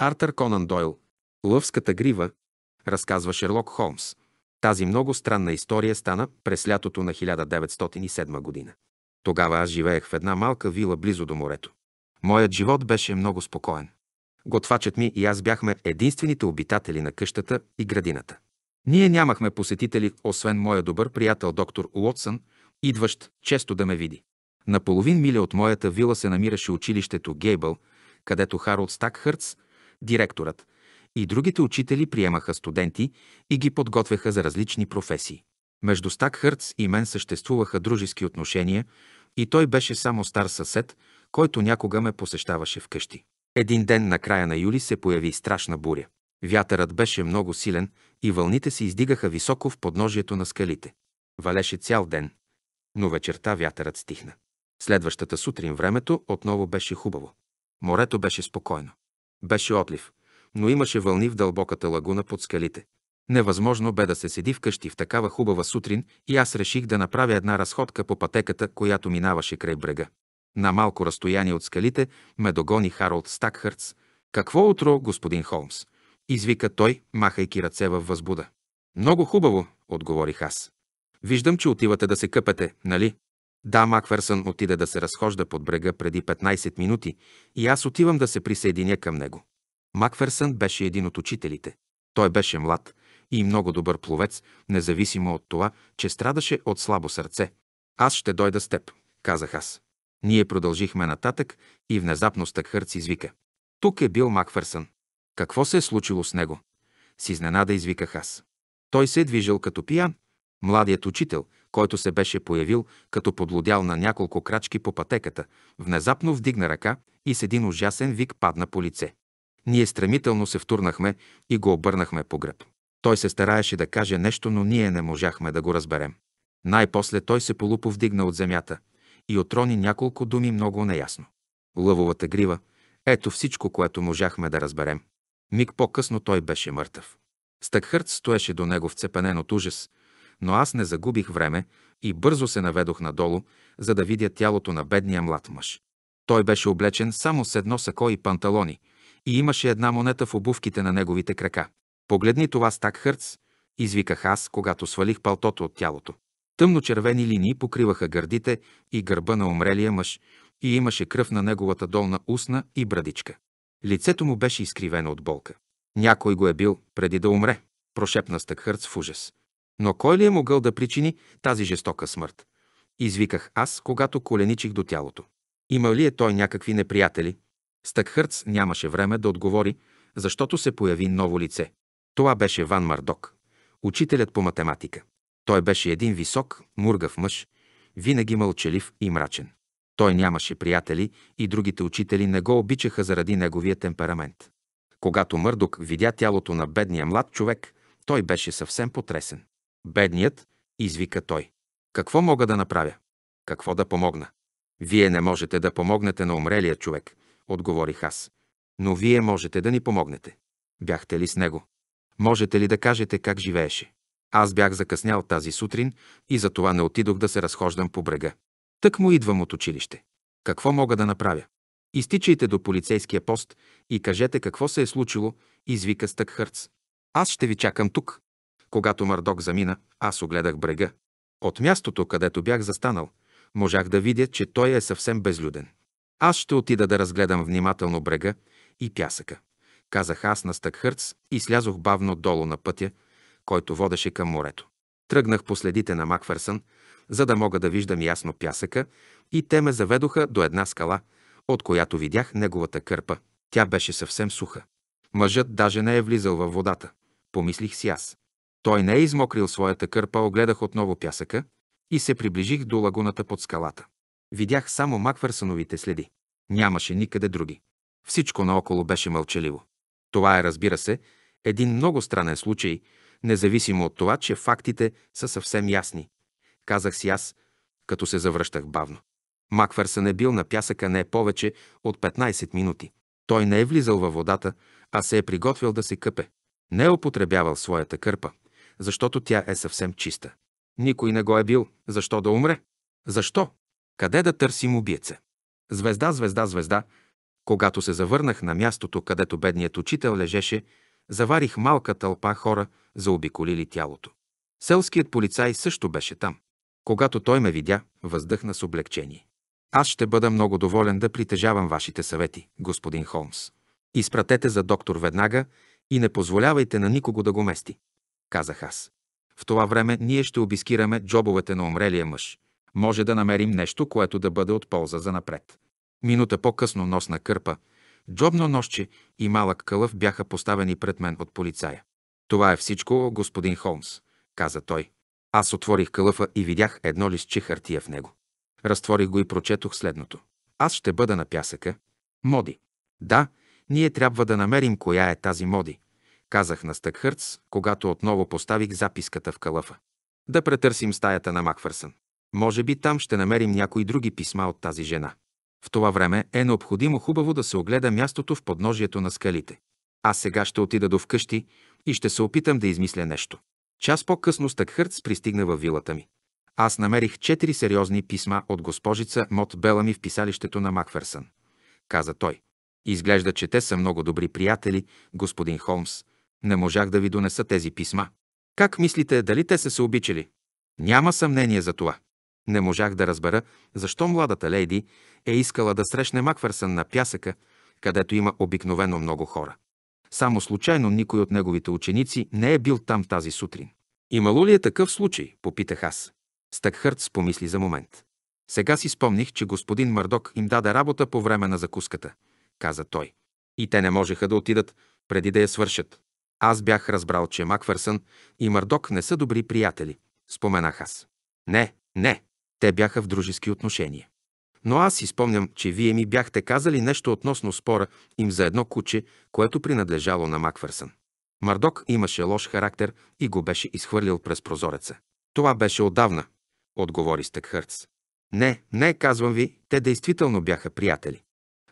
Артър Конан Дойл, Лъвската грива, разказва Шерлок Холмс. Тази много странна история стана през лятото на 1907 година. Тогава аз живеех в една малка вила близо до морето. Моят живот беше много спокоен. Готвачът ми и аз бяхме единствените обитатели на къщата и градината. Ние нямахме посетители, освен моя добър приятел доктор Уотсън, идващ често да ме види. На половин миля от моята вила се намираше училището Гейбъл, където Харолд Стакхърц директорът и другите учители приемаха студенти и ги подготвяха за различни професии. Между Стакхърц и мен съществуваха дружески отношения и той беше само стар съсед, който някога ме посещаваше вкъщи. Един ден на края на юли се появи страшна буря. Вятърът беше много силен и вълните се издигаха високо в подножието на скалите. Валеше цял ден, но вечерта вятърът стихна. Следващата сутрин времето отново беше хубаво. Морето беше спокойно. Беше отлив, но имаше вълни в дълбоката лагуна под скалите. Невъзможно бе да се седи вкъщи в такава хубава сутрин и аз реших да направя една разходка по пътеката, която минаваше край брега. На малко разстояние от скалите ме догони Харолд Стакхърц. «Какво утро, господин Холмс?» извика той, махайки ръце във възбуда. «Много хубаво», отговорих аз. «Виждам, че отивате да се къпете, нали?» Да, Макферсън отиде да се разхожда под брега преди 15 минути и аз отивам да се присъединя към него. Макферсън беше един от учителите. Той беше млад и много добър пловец, независимо от това, че страдаше от слабо сърце. Аз ще дойда с теб, казах аз. Ние продължихме нататък и внезапно стъкхърц извика. Тук е бил Макферсън. Какво се е случило с него? С изненада извиках аз. Той се е движил като пиян Младият учител, който се беше появил като подлодял на няколко крачки по пътеката, внезапно вдигна ръка и с един ужасен вик падна по лице. Ние стремително се втурнахме и го обърнахме по гръб. Той се стараеше да каже нещо, но ние не можахме да го разберем. Най-после той се полуповдигна от земята и отрони няколко думи много неясно. Лъвовата грива – ето всичко, което можахме да разберем. Миг по-късно той беше мъртъв. Стъкхърт стоеше до него вцепенен от ужас – но аз не загубих време и бързо се наведох надолу, за да видя тялото на бедния млад мъж. Той беше облечен само с едно сако и панталони и имаше една монета в обувките на неговите крака. Погледни това стакхърц, хърц, извиках аз, когато свалих палтото от тялото. Тъмно-червени линии покриваха гърдите и гърба на умрелия мъж и имаше кръв на неговата долна устна и брадичка. Лицето му беше изкривено от болка. Някой го е бил преди да умре, прошепна Стъкхърц в ужас. Но кой ли е могъл да причини тази жестока смърт? Извиках аз, когато коленичих до тялото. Има ли е той някакви неприятели? Стъкхърц нямаше време да отговори, защото се появи ново лице. Това беше Ван Мардок, учителят по математика. Той беше един висок, мургав мъж, винаги мълчалив и мрачен. Той нямаше приятели и другите учители не го обичаха заради неговия темперамент. Когато Мърдок видя тялото на бедния млад човек, той беше съвсем потресен. Бедният, извика той. Какво мога да направя? Какво да помогна? Вие не можете да помогнете на умрелия човек, отговорих аз. Но вие можете да ни помогнете. Бяхте ли с него? Можете ли да кажете как живееше? Аз бях закъснял тази сутрин и затова не отидох да се разхождам по брега. Тък му идвам от училище. Какво мога да направя? Изтичайте до полицейския пост и кажете какво се е случило, извика Стъкхърц. Аз ще ви чакам тук. Когато Мърдок замина, аз огледах брега. От мястото, където бях застанал, можах да видя, че той е съвсем безлюден. Аз ще отида да разгледам внимателно брега и пясъка. Казах аз на Стъкхърц и слязох бавно долу на пътя, който водеше към морето. Тръгнах по следите на Макферсън, за да мога да виждам ясно пясъка и те ме заведоха до една скала, от която видях неговата кърпа. Тя беше съвсем суха. Мъжът даже не е влизал във водата, помислих си аз. Той не е измокрил своята кърпа, огледах отново пясъка и се приближих до лагуната под скалата. Видях само Макфърсъновите следи. Нямаше никъде други. Всичко наоколо беше мълчаливо. Това е, разбира се, един много странен случай, независимо от това, че фактите са съвсем ясни. Казах си аз, като се завръщах бавно. Макфърсън е бил на пясъка не повече от 15 минути. Той не е влизал във водата, а се е приготвил да се къпе. Не е употребявал своята кърпа – защото тя е съвсем чиста. Никой не го е бил. Защо да умре? Защо? Къде да търсим убиеца? Звезда, звезда, звезда. Когато се завърнах на мястото, където бедният учител лежеше, заварих малка тълпа хора, заобиколили тялото. Селският полицай също беше там. Когато той ме видя, въздъхна с облегчение. Аз ще бъда много доволен да притежавам вашите съвети, господин Холмс. Изпратете за доктор веднага и не позволявайте на никого да го мести казах аз. В това време ние ще обискираме джобовете на умрелия мъж. Може да намерим нещо, което да бъде от полза за напред. Минута по-късно носна кърпа, джобно нощче и малък кълъв бяха поставени пред мен от полицая. Това е всичко, господин Холмс, каза той. Аз отворих кълъфа и видях едно листче хартия в него. Разтворих го и прочетох следното. Аз ще бъда на пясъка. Моди. Да, ние трябва да намерим коя е тази моди казах на Стъкхърц, когато отново поставих записката в калъфа. Да претърсим стаята на Макфърсън. Може би там ще намерим някои други писма от тази жена. В това време е необходимо хубаво да се огледа мястото в подножието на скалите. Аз сега ще отида до вкъщи и ще се опитам да измисля нещо. Час по-късно Стъкхърц пристигна във вилата ми. Аз намерих четири сериозни писма от госпожица Мот Бела ми в писалището на Макферсън. Каза той. Изглежда, че те са много добри приятели, господин Холмс, не можах да ви донеса тези писма. Как мислите, дали те са се обичали? Няма съмнение за това. Не можах да разбера защо младата лейди е искала да срещне Макфърсън на пясъка, където има обикновено много хора. Само случайно никой от неговите ученици не е бил там тази сутрин. Имало ли е такъв случай? попитах аз. Стъкхърт спомисли за момент. Сега си спомних, че господин Мърдок им даде работа по време на закуската, каза той. И те не можеха да отидат преди да я свършат. Аз бях разбрал, че Макфърсън и Мърдок не са добри приятели, споменах аз. Не, не, те бяха в дружески отношения. Но аз си спомням, че вие ми бяхте казали нещо относно спора им за едно куче, което принадлежало на Макфърсън. Мардок имаше лош характер и го беше изхвърлил през прозореца. Това беше отдавна, отговори Стъкхърц. Не, не, казвам ви, те действително бяха приятели.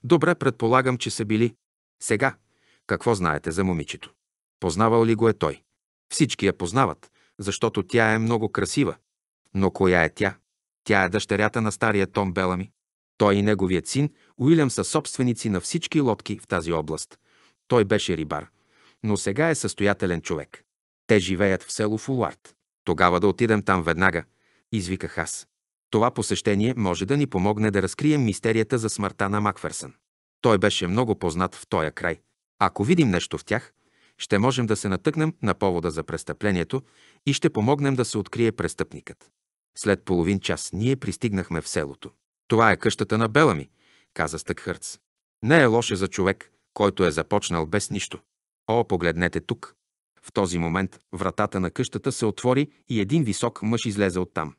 Добре, предполагам, че са били. Сега, какво знаете за момичето? Познавал ли го е той? Всички я познават, защото тя е много красива. Но коя е тя? Тя е дъщерята на стария Том Белами. Той и неговият син Уилям са собственици на всички лодки в тази област. Той беше рибар, но сега е състоятелен човек. Те живеят в село Фулуарт. Тогава да отидем там веднага, извиках аз. Това посещение може да ни помогне да разкрием мистерията за смъртта на Макферсън. Той беше много познат в този край. Ако видим нещо в тях, ще можем да се натъкнем на повода за престъплението и ще помогнем да се открие престъпникът. След половин час ние пристигнахме в селото. Това е къщата на бела ми, каза Стъкхърц. Не е лоше за човек, който е започнал без нищо. О, погледнете тук. В този момент вратата на къщата се отвори и един висок мъж излезе оттам.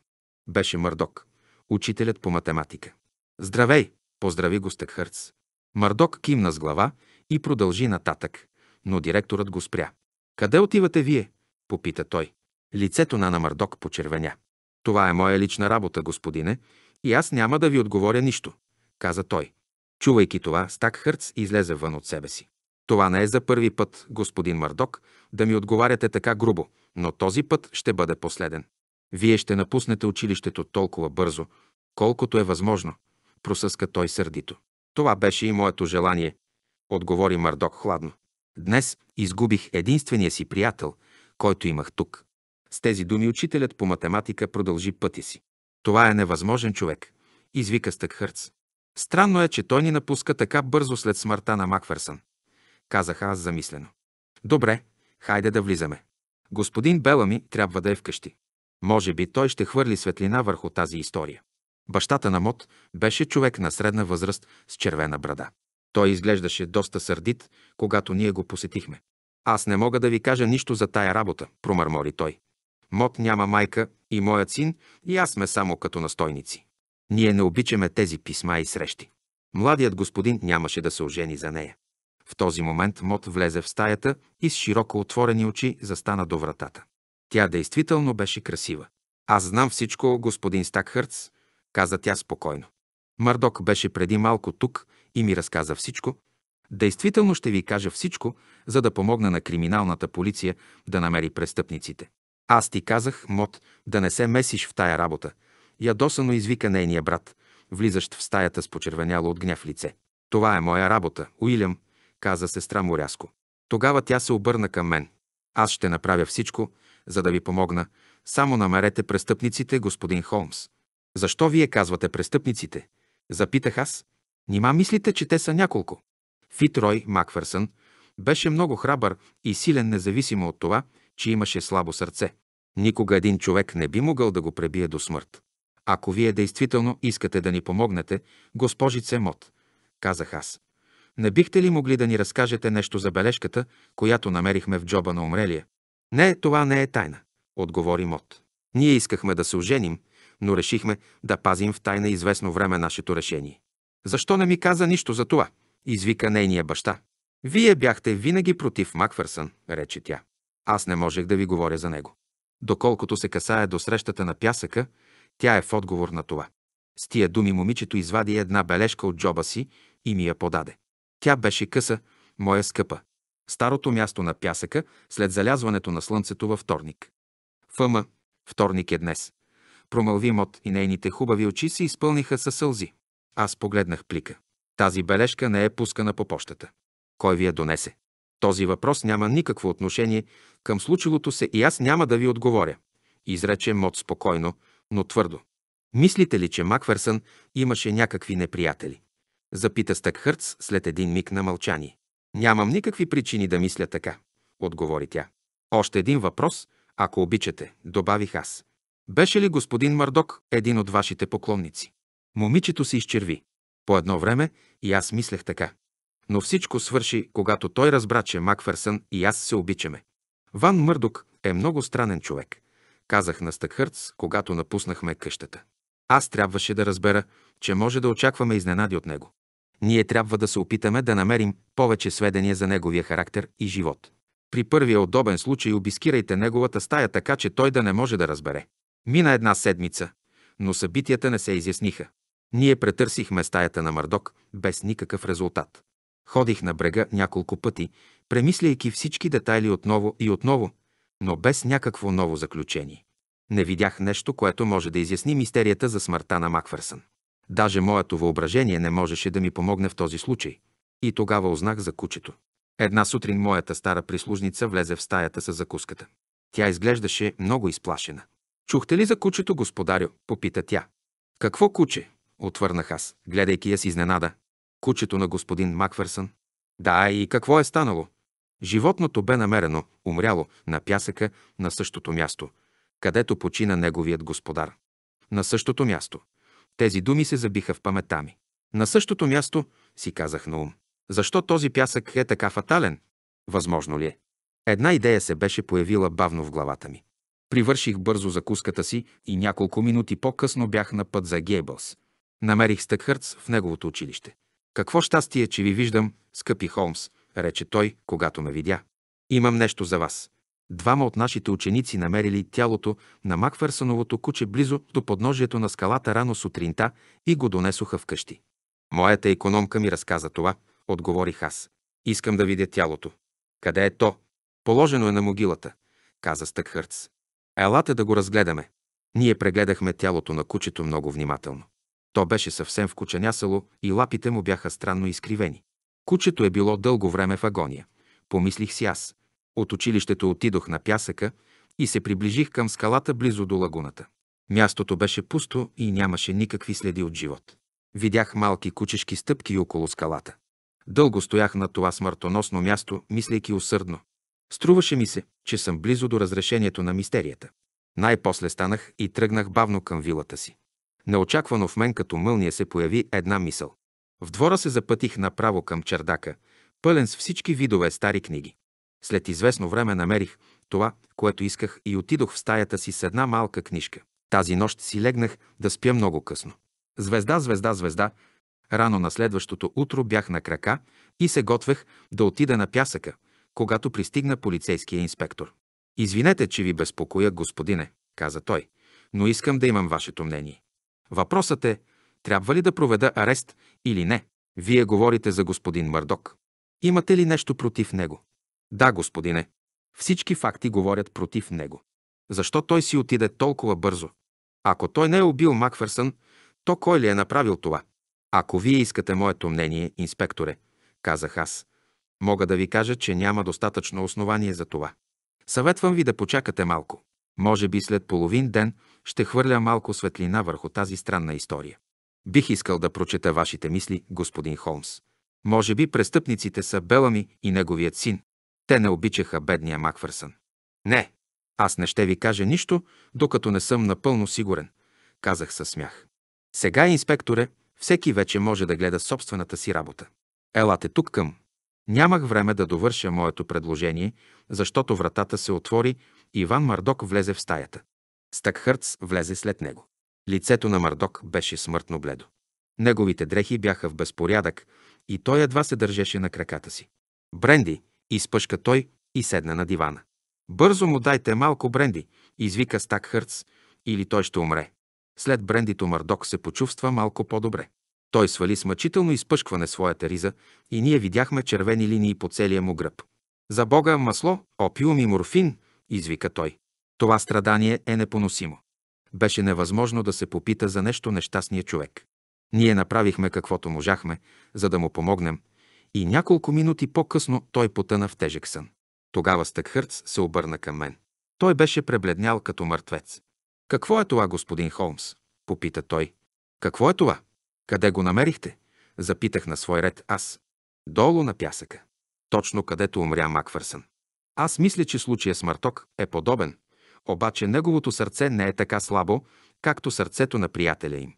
Беше Мърдок, учителят по математика. Здравей! Поздрави го Стъкхърц. Мърдок кимна с глава и продължи нататък но директорът го спря. Къде отивате вие? попита той. Лицето на Намардок почервеня. Това е моя лична работа, господине, и аз няма да ви отговоря нищо, каза той. Чувайки това, стак Хърц излезе вън от себе си. Това не е за първи път, господин Мардок, да ми отговаряте така грубо, но този път ще бъде последен. Вие ще напуснете училището толкова бързо, колкото е възможно, просъска той сърдито. Това беше и моето желание, отговори Мардок хладно. Днес изгубих единствения си приятел, който имах тук. С тези думи учителят по математика продължи пътя си. Това е невъзможен човек, извика Стъкхърц. Странно е, че той ни напуска така бързо след смъртта на Макферсън, казах аз замислено. Добре, хайде да влизаме. Господин Белами трябва да е вкъщи. Може би той ще хвърли светлина върху тази история. Бащата на Мот беше човек на средна възраст с червена брада. Той изглеждаше доста сърдит, когато ние го посетихме. Аз не мога да ви кажа нищо за тая работа, промърмори той. Мот няма майка и моят син и аз сме само като настойници. Ние не обичаме тези писма и срещи. Младият господин нямаше да се ожени за нея. В този момент Мот влезе в стаята и с широко отворени очи застана до вратата. Тя действително беше красива. Аз знам всичко, господин Стакхърц, каза тя спокойно. Мардок беше преди малко тук и ми разказа всичко. Действително ще ви кажа всичко, за да помогна на криминалната полиция да намери престъпниците. Аз ти казах, Мот, да не се месиш в тая работа. Ядосано извика нейния брат, влизащ в стаята с почервеняло от гняв лице. Това е моя работа, Уилям, каза сестра му рязко. Тогава тя се обърна към мен. Аз ще направя всичко, за да ви помогна. Само намерете престъпниците, господин Холмс. Защо вие казвате престъпниците? Запитах аз. Нима мислите, че те са няколко? Фит Рой Макфърсън беше много храбър и силен, независимо от това, че имаше слабо сърце. Никога един човек не би могъл да го пребие до смърт. Ако вие действително искате да ни помогнете, госпожице Мот, казах аз, не бихте ли могли да ни разкажете нещо за бележката, която намерихме в джоба на умрелия? Не, това не е тайна, отговори Мот. Ние искахме да се оженим но решихме да пазим в тайна известно време нашето решение. Защо не ми каза нищо за това? Извика нейния баща. Вие бяхте винаги против Макфърсън, рече тя. Аз не можех да ви говоря за него. Доколкото се касае до срещата на пясъка, тя е в отговор на това. С тия думи момичето извади една бележка от джоба си и ми я подаде. Тя беше къса, моя скъпа. Старото място на пясъка след залязването на слънцето във вторник. Фъма, вторник е днес промълви мод и нейните хубави очи се изпълниха със сълзи. Аз погледнах плика. Тази бележка не е пускана по почтата. Кой ви я донесе? Този въпрос няма никакво отношение към случилото се и аз няма да ви отговоря. Изрече мод спокойно, но твърдо. Мислите ли, че Макферсън имаше някакви неприятели? Запита Стъкхърц след един миг на мълчание. Нямам никакви причини да мисля така, отговори тя. Още един въпрос, ако обичате, добавих аз. Беше ли господин Мардок един от вашите поклонници? Момичето се изчерви. По едно време и аз мислех така. Но всичко свърши, когато той разбра, че Макферсън и аз се обичаме. Ван Мърдок е много странен човек. Казах на Стъкхърц, когато напуснахме къщата. Аз трябваше да разбера, че може да очакваме изненади от него. Ние трябва да се опитаме да намерим повече сведения за неговия характер и живот. При първия удобен случай обискирайте неговата стая така, че той да не може да разбере. Мина една седмица, но събитията не се изясниха. Ние претърсихме стаята на Мърдок без никакъв резултат. Ходих на брега няколко пъти, премисляйки всички детайли отново и отново, но без някакво ново заключение. Не видях нещо, което може да изясни мистерията за смъртта на Макфърсън. Даже моето въображение не можеше да ми помогне в този случай. И тогава узнах за кучето. Една сутрин моята стара прислужница влезе в стаята с закуската. Тя изглеждаше много изплашена. Чухте ли за кучето, господарю? попита тя. Какво куче? отвърнах аз, гледайки я с изненада. Кучето на господин Макферсън. Да, и какво е станало? Животното бе намерено, умряло, на пясъка, на същото място, където почина неговият господар. На същото място. Тези думи се забиха в паметта ми. На същото място, си казах на ум. Защо този пясък е така фатален? Възможно ли е? Една идея се беше появила бавно в главата ми. Привърших бързо закуската си и няколко минути по-късно бях на път за Гейбълс. Намерих Стъкхърц в неговото училище. Какво щастие, че ви виждам, скъпи Холмс, рече той, когато ме видя. Имам нещо за вас. Двама от нашите ученици намерили тялото на Макферсоновото куче близо до подножието на скалата рано сутринта и го донесоха вкъщи. Моята економка ми разказа това, отговорих аз. Искам да видя тялото. Къде е то? Положено е на могилата, каза Стъкхърц. Елате да го разгледаме. Ние прегледахме тялото на кучето много внимателно. То беше съвсем вкученясало и лапите му бяха странно изкривени. Кучето е било дълго време в агония. Помислих си аз. От училището отидох на пясъка и се приближих към скалата близо до лагуната. Мястото беше пусто и нямаше никакви следи от живот. Видях малки кучешки стъпки около скалата. Дълго стоях на това смъртоносно място, мислейки усърдно. Струваше ми се, че съм близо до разрешението на мистерията. Най-после станах и тръгнах бавно към вилата си. Неочаквано в мен като мълния се появи една мисъл. В двора се запътих направо към чердака, пълен с всички видове стари книги. След известно време намерих това, което исках и отидох в стаята си с една малка книжка. Тази нощ си легнах да спя много късно. Звезда, звезда, звезда. Рано на следващото утро бях на крака и се готвех да отида на пясъка, когато пристигна полицейския инспектор. Извинете, че ви безпокоя, господине, каза той, но искам да имам вашето мнение. Въпросът е, трябва ли да проведа арест или не? Вие говорите за господин Мърдок. Имате ли нещо против него? Да, господине. Всички факти говорят против него. Защо той си отиде толкова бързо? Ако той не е убил Макферсън, то кой ли е направил това? Ако вие искате моето мнение, инспекторе, казах аз, Мога да ви кажа, че няма достатъчно основание за това. Съветвам ви да почакате малко. Може би след половин ден ще хвърля малко светлина върху тази странна история. Бих искал да прочета вашите мисли, господин Холмс. Може би престъпниците са Белами и неговият син. Те не обичаха бедния Макфърсън. Не, аз не ще ви кажа нищо, докато не съм напълно сигурен, казах със смях. Сега, инспекторе, всеки вече може да гледа собствената си работа. Елате тук към Нямах време да довърша моето предложение, защото вратата се отвори и Иван Мардок влезе в стаята. Стакхърц влезе след него. Лицето на Мардок беше смъртно бледо. Неговите дрехи бяха в безпорядък и той едва се държеше на краката си. Бренди, изпъшка той и седна на дивана. Бързо му дайте малко бренди, извика Стакхърц, или той ще умре. След брендито Мардок се почувства малко по-добре. Той свали смъчително изпъшкване своята риза и ние видяхме червени линии по целия му гръб. За Бога масло, опиум и морфин, извика той. Това страдание е непоносимо. Беше невъзможно да се попита за нещо нещастния човек. Ние направихме каквото можахме, за да му помогнем, и няколко минути по-късно той потъна в тежък сън. Тогава Стъкхърц се обърна към мен. Той беше пребледнял като мъртвец. Какво е това, господин Холмс? попита той. Какво е това? Къде го намерихте? Запитах на свой ред аз. Долу на пясъка. Точно където умря Макфърсън. Аз мисля, че случая с Марток е подобен, обаче неговото сърце не е така слабо, както сърцето на приятеля им.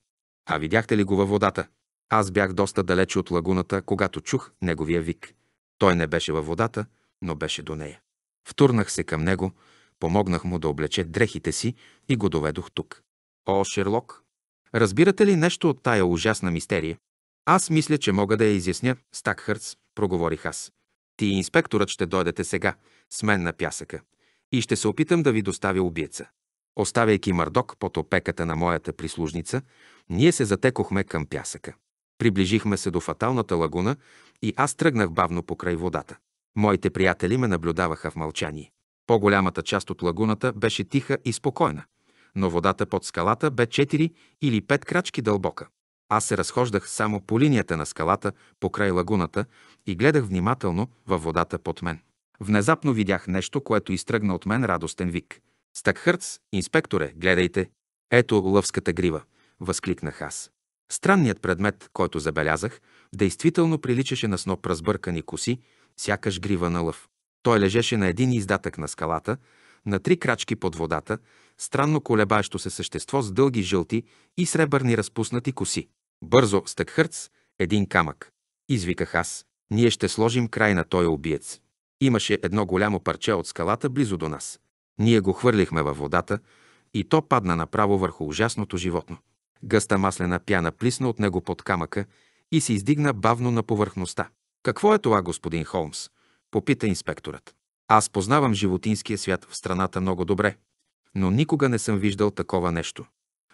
А видяхте ли го във водата? Аз бях доста далече от лагуната, когато чух неговия вик. Той не беше във водата, но беше до нея. Втурнах се към него, помогнах му да облече дрехите си и го доведох тук. О, Шерлок, Разбирате ли нещо от тая ужасна мистерия? Аз мисля, че мога да я изясня, Стакхърц, проговорих аз. Ти и инспекторът ще дойдете сега, с мен на пясъка, и ще се опитам да ви доставя убийца. Оставяйки мърдок под опеката на моята прислужница, ние се затекохме към пясъка. Приближихме се до фаталната лагуна и аз тръгнах бавно покрай водата. Моите приятели ме наблюдаваха в мълчание. По-голямата част от лагуната беше тиха и спокойна но водата под скалата бе 4 или 5 крачки дълбока. Аз се разхождах само по линията на скалата, покрай лагуната и гледах внимателно във водата под мен. Внезапно видях нещо, което изтръгна от мен радостен вик. Стъкхърц, инспекторе, гледайте! Ето лъвската грива, възкликнах аз. Странният предмет, който забелязах, действително приличаше на сноп разбъркани коси, сякаш грива на лъв. Той лежеше на един издатък на скалата, на три крачки под водата, странно колебаещо се същество с дълги жълти и сребърни разпуснати коси. Бързо, стъкхърц, един камък. Извиках аз. Ние ще сложим край на този убиец. Имаше едно голямо парче от скалата близо до нас. Ние го хвърлихме във водата и то падна направо върху ужасното животно. Гъста маслена пяна плисна от него под камъка и се издигна бавно на повърхността. Какво е това, господин Холмс? попита инспекторът. Аз познавам животинския свят в страната много добре, но никога не съм виждал такова нещо.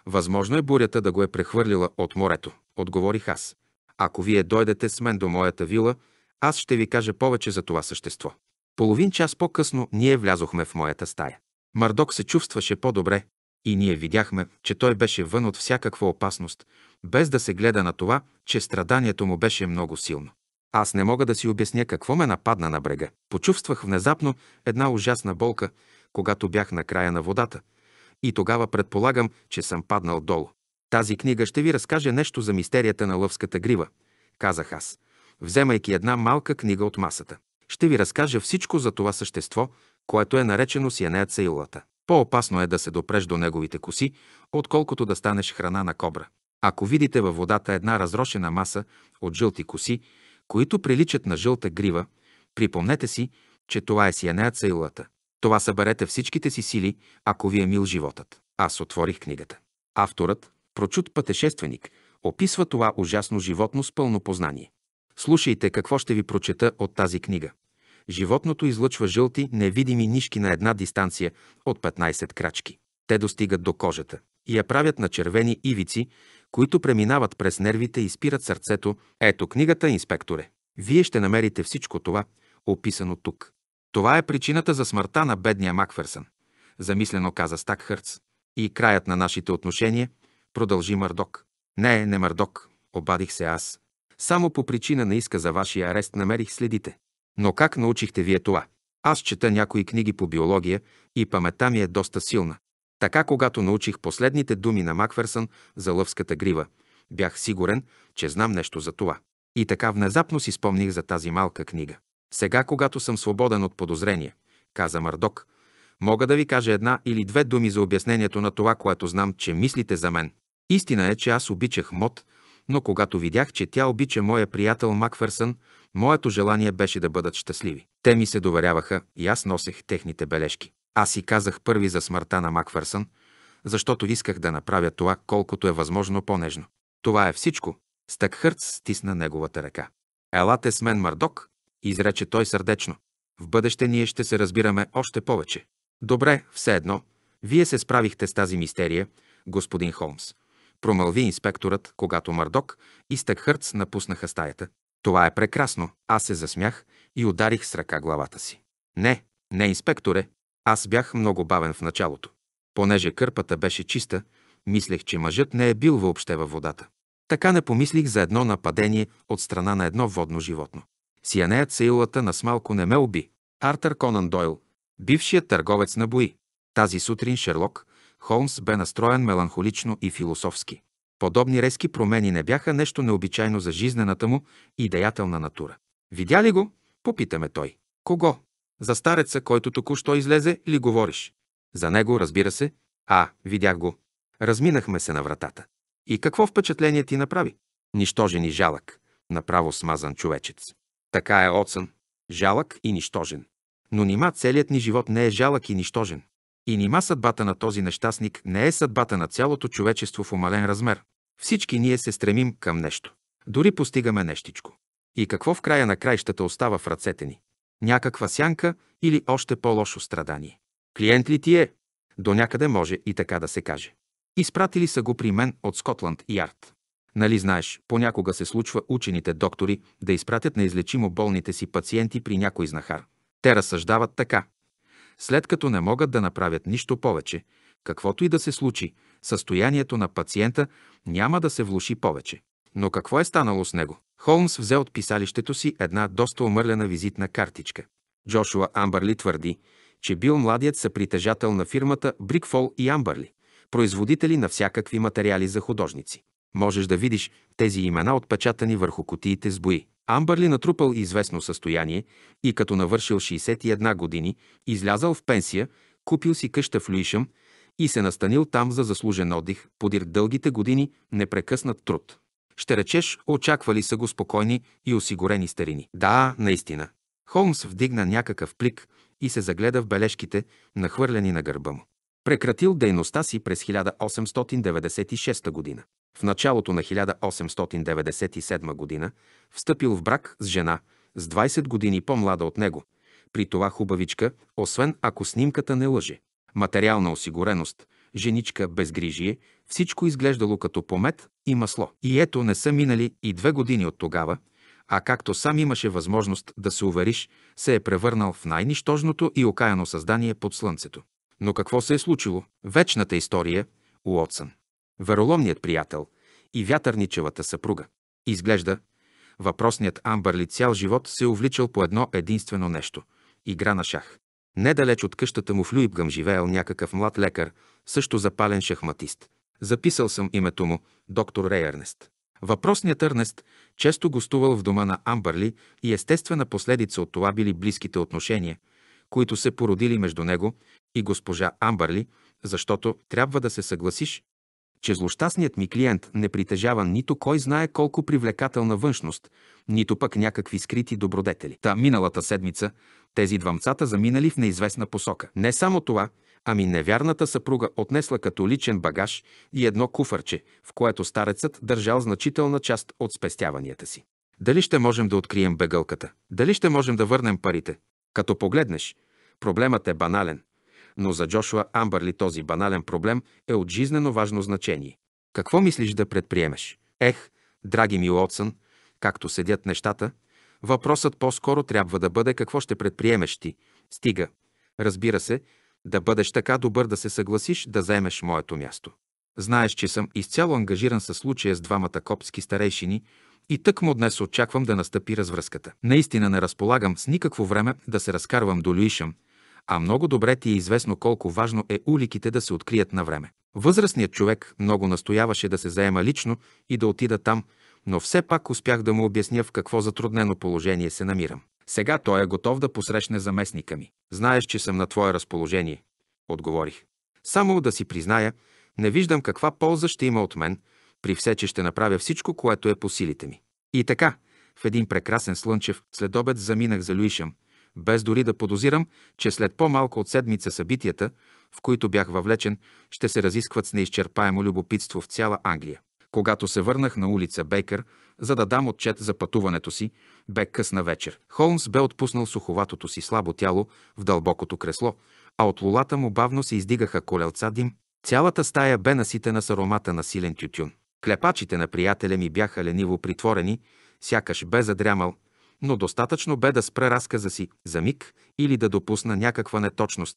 Възможно е бурята да го е прехвърлила от морето, отговорих аз. Ако вие дойдете с мен до моята вила, аз ще ви кажа повече за това същество. Половин час по-късно ние влязохме в моята стая. Мардок се чувстваше по-добре и ние видяхме, че той беше вън от всякаква опасност, без да се гледа на това, че страданието му беше много силно. Аз не мога да си обясня какво ме нападна на брега. Почувствах внезапно една ужасна болка, когато бях на края на водата. И тогава предполагам, че съм паднал долу. Тази книга ще ви разкаже нещо за мистерията на лъвската грива, казах аз, вземайки една малка книга от масата. Ще ви разкажа всичко за това същество, което е наречено Сиенеят Саилата. По-опасно е да се допреш до неговите коси, отколкото да станеш храна на кобра. Ако видите във водата една разрошена маса от жълти коси, които приличат на жълта грива, припомнете си, че това е сиянея целулата. Това съберете всичките си сили, ако ви е мил животът. Аз отворих книгата. Авторът, прочут пътешественик, описва това ужасно животно с пълно познание. Слушайте какво ще ви прочета от тази книга. Животното излъчва жълти, невидими нишки на една дистанция от 15 крачки. Те достигат до кожата и я правят на червени ивици, които преминават през нервите и спират сърцето. Ето книгата, инспекторе. Вие ще намерите всичко това, описано тук. Това е причината за смъртта на бедния Макферсън, замислено каза Стакхърц. И краят на нашите отношения, продължи Мърдок. Не, не Мърдок, обадих се аз. Само по причина на иска за вашия арест намерих следите. Но как научихте вие това? Аз чета някои книги по биология и паметта ми е доста силна. Така, когато научих последните думи на Макферсън за лъвската грива, бях сигурен, че знам нещо за това. И така внезапно си спомних за тази малка книга. Сега, когато съм свободен от подозрение, каза Мардок, мога да ви кажа една или две думи за обяснението на това, което знам, че мислите за мен. Истина е, че аз обичах Мод, но когато видях, че тя обича моя приятел Макферсън, моето желание беше да бъдат щастливи. Те ми се доверяваха и аз носех техните бележки. Аз си казах първи за смъртта на Макфърсън, защото исках да направя това колкото е възможно по-нежно. Това е всичко. Стъкхърц стисна неговата ръка. Елате с мен, Мардок, изрече той сърдечно. В бъдеще ние ще се разбираме още повече. Добре, все едно. Вие се справихте с тази мистерия, господин Холмс. Промълви инспекторът, когато Мардок и Стъкхърц напуснаха стаята. Това е прекрасно. Аз се засмях и ударих с ръка главата си. Не, не, инспекторе, аз бях много бавен в началото. Понеже кърпата беше чиста, мислех, че мъжът не е бил въобще във водата. Така не помислих за едно нападение от страна на едно водно животно. Сиянеят илата на смалко не ме уби. Артър Конан Дойл, бившият търговец на бои. Тази сутрин Шерлок Холмс бе настроен меланхолично и философски. Подобни резки промени не бяха нещо необичайно за жизнената му и деятелна натура. Видя ли го? Попитаме той. Кого? За стареца, който току-що излезе, ли говориш? За него, разбира се. А, видях го. Разминахме се на вратата. И какво впечатление ти направи? Нищожен и жалък. Направо смазан човечец. Така е Отсън. Жалък и нищожен. Но нима целият ни живот не е жалък и нищожен. И нима съдбата на този нещастник не е съдбата на цялото човечество в умален размер. Всички ние се стремим към нещо. Дори постигаме нещичко. И какво в края на краищата остава в ръцете ни? някаква сянка или още по-лошо страдание. Клиент ли ти е? До някъде може и така да се каже. Изпратили са го при мен от Скотланд и Ярд. Нали знаеш, понякога се случва учените доктори да изпратят неизлечимо болните си пациенти при някой знахар. Те разсъждават така. След като не могат да направят нищо повече, каквото и да се случи, състоянието на пациента няма да се влуши повече. Но какво е станало с него? Холмс взе от писалището си една доста омърлена визитна картичка. Джошуа Амбърли твърди, че бил младият съпритежател на фирмата Брикфол и Амбърли, производители на всякакви материали за художници. Можеш да видиш тези имена отпечатани върху котиите с бои. Амбърли натрупал известно състояние и като навършил 61 години, излязал в пенсия, купил си къща в Люишъм и се настанил там за заслужен отдих подир дългите години непрекъснат труд. Ще речеш, очаквали са го спокойни и осигурени старини. Да, наистина. Холмс вдигна някакъв плик и се загледа в бележките, нахвърлени на гърба му. Прекратил дейността си през 1896 година. В началото на 1897 година встъпил в брак с жена, с 20 години по-млада от него, при това хубавичка, освен ако снимката не лъже. Материална осигуреност, женичка безгрижие, всичко изглеждало като помет и масло. И ето не са минали и две години от тогава, а както сам имаше възможност да се увериш, се е превърнал в най-нищожното и окаяно създание под слънцето. Но какво се е случило? Вечната история – Уотсън. Вероломният приятел и вятърничевата съпруга. Изглежда, въпросният Амбърли цял живот се е увличал по едно единствено нещо – игра на шах. Недалеч от къщата му в Люибгъм живеел някакъв млад лекар, също запален шахматист. Записал съм името му – доктор Рей Ернест. Въпросният Ернест често гостувал в дома на Амбърли и естествена последица от това били близките отношения, които се породили между него и госпожа Амбърли, защото трябва да се съгласиш, че злощастният ми клиент не притежава нито кой знае колко привлекателна външност, нито пък някакви скрити добродетели. Та миналата седмица тези двамцата заминали в неизвестна посока. Не само това – Ами невярната съпруга отнесла като личен багаж и едно куфарче, в което старецът държал значителна част от спестяванията си. Дали ще можем да открием бегълката? Дали ще можем да върнем парите? Като погледнеш, проблемът е банален. Но за Джошуа Амбърли този банален проблем е от жизнено важно значение. Какво мислиш да предприемеш? Ех, драги ми Уотсън, както седят нещата, въпросът по-скоро трябва да бъде какво ще предприемеш ти. Стига, разбира се, да бъдеш така добър да се съгласиш да заемеш моето място. Знаеш, че съм изцяло ангажиран със случая с двамата копски старейшини и тък му днес очаквам да настъпи развръзката. Наистина не разполагам с никакво време да се разкарвам до Люишам, а много добре ти е известно колко важно е уликите да се открият на време. Възрастният човек много настояваше да се заема лично и да отида там, но все пак успях да му обясня в какво затруднено положение се намирам. Сега той е готов да посрещне заместника ми. Знаеш, че съм на твое разположение, отговорих. Само да си призная, не виждам каква полза ще има от мен, при все, че ще направя всичко, което е по силите ми. И така, в един прекрасен слънчев следобед заминах за Люишъм, без дори да подозирам, че след по-малко от седмица събитията, в които бях въвлечен, ще се разискват с неизчерпаемо любопитство в цяла Англия. Когато се върнах на улица Бейкър, за да дам отчет за пътуването си, бе късна вечер. Холмс бе отпуснал суховатото си слабо тяло в дълбокото кресло, а от лулата му бавно се издигаха колелца дим. Цялата стая бе наситена с аромата на силен тютюн. Клепачите на приятеля ми бяха лениво притворени, сякаш бе задрямал, но достатъчно бе да спре разказа си за миг или да допусна някаква неточност,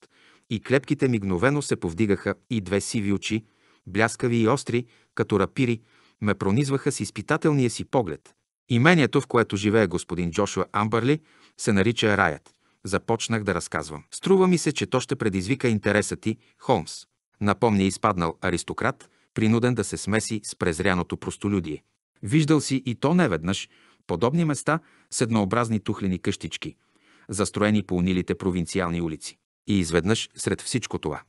и клепките мигновено се повдигаха и две сиви очи, бляскави и остри, като рапири, ме пронизваха с изпитателния си поглед. Имението, в което живее господин Джошуа Амбърли, се нарича Раят. Започнах да разказвам. Струва ми се, че то ще предизвика интереса ти, Холмс. Напомни, изпаднал аристократ, принуден да се смеси с презряното простолюдие. Виждал си и то неведнъж подобни места с еднообразни тухлени къщички, застроени по унилите провинциални улици. И изведнъж сред всичко това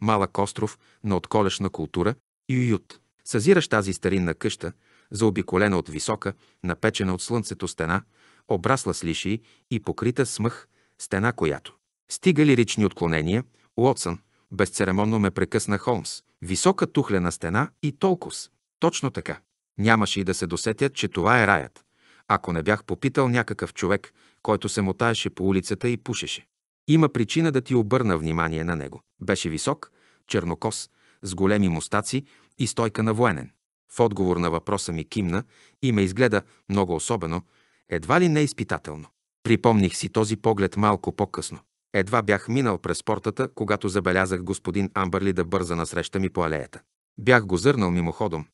малък остров на отколешна култура и уют. Съзираш тази старинна къща, заобиколена от висока, напечена от слънцето стена, обрасла с лишии и покрита с мъх, стена която. Стига ли речни отклонения, Уотсън безцеремонно ме прекъсна Холмс. Висока тухлена стена и толкос. Точно така. Нямаше и да се досетя, че това е раят. Ако не бях попитал някакъв човек, който се мотаеше по улицата и пушеше. Има причина да ти обърна внимание на него. Беше висок, чернокос, с големи мустаци, и стойка на военен. В отговор на въпроса ми кимна и ме изгледа много особено, едва ли не изпитателно. Припомних си този поглед малко по-късно. Едва бях минал през портата, когато забелязах господин Амбърли да бърза насреща ми по алеята. Бях го зърнал мимоходом,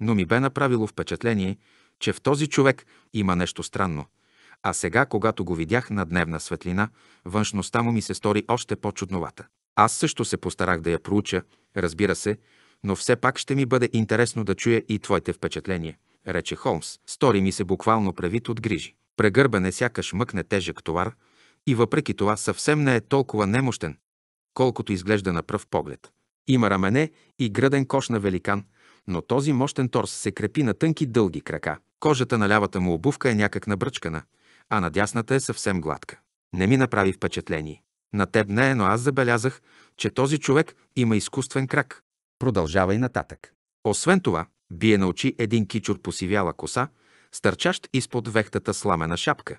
но ми бе направило впечатление, че в този човек има нещо странно. А сега, когато го видях на дневна светлина, външността му ми се стори още по-чудновата. Аз също се постарах да я проуча, разбира се, но все пак ще ми бъде интересно да чуя и твоите впечатления, рече Холмс. Стори ми се буквално превит от грижи. Прегърбане сякаш мъкне тежък товар и въпреки това съвсем не е толкова немощен, колкото изглежда на пръв поглед. Има рамене и гръден кош на великан, но този мощен торс се крепи на тънки дълги крака. Кожата на лявата му обувка е някак набръчкана, а на дясната е съвсем гладка. Не ми направи впечатление. На теб не е, но аз забелязах, че този човек има изкуствен крак. Продължава и нататък. Освен това, бие на очи един кичур посивяла коса, стърчащ изпод вехтата сламена шапка,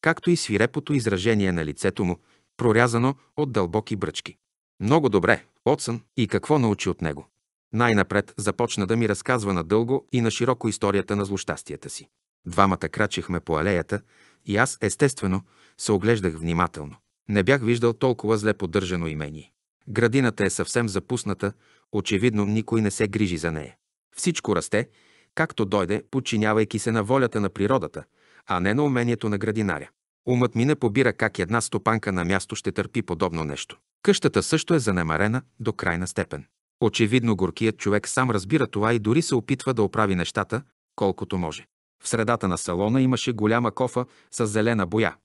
както и свирепото изражение на лицето му, прорязано от дълбоки бръчки. Много добре, Отсън и какво научи от него. Най-напред започна да ми разказва надълго и на широко историята на злощастията си. Двамата крачихме по алеята и аз, естествено, се оглеждах внимателно. Не бях виждал толкова зле поддържано имение. Градината е съвсем запусната, Очевидно никой не се грижи за нея. Всичко расте, както дойде, подчинявайки се на волята на природата, а не на умението на градинаря. Умът ми не побира как една стопанка на място ще търпи подобно нещо. Къщата също е занемарена до крайна степен. Очевидно горкият човек сам разбира това и дори се опитва да оправи нещата, колкото може. В средата на салона имаше голяма кофа с зелена боя,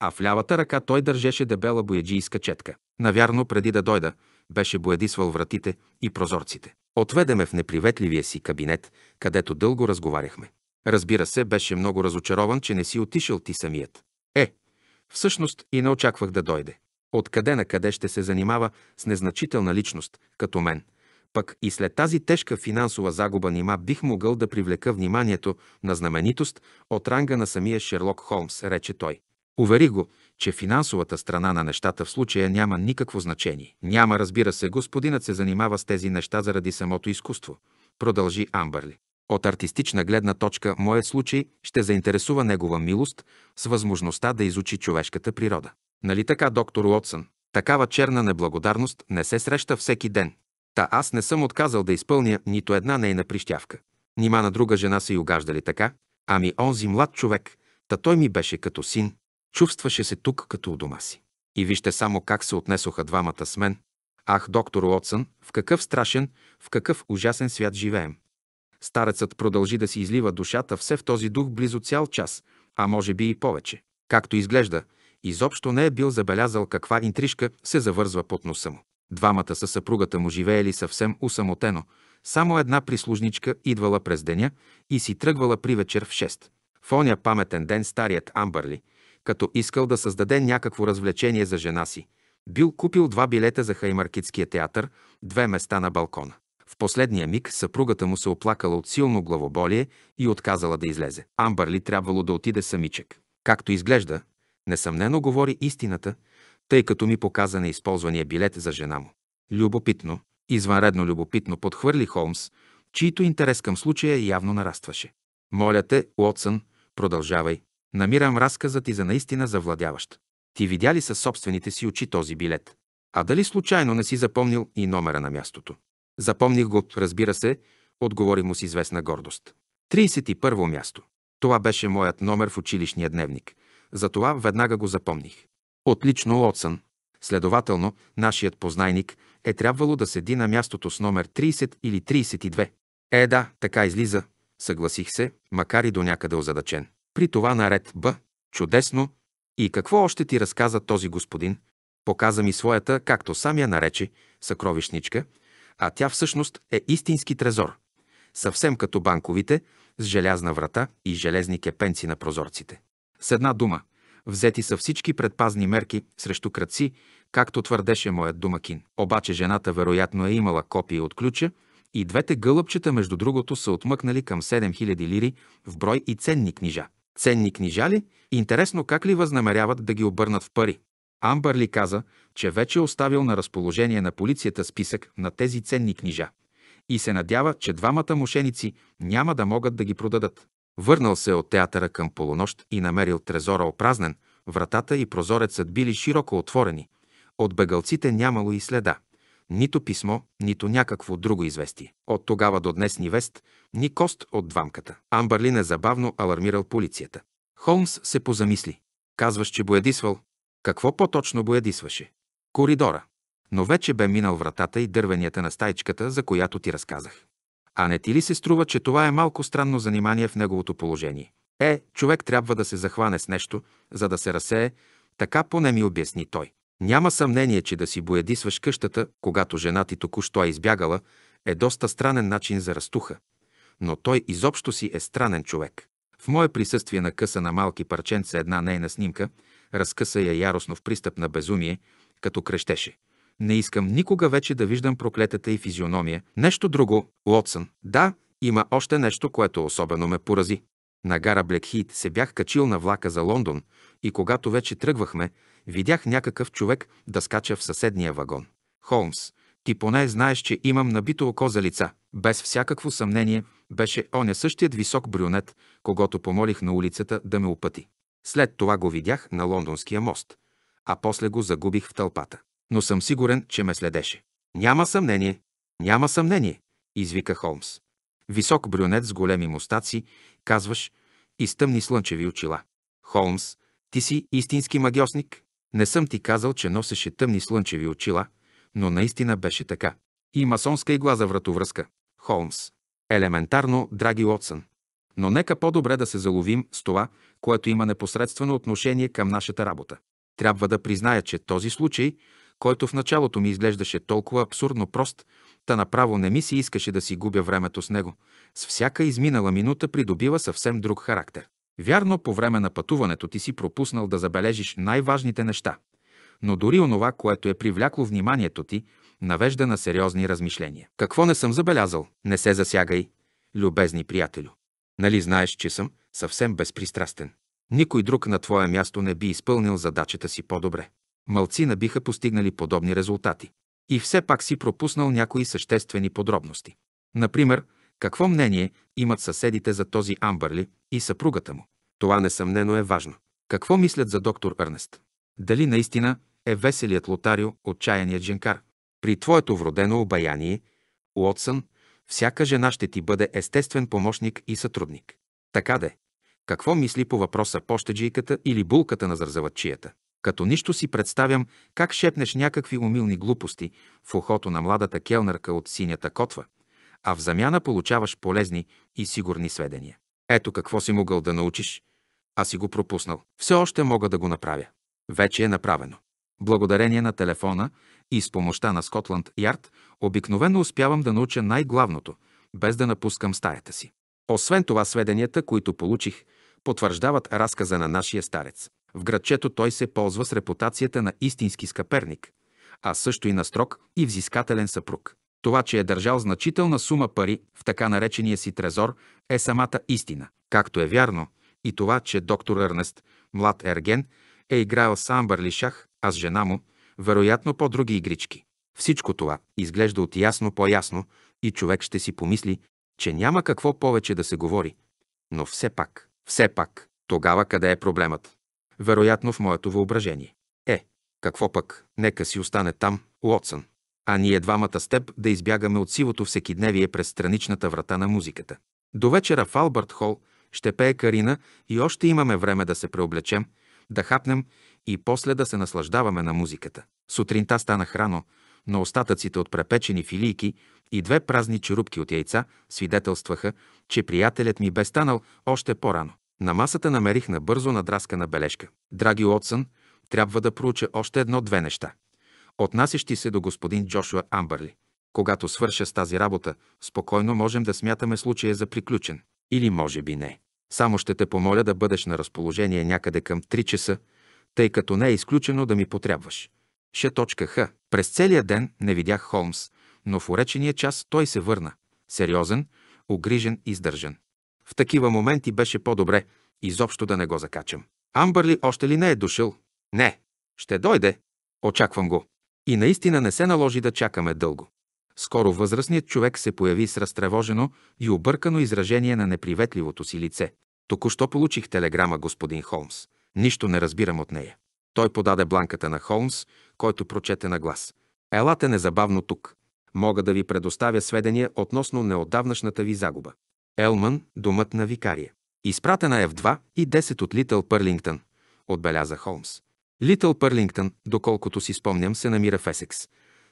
а в лявата ръка той държеше дебела бояджийска четка. Навярно, преди да дойда, беше боядисвал вратите и прозорците. Отведеме в неприветливия си кабинет, където дълго разговаряхме. Разбира се, беше много разочарован, че не си отишъл ти самият. Е, всъщност и не очаквах да дойде. Откъде на къде ще се занимава с незначителна личност, като мен. Пък и след тази тежка финансова загуба нима бих могъл да привлека вниманието на знаменитост от ранга на самия Шерлок Холмс, рече той. Увери го, че финансовата страна на нещата в случая няма никакво значение. Няма, разбира се, господинът се занимава с тези неща заради самото изкуство, продължи Амбърли. От артистична гледна точка моят случай ще заинтересува негова милост с възможността да изучи човешката природа. Нали така, доктор Уотсън? Такава черна неблагодарност не се среща всеки ден. Та аз не съм отказал да изпълня нито една нейна прищявка. Нима на друга жена са и угаждали така? Ами онзи млад човек, та той ми беше като син. Чувстваше се тук като у дома си. И вижте само как се отнесоха двамата с мен. Ах, доктор Уотсън, в какъв страшен, в какъв ужасен свят живеем. Старецът продължи да си излива душата все в този дух близо цял час, а може би и повече. Както изглежда, изобщо не е бил забелязал каква интрижка се завързва под носа му. Двамата със съпругата му живеели съвсем усамотено, само една прислужничка идвала през деня и си тръгвала при вечер в 6. В оня паметен ден старият Амбърли – като искал да създаде някакво развлечение за жена си. Бил купил два билета за Хаймаркитския театър, две места на балкона. В последния миг съпругата му се оплакала от силно главоболие и отказала да излезе. Амбърли трябвало да отиде самичек. Както изглежда, несъмнено говори истината, тъй като ми показа неизползвания билет за жена му. Любопитно, извънредно любопитно подхвърли Холмс, чийто интерес към случая явно нарастваше. Моля те, Уотсън, продължавай. Намирам разказа ти за наистина завладяващ. Ти видя ли със собствените си очи този билет? А дали случайно не си запомнил и номера на мястото? Запомних го, разбира се, отговори му с известна гордост. 31 място. Това беше моят номер в училищния дневник. Затова веднага го запомних. Отлично, Лотсън. Следователно, нашият познайник е трябвало да седи на мястото с номер 30 или 32. Е, да, така излиза, съгласих се, макар и до някъде озадачен. При това наред Б. Чудесно. И какво още ти разказа този господин? Показа ми своята, както сам я нарече, съкровищничка, а тя всъщност е истински трезор. Съвсем като банковите, с желязна врата и железни кепенци на прозорците. С една дума, взети са всички предпазни мерки срещу кръци, както твърдеше моят домакин. Обаче жената вероятно е имала копие от ключа и двете гълъбчета, между другото, са отмъкнали към 7000 лири в брой и ценни книжа. Ценни книжа ли? Интересно как ли възнамеряват да ги обърнат в пари? Амбърли каза, че вече е оставил на разположение на полицията списък на тези ценни книжа и се надява, че двамата мошеници няма да могат да ги продадат. Върнал се от театъра към полунощ и намерил трезора опразнен, вратата и прозорецът били широко отворени. От бегалците нямало и следа. Нито писмо, нито някакво друго известие. От тогава до днес ни вест, ни кост от двамката. Амбърлин е забавно алармирал полицията. Холмс се позамисли. Казваш, че боядисвал. Какво по-точно боядисваше? Коридора. Но вече бе минал вратата и дървенията на стайчката, за която ти разказах. А не ти ли се струва, че това е малко странно занимание в неговото положение? Е, човек трябва да се захване с нещо, за да се разсее, така поне ми обясни той. Няма съмнение, че да си боядисваш къщата, когато жена ти току-що е избягала, е доста странен начин за растуха. Но той изобщо си е странен човек. В мое присъствие накъса на малки парченца една нейна снимка, разкъса я яростно в пристъп на безумие, като крещеше. Не искам никога вече да виждам проклетата и физиономия. Нещо друго, Лотсън. Да, има още нещо, което особено ме порази. На гара Блекхит се бях качил на влака за Лондон и когато вече тръгвахме, Видях някакъв човек да скача в съседния вагон. Холмс, ти поне знаеш, че имам набито око за лица. Без всякакво съмнение беше оня същият висок брюнет, когато помолих на улицата да ме опъти. След това го видях на лондонския мост, а после го загубих в тълпата. Но съм сигурен, че ме следеше. Няма съмнение. Няма съмнение, извика Холмс. Висок брюнет с големи мустаци, казваш, и с тъмни слънчеви очила. Холмс, ти си истински магиосник? Не съм ти казал, че носеше тъмни слънчеви очила, но наистина беше така. И масонска игла за вратовръзка. Холмс. Елементарно, драги Уотсън. Но нека по-добре да се заловим с това, което има непосредствено отношение към нашата работа. Трябва да призная, че този случай, който в началото ми изглеждаше толкова абсурдно прост, та направо не ми се искаше да си губя времето с него, с всяка изминала минута придобива съвсем друг характер. Вярно, по време на пътуването ти си пропуснал да забележиш най-важните неща, но дори онова, което е привлякло вниманието ти, навежда на сериозни размишления. Какво не съм забелязал? Не се засягай, любезни приятелю. Нали знаеш, че съм съвсем безпристрастен? Никой друг на твое място не би изпълнил задачата си по-добре. Малцина биха постигнали подобни резултати. И все пак си пропуснал някои съществени подробности. Например, какво мнение имат съседите за този Амбърли и съпругата му? Това несъмнено е важно. Какво мислят за доктор Ернест? Дали наистина е веселият лотарио, отчаяният женкар? При твоето вродено обаяние, Уотсън, всяка жена ще ти бъде естествен помощник и сътрудник. Така де. Какво мисли по въпроса пощеджийката или булката на зарзаватчията? Като нищо си представям как шепнеш някакви умилни глупости в ухото на младата келнерка от синята котва, а в замяна получаваш полезни и сигурни сведения. Ето какво си могъл да научиш, а си го пропуснал. Все още мога да го направя. Вече е направено. Благодарение на телефона и с помощта на Скотланд Ярд обикновено успявам да науча най-главното, без да напускам стаята си. Освен това, сведенията, които получих, потвърждават разказа на нашия старец. В градчето той се ползва с репутацията на истински скъперник, а също и на строг и взискателен съпруг. Това, че е държал значителна сума пари в така наречения си трезор, е самата истина. Както е вярно и това, че доктор Ернест, млад ерген, е играл с Амбърли шах, а с жена му, вероятно по други игрички. Всичко това изглежда от ясно по-ясно и човек ще си помисли, че няма какво повече да се говори. Но все пак, все пак, тогава къде е проблемът? Вероятно в моето въображение. Е, какво пък, нека си остане там, Уотсън а ние двамата с теб да избягаме от сивото всекидневие през страничната врата на музиката. До вечера в Албърт Хол ще пее Карина и още имаме време да се преоблечем, да хапнем и после да се наслаждаваме на музиката. Сутринта стана рано, но остатъците от препечени филийки и две празни черупки от яйца свидетелстваха, че приятелят ми бе станал още по-рано. На масата намерих набързо на бележка. Драги Отсън трябва да проуча още едно-две неща отнасящи се до господин Джошуа Амбърли. Когато свърша с тази работа, спокойно можем да смятаме случая за приключен. Или може би не. Само ще те помоля да бъдеш на разположение някъде към 3 часа, тъй като не е изключено да ми потребваш. Ш.Х. През целия ден не видях Холмс, но в уречения час той се върна. Сериозен, огрижен и сдържан. В такива моменти беше по-добре изобщо да не го закачам. Амбърли още ли не е дошъл? Не. Ще дойде. Очаквам го. И наистина не се наложи да чакаме дълго. Скоро възрастният човек се появи с разтревожено и объркано изражение на неприветливото си лице. Току-що получих телеграма господин Холмс. Нищо не разбирам от нея. Той подаде бланката на Холмс, който прочете на глас. Елате незабавно тук. Мога да ви предоставя сведения относно неотдавнашната ви загуба. Елман, домът на викария. Изпратена е в 2 и 10 от Литъл Пърлингтън, отбеляза Холмс. Литъл Пърлингтън, доколкото си спомням, се намира в Есекс,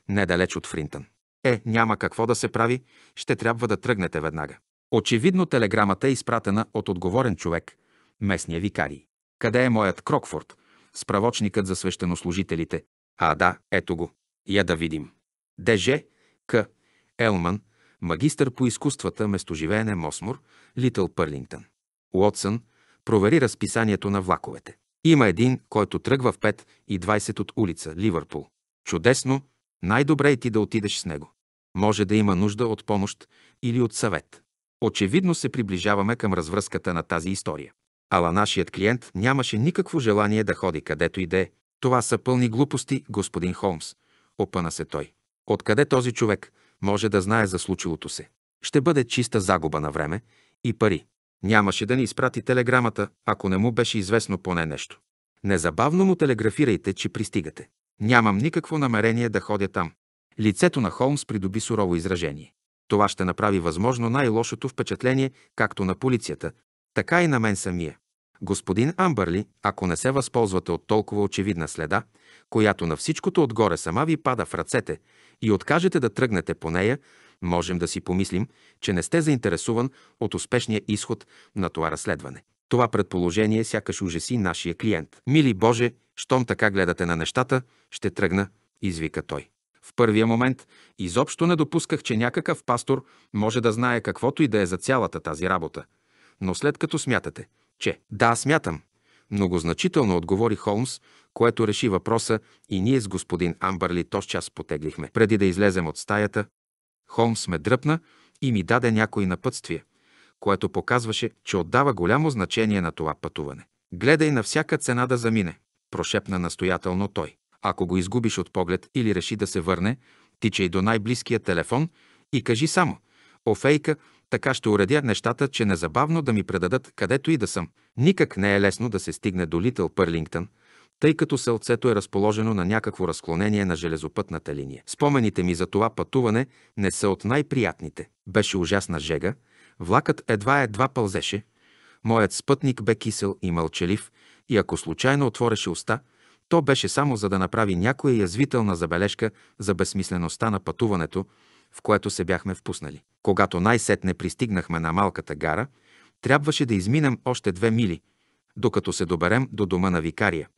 недалеч от Фринтън. Е, няма какво да се прави, ще трябва да тръгнете веднага. Очевидно телеграмата е изпратена от отговорен човек, местния викарий. Къде е моят Крокфорд? Справочникът за свещенослужителите. А, да, ето го. Я да видим. Деже, К. Елман, магистър по изкуствата, местоживеене Мосмор, Литъл Пърлингтън. Уотсън провери разписанието на влаковете. Има един, който тръгва в 5 и 20 от улица, Ливърпул. Чудесно, най-добре е ти да отидеш с него. Може да има нужда от помощ или от съвет. Очевидно се приближаваме към развръзката на тази история. Ала нашият клиент нямаше никакво желание да ходи където и да е. Това са пълни глупости, господин Холмс. Опъна се той. Откъде този човек може да знае за случилото се? Ще бъде чиста загуба на време и пари. Нямаше да ни изпрати телеграмата, ако не му беше известно поне нещо. Незабавно му телеграфирайте, че пристигате. Нямам никакво намерение да ходя там. Лицето на Холмс придоби сурово изражение. Това ще направи възможно най-лошото впечатление както на полицията, така и на мен самия. Господин Амбърли, ако не се възползвате от толкова очевидна следа, която на всичкото отгоре сама ви пада в ръцете и откажете да тръгнете по нея, Можем да си помислим, че не сте заинтересуван от успешния изход на това разследване. Това предположение сякаш ужаси нашия клиент. Мили Боже, щом така гледате на нещата, ще тръгна, извика той. В първия момент изобщо не допусках, че някакъв пастор може да знае каквото и да е за цялата тази работа. Но след като смятате, че да, смятам, многозначително отговори Холмс, което реши въпроса и ние с господин Амбърли тощ час потеглихме. Преди да излезем от стаята, Холмс ме дръпна и ми даде някои напътствия, което показваше, че отдава голямо значение на това пътуване. Гледай на всяка цена да замине, прошепна настоятелно той. Ако го изгубиш от поглед или реши да се върне, тичай до най-близкия телефон и кажи само «Офейка, така ще уредя нещата, че незабавно да ми предадат където и да съм». Никак не е лесно да се стигне до Литъл Пърлингтън – тъй като селцето е разположено на някакво разклонение на железопътната линия. Спомените ми за това пътуване не са от най-приятните. Беше ужасна жега, влакът едва-едва пълзеше, моят спътник бе кисел и мълчалив и ако случайно отвореше уста, то беше само за да направи някоя язвителна забележка за безсмислеността на пътуването, в което се бяхме впуснали. Когато най-сетне пристигнахме на малката гара, трябваше да изминем още две мили, докато се доберем до дома на викария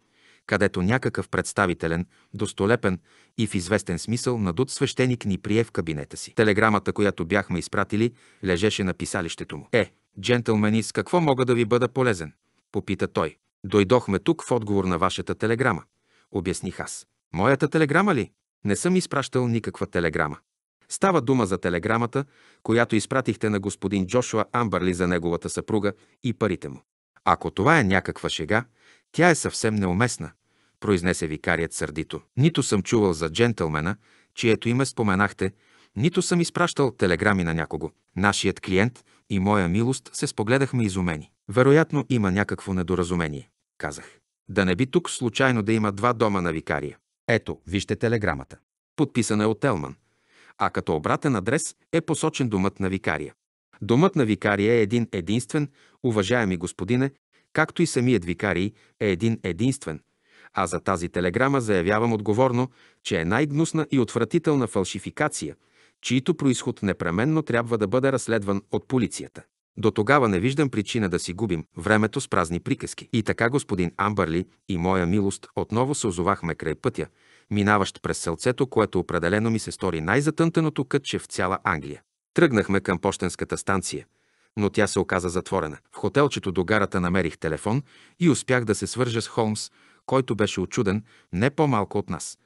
където някакъв представителен, достолепен и в известен смисъл надут свещеник ни прие в кабинета си. Телеграмата, която бяхме изпратили, лежеше на писалището му. Е, джентълмени, с какво мога да ви бъда полезен? Попита той. Дойдохме тук в отговор на вашата телеграма. Обясних аз. Моята телеграма ли? Не съм изпращал никаква телеграма. Става дума за телеграмата, която изпратихте на господин Джошуа Амбърли за неговата съпруга и парите му. Ако това е някаква шега, тя е съвсем неуместна, произнесе викарият сърдито. Нито съм чувал за джентълмена, чието име споменахте, нито съм изпращал телеграми на някого. Нашият клиент и моя милост се спогледахме изумени. Вероятно има някакво недоразумение, казах. Да не би тук случайно да има два дома на викария. Ето, вижте телеграмата. Подписана е от Елман, а като обратен адрес е посочен домът на викария. Домът на викария е един единствен, уважаеми господине, както и самият викарий, е един единствен. А за тази телеграма заявявам отговорно, че е най-гнусна и отвратителна фалшификация, чието происход непременно трябва да бъде разследван от полицията. До тогава не виждам причина да си губим времето с празни приказки. И така господин Амбърли и моя милост отново се озовахме край пътя, минаващ през селцето, което определено ми се стори най-затънтеното кътче в цяла Англия. Тръгнахме към почтенската станция, но тя се оказа затворена. В хотелчето до гарата намерих телефон и успях да се свържа с Холмс, който беше очуден не по-малко от нас,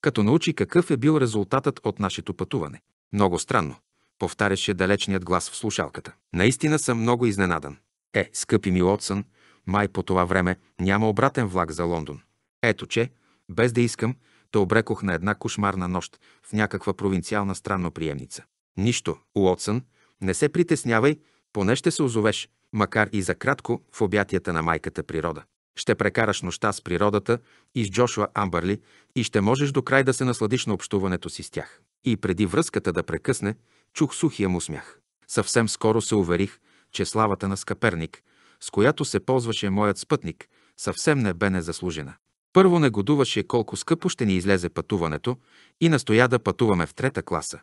като научи какъв е бил резултатът от нашето пътуване. Много странно, повтаряше далечният глас в слушалката. Наистина съм много изненадан. Е, скъпи ми Уотсън, май по това време няма обратен влак за Лондон. Ето че, без да искам, те обрекох на една кошмарна нощ в някаква провинциална странно приемница. Нищо, Уотсън, не се притеснявай, поне ще се озовеш, макар и за кратко, в обятията на майката природа. Ще прекараш нощта с природата и с Джошуа Амбърли и ще можеш до край да се насладиш на общуването си с тях. И преди връзката да прекъсне, чух сухия му смях. Съвсем скоро се уверих, че славата на Скъперник, с която се ползваше моят спътник, съвсем не бе незаслужена. Първо негодуваше колко скъпо ще ни излезе пътуването и настоя да пътуваме в трета класа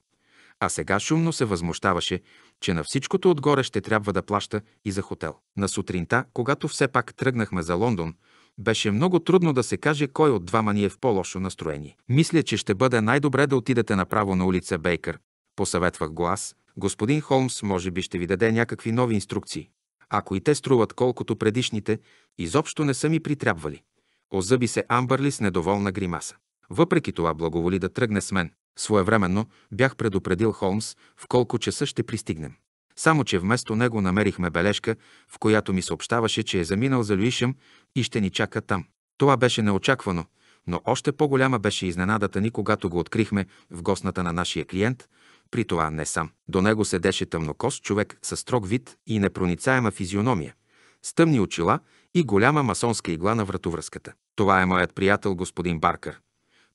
а сега шумно се възмущаваше, че на всичкото отгоре ще трябва да плаща и за хотел. На сутринта, когато все пак тръгнахме за Лондон, беше много трудно да се каже кой от двама ни е в по-лошо настроение. Мисля, че ще бъде най-добре да отидете направо на улица Бейкър. Посъветвах го аз. Господин Холмс може би ще ви даде някакви нови инструкции. Ако и те струват колкото предишните, изобщо не са ми притрябвали. Озъби се Амбърли с недоволна гримаса. Въпреки това благоволи да тръгне с мен. Своевременно бях предупредил Холмс в колко часа ще пристигнем. Само, че вместо него намерихме бележка, в която ми съобщаваше, че е заминал за Люишем и ще ни чака там. Това беше неочаквано, но още по-голяма беше изненадата ни, когато го открихме в гостната на нашия клиент, при това не сам. До него седеше тъмнокос човек с строг вид и непроницаема физиономия, с тъмни очила и голяма масонска игла на вратовръзката. Това е моят приятел господин Баркър,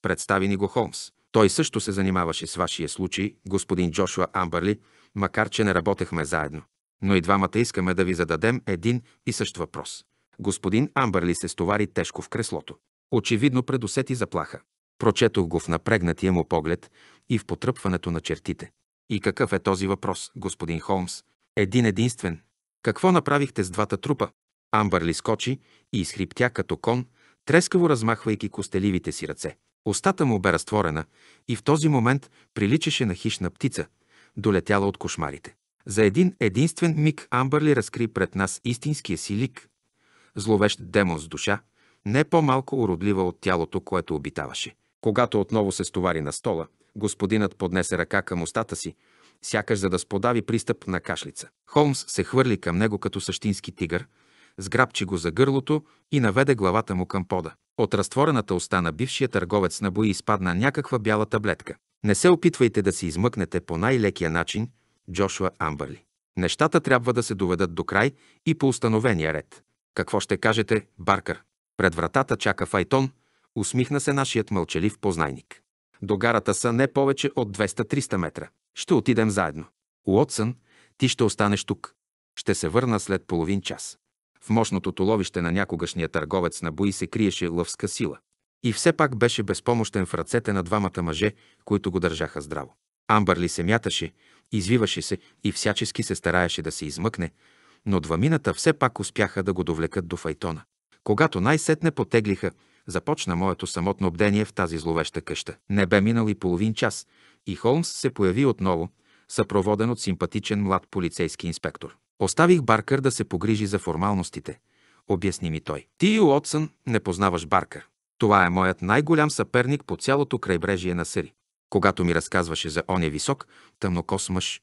Представи ни го Холмс. Той също се занимаваше с вашия случай, господин Джошуа Амбърли, макар че не работехме заедно. Но и двамата искаме да ви зададем един и същ въпрос. Господин Амбърли се стовари тежко в креслото. Очевидно предусети заплаха. Прочетох го в напрегнатия му поглед и в потръпването на чертите. И какъв е този въпрос, господин Холмс? Един единствен. Какво направихте с двата трупа? Амбърли скочи и изхриптя като кон, трескаво размахвайки костеливите си ръце. Остата му бе разтворена и в този момент приличаше на хищна птица, долетяла от кошмарите. За един единствен миг Амбърли разкри пред нас истинския си лик, зловещ демон с душа, не по-малко уродлива от тялото, което обитаваше. Когато отново се стовари на стола, господинът поднесе ръка към устата си, сякаш за да сподави пристъп на кашлица. Холмс се хвърли към него като същински тигър, сграбчи го за гърлото и наведе главата му към пода. От разтворената уста на бившия търговец на бои изпадна някаква бяла таблетка. Не се опитвайте да се измъкнете по най-лекия начин, Джошуа Амбърли. Нещата трябва да се доведат до край и по установения ред. Какво ще кажете, Баркър? Пред вратата чака Файтон, усмихна се нашият мълчалив познайник. До гарата са не повече от 200-300 метра. Ще отидем заедно. Уотсън, ти ще останеш тук. Ще се върна след половин час. В мощното толовище на някогашния търговец на бои се криеше лъвска сила. И все пак беше безпомощен в ръцете на двамата мъже, които го държаха здраво. Амбърли се мяташе, извиваше се и всячески се стараеше да се измъкне, но двамината все пак успяха да го довлекат до файтона. Когато най-сетне потеглиха, започна моето самотно бдение в тази зловеща къща. Не бе минал и половин час и Холмс се появи отново, съпроводен от симпатичен млад полицейски инспектор. Оставих Баркър да се погрижи за формалностите, обясни ми той. Ти, Уотсън, не познаваш Баркър. Това е моят най-голям съперник по цялото крайбрежие на Съри. Когато ми разказваше за оня висок, тъмнокос мъж,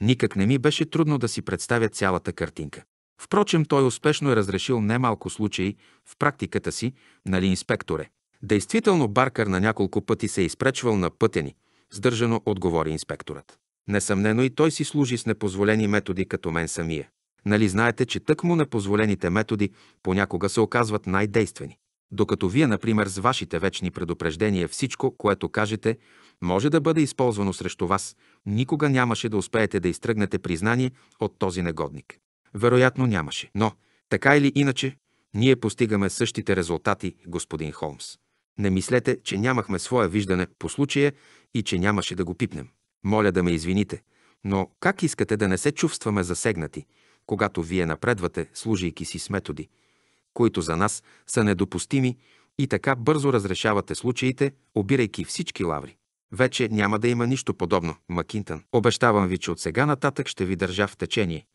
никак не ми беше трудно да си представя цялата картинка. Впрочем, той успешно е разрешил немалко случаи в практиката си, нали, инспекторе? Действително, Баркър на няколко пъти се е изпречвал на пътя ни, сдържано отговори инспекторът. Несъмнено и той си служи с непозволени методи като мен самия. Нали знаете, че тъкмо непозволените методи понякога се оказват най-действени. Докато вие, например, с вашите вечни предупреждения всичко, което кажете, може да бъде използвано срещу вас, никога нямаше да успеете да изтръгнете признание от този негодник. Вероятно нямаше. Но, така или иначе, ние постигаме същите резултати, господин Холмс. Не мислете, че нямахме свое виждане по случая и че нямаше да го пипнем. Моля да ме извините, но как искате да не се чувстваме засегнати, когато вие напредвате, служийки си с методи, които за нас са недопустими и така бързо разрешавате случаите, обирайки всички лаври? Вече няма да има нищо подобно, Макинтън. Обещавам ви, че от сега нататък ще ви държа в течение.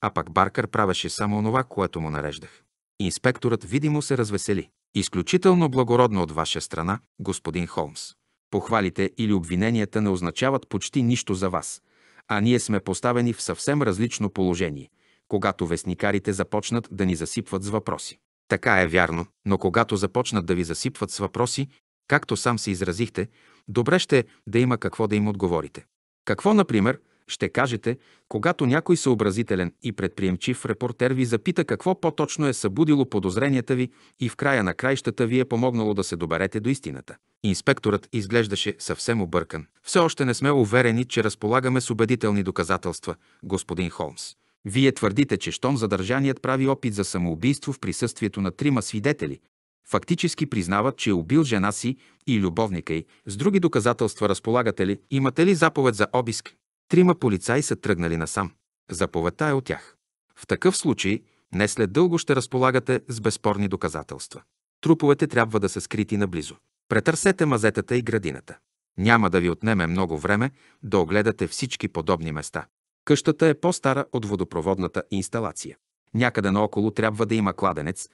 А пак Баркър правеше само онова, което му нареждах. Инспекторът видимо се развесели. Изключително благородно от ваша страна, господин Холмс. Похвалите или обвиненията не означават почти нищо за вас, а ние сме поставени в съвсем различно положение, когато вестникарите започнат да ни засипват с въпроси. Така е вярно, но когато започнат да ви засипват с въпроси, както сам се изразихте, добре ще да има какво да им отговорите. Какво, например, ще кажете, когато някой съобразителен и предприемчив репортер ви запита какво по-точно е събудило подозренията ви и в края на краищата ви е помогнало да се доберете до истината. Инспекторът изглеждаше съвсем объркан. Все още не сме уверени, че разполагаме с убедителни доказателства, господин Холмс. Вие твърдите, че щом задържаният прави опит за самоубийство в присъствието на трима свидетели, фактически признават, че е убил жена си и любовника й. С други доказателства разполагате ли? Имате ли заповед за обиск? Трима полицаи са тръгнали насам. Заповедта е от тях. В такъв случай, не след дълго ще разполагате с безспорни доказателства. Труповете трябва да са скрити наблизо. Претърсете мазетата и градината. Няма да ви отнеме много време да огледате всички подобни места. Къщата е по-стара от водопроводната инсталация. Някъде наоколо трябва да има кладенец,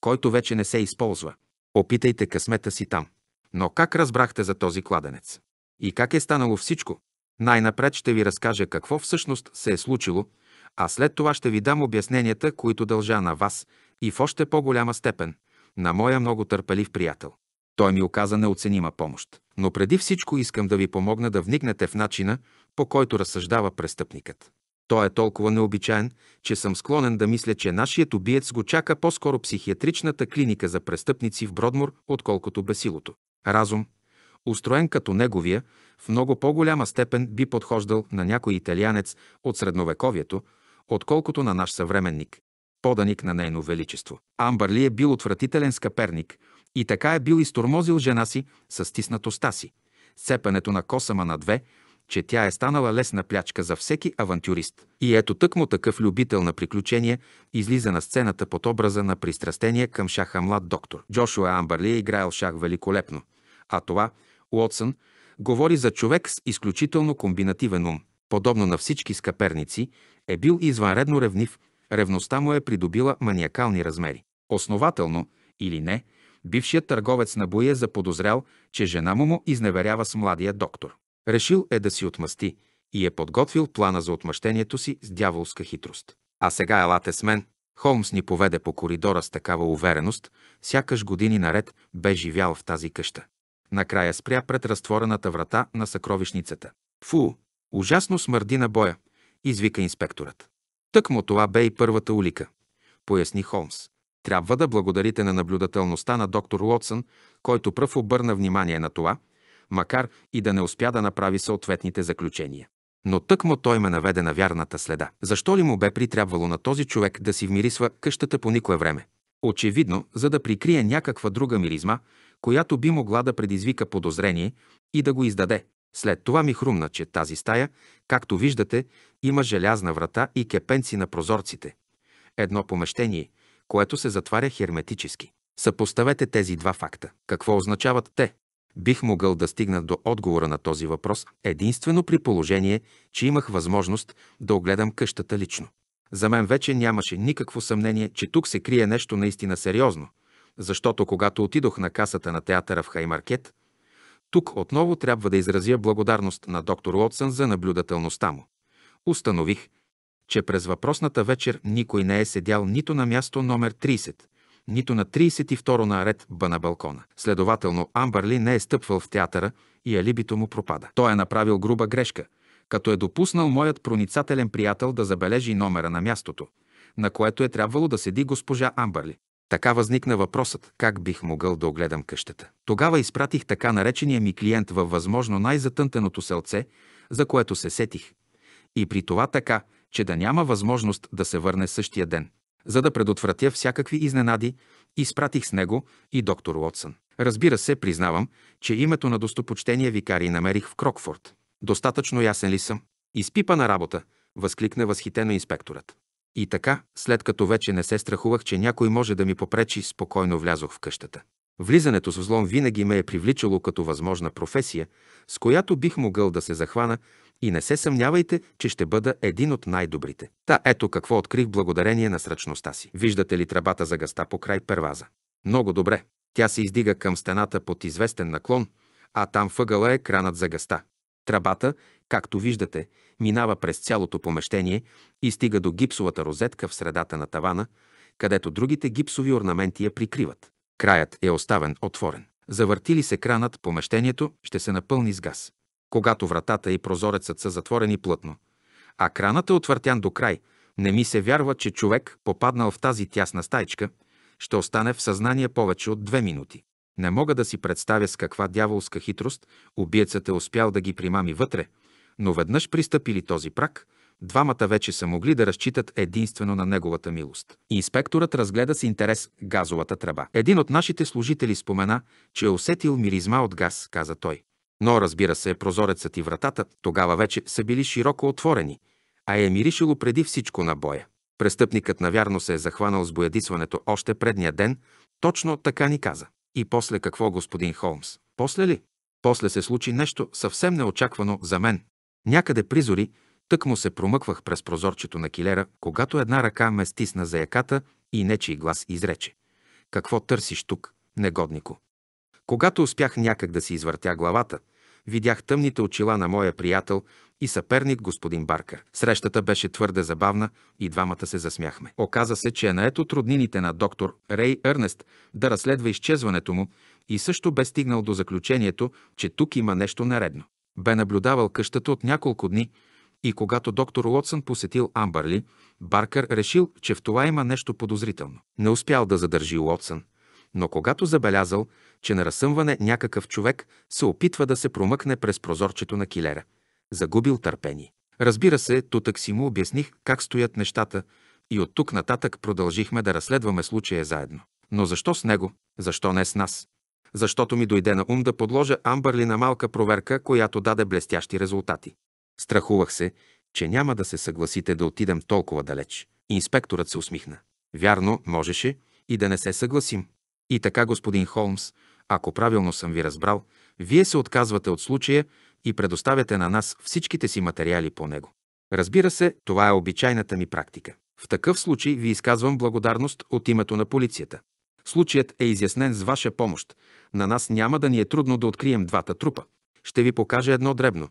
който вече не се използва. Опитайте късмета си там. Но как разбрахте за този кладенец? И как е станало всичко? Най-напред ще ви разкажа какво всъщност се е случило, а след това ще ви дам обясненията, които дължа на вас и в още по-голяма степен на моя много търпелив приятел. Той ми оказа неоценима помощ. Но преди всичко искам да ви помогна да вникнете в начина, по който разсъждава престъпникът. Той е толкова необичаен, че съм склонен да мисля, че нашият убиец го чака по-скоро психиатричната клиника за престъпници в Бродмор, отколкото бесилото. Разум, устроен като неговия, в много по-голяма степен би подхождал на някой италианец от средновековието, отколкото на наш съвременник, поданик на нейно величество. Амбърли е бил отвратителен скъперник и така е бил изтормозил жена си с стиснатостта си, цепенето на косама на две, че тя е станала лесна плячка за всеки авантюрист. И ето тъкмо такъв любител на приключения излиза на сцената под образа на пристрастение към шаха млад доктор. Джошуа Амбърли е играел шах великолепно, а това – Уотсън говори за човек с изключително комбинативен ум. Подобно на всички скъперници, е бил извънредно ревнив, ревността му е придобила маниакални размери. Основателно или не, бившият търговец на боя е заподозрял, че жена му му изневерява с младия доктор. Решил е да си отмъсти и е подготвил плана за отмъщението си с дяволска хитрост. А сега елате с мен. Холмс ни поведе по коридора с такава увереност, сякаш години наред бе живял в тази къща. Накрая спря пред разтворената врата на съкровищницата. Фу, ужасно смърди на боя, извика инспекторът. Тъкмо това бе и първата улика, поясни Холмс. Трябва да благодарите на наблюдателността на доктор Лотсън, който пръв обърна внимание на това, макар и да не успя да направи съответните заключения. Но тъкмо той ме наведе на вярната следа. Защо ли му бе притрябвало на този човек да си вмирисва къщата по никое време? Очевидно, за да прикрие някаква друга миризма, която би могла да предизвика подозрение и да го издаде. След това ми хрумна, че тази стая, както виждате, има желязна врата и кепенци на прозорците. Едно помещение, което се затваря херметически. Съпоставете тези два факта. Какво означават те? Бих могъл да стигна до отговора на този въпрос единствено при положение, че имах възможност да огледам къщата лично. За мен вече нямаше никакво съмнение, че тук се крие нещо наистина сериозно – защото когато отидох на касата на театъра в Хаймаркет, тук отново трябва да изразя благодарност на доктор Уотсън за наблюдателността му. Установих, че през въпросната вечер никой не е седял нито на място номер 30, нито на 32 ро наред ба на балкона. Следователно, Амбърли не е стъпвал в театъра и алибито му пропада. Той е направил груба грешка, като е допуснал моят проницателен приятел да забележи номера на мястото, на което е трябвало да седи госпожа Амбърли. Така възникна въпросът как бих могъл да огледам къщата. Тогава изпратих така наречения ми клиент във възможно най-затънтеното селце, за което се сетих. И при това така, че да няма възможност да се върне същия ден. За да предотвратя всякакви изненади, изпратих с него и доктор Уотсън. Разбира се, признавам, че името на достопочтения викари намерих в Крокфорд. Достатъчно ясен ли съм? Изпипа на работа, възкликна възхитено инспекторът. И така, след като вече не се страхувах, че някой може да ми попречи, спокойно влязох в къщата. Влизането с взлом винаги ме е привличало като възможна професия, с която бих могъл да се захвана и не се съмнявайте, че ще бъда един от най-добрите. Та ето какво открих благодарение на сръчността си. Виждате ли тръбата за гъста по край перваза? Много добре. Тя се издига към стената под известен наклон, а там въгъла е кранът за гъста. Трабата, както виждате, минава през цялото помещение и стига до гипсовата розетка в средата на тавана, където другите гипсови орнаменти я прикриват. Краят е оставен отворен. Завъртили се кранът, помещението ще се напълни с газ. Когато вратата и прозорецът са затворени плътно, а кранът е отвъртян до край, не ми се вярва, че човек, попаднал в тази тясна стайчка, ще остане в съзнание повече от две минути. Не мога да си представя с каква дяволска хитрост убиецът е успял да ги примами вътре, но веднъж пристъпили този прак, двамата вече са могли да разчитат единствено на неговата милост. Инспекторът разгледа с интерес газовата тръба. Един от нашите служители спомена, че е усетил миризма от газ, каза той. Но, разбира се, прозорецът и вратата тогава вече са били широко отворени, а е миришило преди всичко на боя. Престъпникът навярно се е захванал с боядисването още предния ден, точно така ни каза. И после какво, господин Холмс? После ли? После се случи нещо съвсем неочаквано за мен. Някъде призори, тък му се промъквах през прозорчето на килера, когато една ръка ме стисна за яката и нечий глас изрече. Какво търсиш тук, негоднико? Когато успях някак да си извъртя главата, видях тъмните очила на моя приятел, и съперник господин Баркър. Срещата беше твърде забавна и двамата се засмяхме. Оказа се, че е наето труднините роднините на доктор Рей Ернест да разследва изчезването му и също бе стигнал до заключението, че тук има нещо наредно. Бе наблюдавал къщата от няколко дни и когато доктор Лотсън посетил Амбърли, Баркър решил, че в това има нещо подозрително. Не успял да задържи Лотсън, но когато забелязал, че на разсъмване някакъв човек се опитва да се промъкне през прозорчето на килера – загубил търпение. Разбира се, тутък си му обясних как стоят нещата и от тук нататък продължихме да разследваме случая заедно. Но защо с него? Защо не с нас? Защото ми дойде на ум да подложа Амбърли на малка проверка, която даде блестящи резултати. Страхувах се, че няма да се съгласите да отидем толкова далеч. Инспекторът се усмихна. Вярно, можеше и да не се съгласим. И така, господин Холмс, ако правилно съм ви разбрал, вие се отказвате от случая и предоставяте на нас всичките си материали по него. Разбира се, това е обичайната ми практика. В такъв случай ви изказвам благодарност от името на полицията. Случаят е изяснен с ваша помощ. На нас няма да ни е трудно да открием двата трупа. Ще ви покажа едно дребно,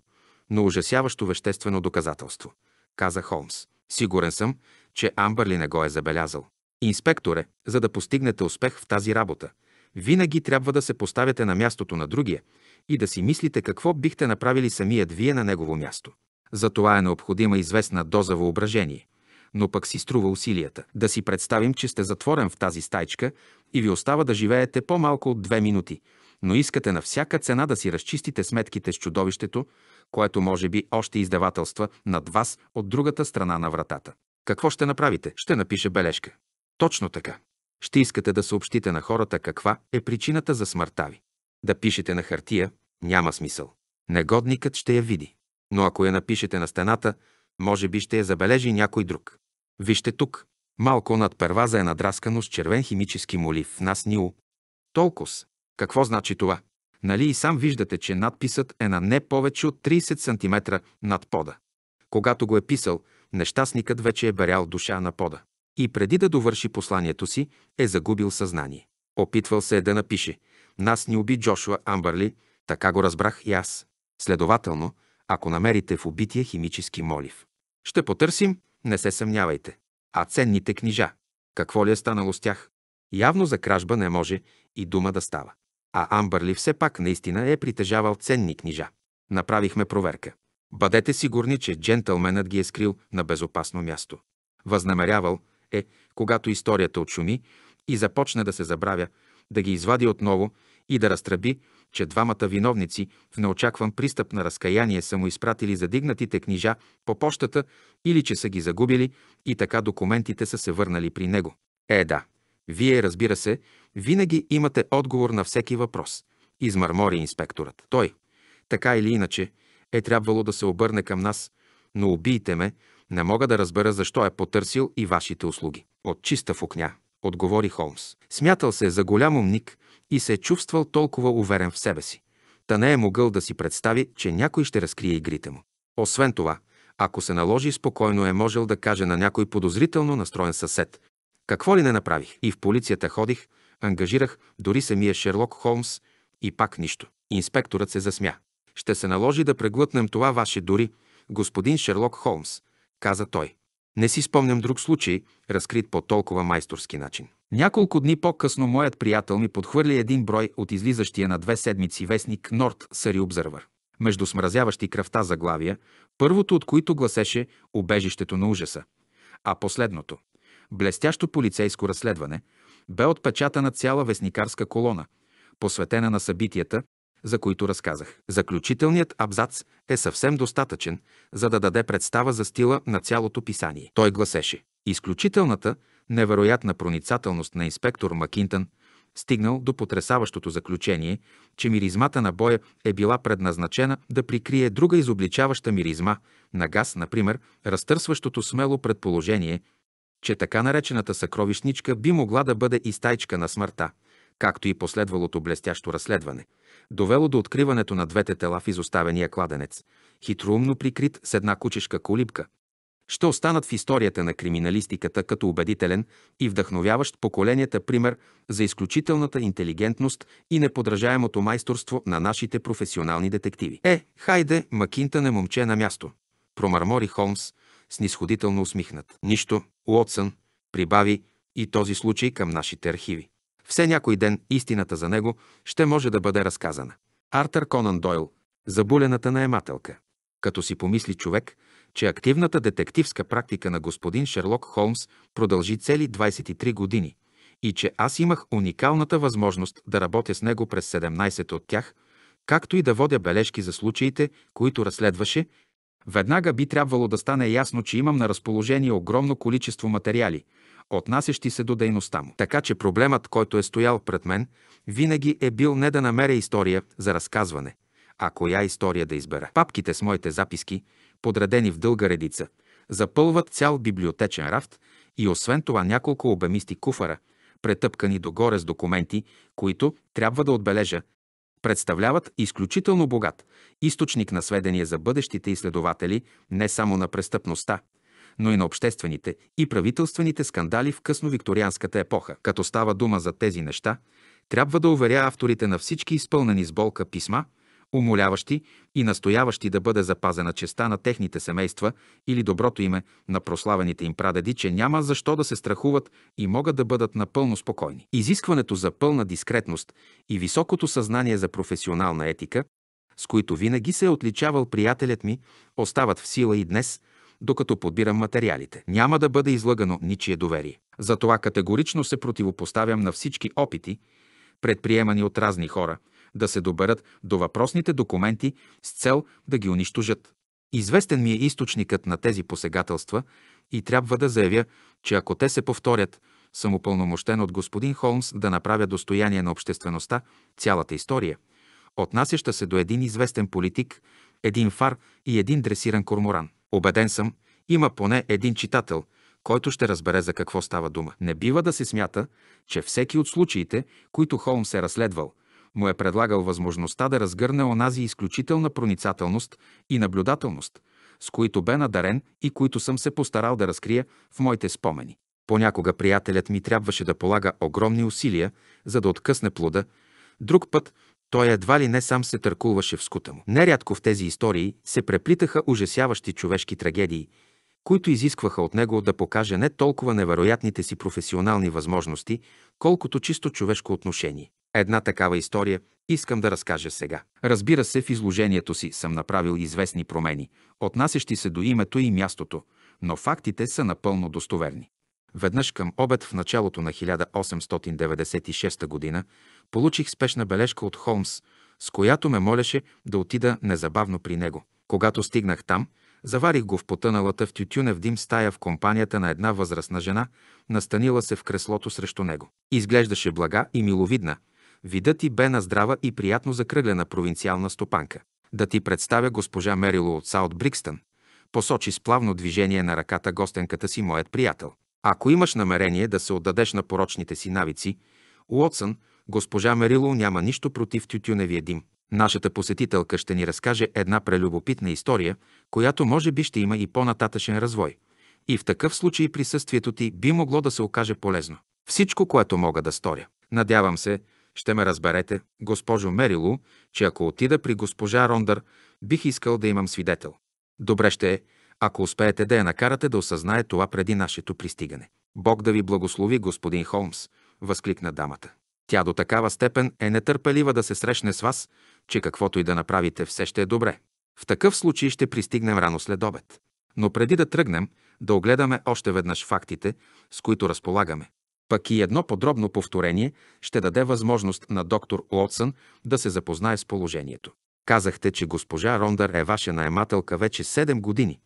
но ужасяващо веществено доказателство, каза Холмс. Сигурен съм, че Амбърли не го е забелязал. Инспекторе, за да постигнете успех в тази работа, винаги трябва да се поставяте на мястото на другия и да си мислите какво бихте направили самият вие на негово място. За това е необходима известна доза въображение, но пък си струва усилията. Да си представим, че сте затворен в тази стайчка и ви остава да живеете по-малко от две минути, но искате на всяка цена да си разчистите сметките с чудовището, което може би още издавателства над вас от другата страна на вратата. Какво ще направите? Ще напише бележка. Точно така. Ще искате да съобщите на хората каква е причината за смъртта ви да пишете на хартия, няма смисъл. Негодникът ще я види. Но ако я напишете на стената, може би ще я забележи някой друг. Вижте тук. Малко над перваза е надраскано с червен химически молив нас нио. Толкос. Какво значи това? Нали и сам виждате, че надписът е на не повече от 30 см над пода. Когато го е писал, нещастникът вече е барял душа на пода. И преди да довърши посланието си, е загубил съзнание. Опитвал се е да напише – нас ни уби Джошуа Амбърли, така го разбрах и аз. Следователно, ако намерите в убития химически молив. Ще потърсим, не се съмнявайте. А ценните книжа? Какво ли е станало с тях? Явно за кражба не може и дума да става. А Амбърли все пак наистина е притежавал ценни книжа. Направихме проверка. Бъдете сигурни, че джентълменът ги е скрил на безопасно място. Възнамерявал е, когато историята отшуми и започне да се забравя, да ги извади отново и да разтраби, че двамата виновници в неочакван пристъп на разкаяние са му изпратили задигнатите книжа по почтата или че са ги загубили и така документите са се върнали при него. Е, да. Вие, разбира се, винаги имате отговор на всеки въпрос, измърмори инспекторът. Той, така или иначе, е трябвало да се обърне към нас, но убийте ме, не мога да разбера защо е потърсил и вашите услуги. От чиста фукня отговори Холмс. Смятал се за голям умник и се е чувствал толкова уверен в себе си. Та не е могъл да си представи, че някой ще разкрие игрите му. Освен това, ако се наложи, спокойно е можел да каже на някой подозрително настроен съсед. Какво ли не направих? И в полицията ходих, ангажирах дори самия Шерлок Холмс и пак нищо. Инспекторът се засмя. Ще се наложи да преглътнем това ваше дори, господин Шерлок Холмс, каза той. Не си спомням друг случай, разкрит по толкова майсторски начин. Няколко дни по-късно моят приятел ми подхвърли един брой от излизащия на две седмици вестник Норд Сари Обзървър. Между смразяващи кръвта заглавия, първото от които гласеше убежището на ужаса», а последното – блестящо полицейско разследване, бе отпечатана цяла вестникарска колона, посветена на събитията, за които разказах. Заключителният абзац е съвсем достатъчен, за да даде представа за стила на цялото писание. Той гласеше Изключителната, невероятна проницателност на инспектор Макинтън стигнал до потрясаващото заключение, че миризмата на боя е била предназначена да прикрие друга изобличаваща миризма на газ, например, разтърсващото смело предположение, че така наречената съкровищничка би могла да бъде и стайчка на смъртта, както и последвалото блестящо разследване – довело до откриването на двете тела в изоставения кладенец, хитроумно прикрит с една кучешка колибка. Ще останат в историята на криминалистиката като убедителен и вдъхновяващ поколенията пример за изключителната интелигентност и неподражаемото майсторство на нашите професионални детективи. Е, хайде, макинта не момче на място, промърмори Холмс, снисходително усмихнат. Нищо, Уотсън, прибави и този случай към нашите архиви. Все някой ден истината за него ще може да бъде разказана. Артър Конан Дойл Забулената наемателка. Като си помисли човек, че активната детективска практика на господин Шерлок Холмс продължи цели 23 години и че аз имах уникалната възможност да работя с него през 17 от тях, както и да водя бележки за случаите, които разследваше, веднага би трябвало да стане ясно, че имам на разположение огромно количество материали – отнасящи се до дейността му. Така че проблемът, който е стоял пред мен, винаги е бил не да намеря история за разказване, а коя история да избера. Папките с моите записки, подредени в дълга редица, запълват цял библиотечен рафт и освен това няколко обемисти куфара, претъпкани догоре с документи, които, трябва да отбележа, представляват изключително богат източник на сведения за бъдещите изследователи не само на престъпността, но и на обществените и правителствените скандали в късновикторианската епоха. Като става дума за тези неща, трябва да уверя авторите на всички изпълнени с болка писма, умоляващи и настояващи да бъде запазена честа на техните семейства или доброто име на прославените им прадеди, че няма защо да се страхуват и могат да бъдат напълно спокойни. Изискването за пълна дискретност и високото съзнание за професионална етика, с които винаги се е отличавал приятелят ми, остават в сила и днес – докато подбирам материалите. Няма да бъде излъгано ничие доверие. Затова категорично се противопоставям на всички опити, предприемани от разни хора, да се доберат до въпросните документи с цел да ги унищожат. Известен ми е източникът на тези посегателства и трябва да заявя, че ако те се повторят, съм упълномощен от господин Холмс да направя достояние на обществеността цялата история, отнасяща се до един известен политик, един фар и един дресиран корморан. Обеден съм, има поне един читател, който ще разбере за какво става дума. Не бива да се смята, че всеки от случаите, които Холмс е разследвал, му е предлагал възможността да разгърне онази изключителна проницателност и наблюдателност, с които бе надарен и които съм се постарал да разкрия в моите спомени. Понякога приятелят ми трябваше да полага огромни усилия, за да откъсне плода, друг път той едва ли не сам се търкуваше в скута му. Нерядко в тези истории се преплитаха ужасяващи човешки трагедии, които изискваха от него да покаже не толкова невероятните си професионални възможности, колкото чисто човешко отношение. Една такава история искам да разкажа сега. Разбира се, в изложението си съм направил известни промени, отнасящи се до името и мястото, но фактите са напълно достоверни. Веднъж към обед в началото на 1896 година, получих спешна бележка от Холмс, с която ме молеше да отида незабавно при него. Когато стигнах там, заварих го в потъналата в Тютюне в дим стая в компанията на една възрастна жена, настанила се в креслото срещу него. Изглеждаше блага и миловидна. Видът ти бе на здрава и приятно закръглена провинциална стопанка. Да ти представя госпожа Мерило от Саут Брикстън, посочи с плавно движение на ръката гостенката си моят приятел. Ако имаш намерение да се отдадеш на порочните си навици, Уотсън, госпожа Мерило няма нищо против тютюневия дим. Нашата посетителка ще ни разкаже една прелюбопитна история, която може би ще има и по-нататъчен развой. И в такъв случай присъствието ти би могло да се окаже полезно. Всичко, което мога да сторя. Надявам се, ще ме разберете, госпожо Мерило, че ако отида при госпожа Рондър, бих искал да имам свидетел. Добре ще е, ако успеете да я накарате да осъзнае това преди нашето пристигане. Бог да ви благослови, господин Холмс, възкликна дамата. Тя до такава степен е нетърпелива да се срещне с вас, че каквото и да направите, все ще е добре. В такъв случай ще пристигнем рано след обед. Но преди да тръгнем, да огледаме още веднъж фактите, с които разполагаме. Пък и едно подробно повторение ще даде възможност на доктор Лотсън да се запознае с положението. Казахте, че госпожа Рондър е ваша наемателка вече 7 години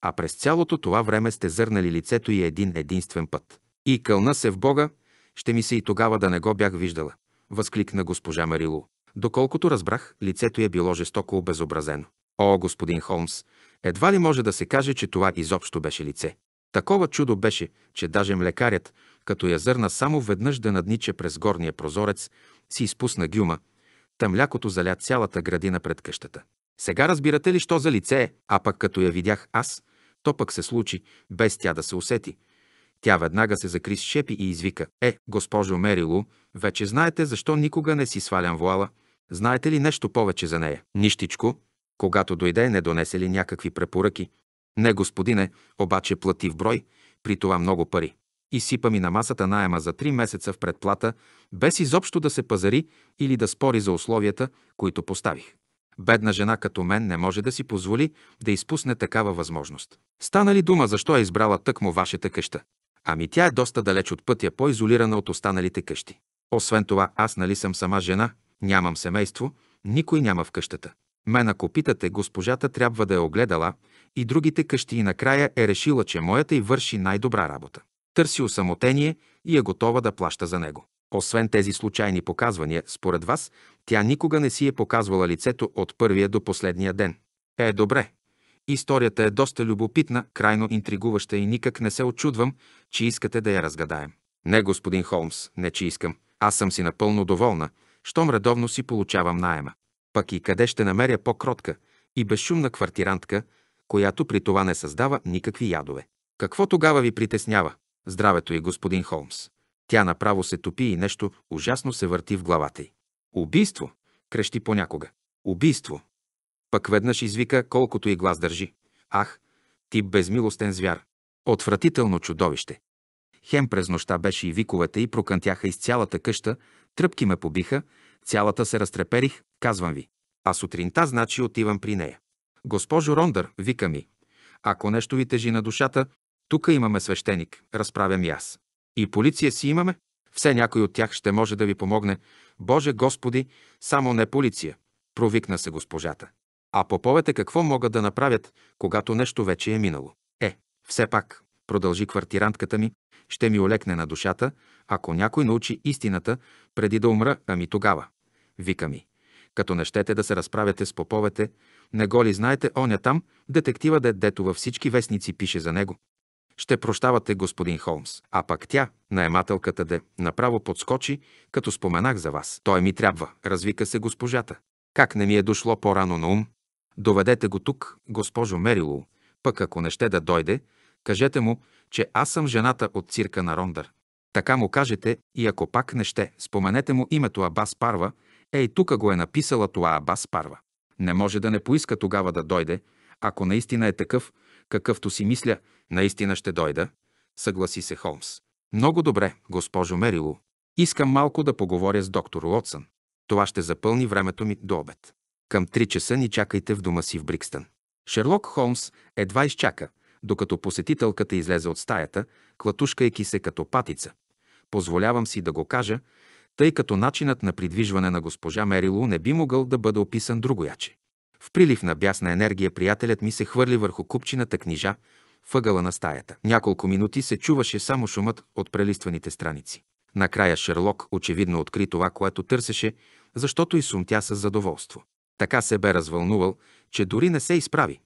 а през цялото това време сте зърнали лицето и е един единствен път. И кълна се в Бога, ще ми се и тогава да не го бях виждала, възкликна госпожа Марило. Доколкото разбрах, лицето е било жестоко обезобразено. О, господин Холмс, едва ли може да се каже, че това изобщо беше лице. Такова чудо беше, че даже млекарят, като я зърна само веднъж да наднича през горния прозорец, си изпусна гюма, та млякото заля цялата градина пред къщата. Сега разбирате ли, що за лице е, а пък като я видях аз, то пък се случи, без тя да се усети. Тя веднага се закри с шепи и извика «Е, госпожо Мерило, вече знаете защо никога не си свалям вуала. Знаете ли нещо повече за нея? Нищичко. Когато дойде, не донесе ли някакви препоръки? Не, господине, обаче плати в брой, при това много пари. И сипа ми на масата найема за три месеца в предплата, без изобщо да се пазари или да спори за условията, които поставих. Бедна жена като мен не може да си позволи да изпусне такава възможност. Стана ли дума защо е избрала тъкмо вашата къща? Ами тя е доста далеч от пътя, по-изолирана от останалите къщи. Освен това, аз нали съм сама жена, нямам семейство, никой няма в къщата. Мен ако питате, госпожата трябва да е огледала и другите къщи и накрая е решила, че моята й върши най-добра работа. Търси осамотение и е готова да плаща за него. Освен тези случайни показвания, според вас, тя никога не си е показвала лицето от първия до последния ден. Е, добре. Историята е доста любопитна, крайно интригуваща и никак не се очудвам, че искате да я разгадаем. Не, господин Холмс, не че искам. Аз съм си напълно доволна, щом редовно си получавам найема. Пък и къде ще намеря по-кротка и безшумна квартирантка, която при това не създава никакви ядове. Какво тогава ви притеснява? Здравето и господин Холмс. Тя направо се топи и нещо ужасно се върти в главата й. Убийство! крещи понякога. Убийство! Пък веднъж извика колкото и глас държи. Ах, ти безмилостен звяр! Отвратително чудовище! Хем през нощта беше и виковете и прокънтяха из цялата къща, тръпки ме побиха, цялата се разтреперих, казвам ви. А сутринта, значи, отивам при нея. Госпожо Рондър, вика ми, ако нещо ви тежи на душата, тук имаме свещеник, разправям и аз. И полиция си имаме. Все някой от тях ще може да ви помогне. Боже Господи, само не полиция. Провикна се госпожата. А поповете какво могат да направят, когато нещо вече е минало? Е, все пак, продължи квартирантката ми, ще ми олекне на душата, ако някой научи истината преди да умра, ами тогава. Вика ми, като не щете да се разправяте с поповете, не го ли знаете оня там, детектива дето във всички вестници пише за него? Ще прощавате, господин Холмс. А пък тя, наемателката де, направо подскочи, като споменах за вас. Той ми трябва, развика се госпожата. Как не ми е дошло по-рано на ум? Доведете го тук, госпожо Мерило, пък ако не ще да дойде, кажете му, че аз съм жената от цирка на Рондър. Така му кажете и ако пак не ще, споменете му името Абас Парва, ей тук го е написала това Абас Парва. Не може да не поиска тогава да дойде, ако наистина е такъв, какъвто си мисля – Наистина ще дойда, съгласи се Холмс. Много добре, госпожо Мерило. Искам малко да поговоря с доктор Уотсън. Това ще запълни времето ми до обед. Към 3 часа ни чакайте в дома си в Брикстън. Шерлок Холмс едва изчака, докато посетителката излезе от стаята, клатушкайки се като патица. Позволявам си да го кажа, тъй като начинът на придвижване на госпожа Мерило не би могъл да бъде описан другояче. В прилив на бясна енергия приятелят ми се хвърли върху купчината книжа, въгъла на стаята. Няколко минути се чуваше само шумът от прелистваните страници. Накрая Шерлок очевидно откри това, което търсеше, защото и сумтя с задоволство. Така се бе развълнувал, че дори не се изправи,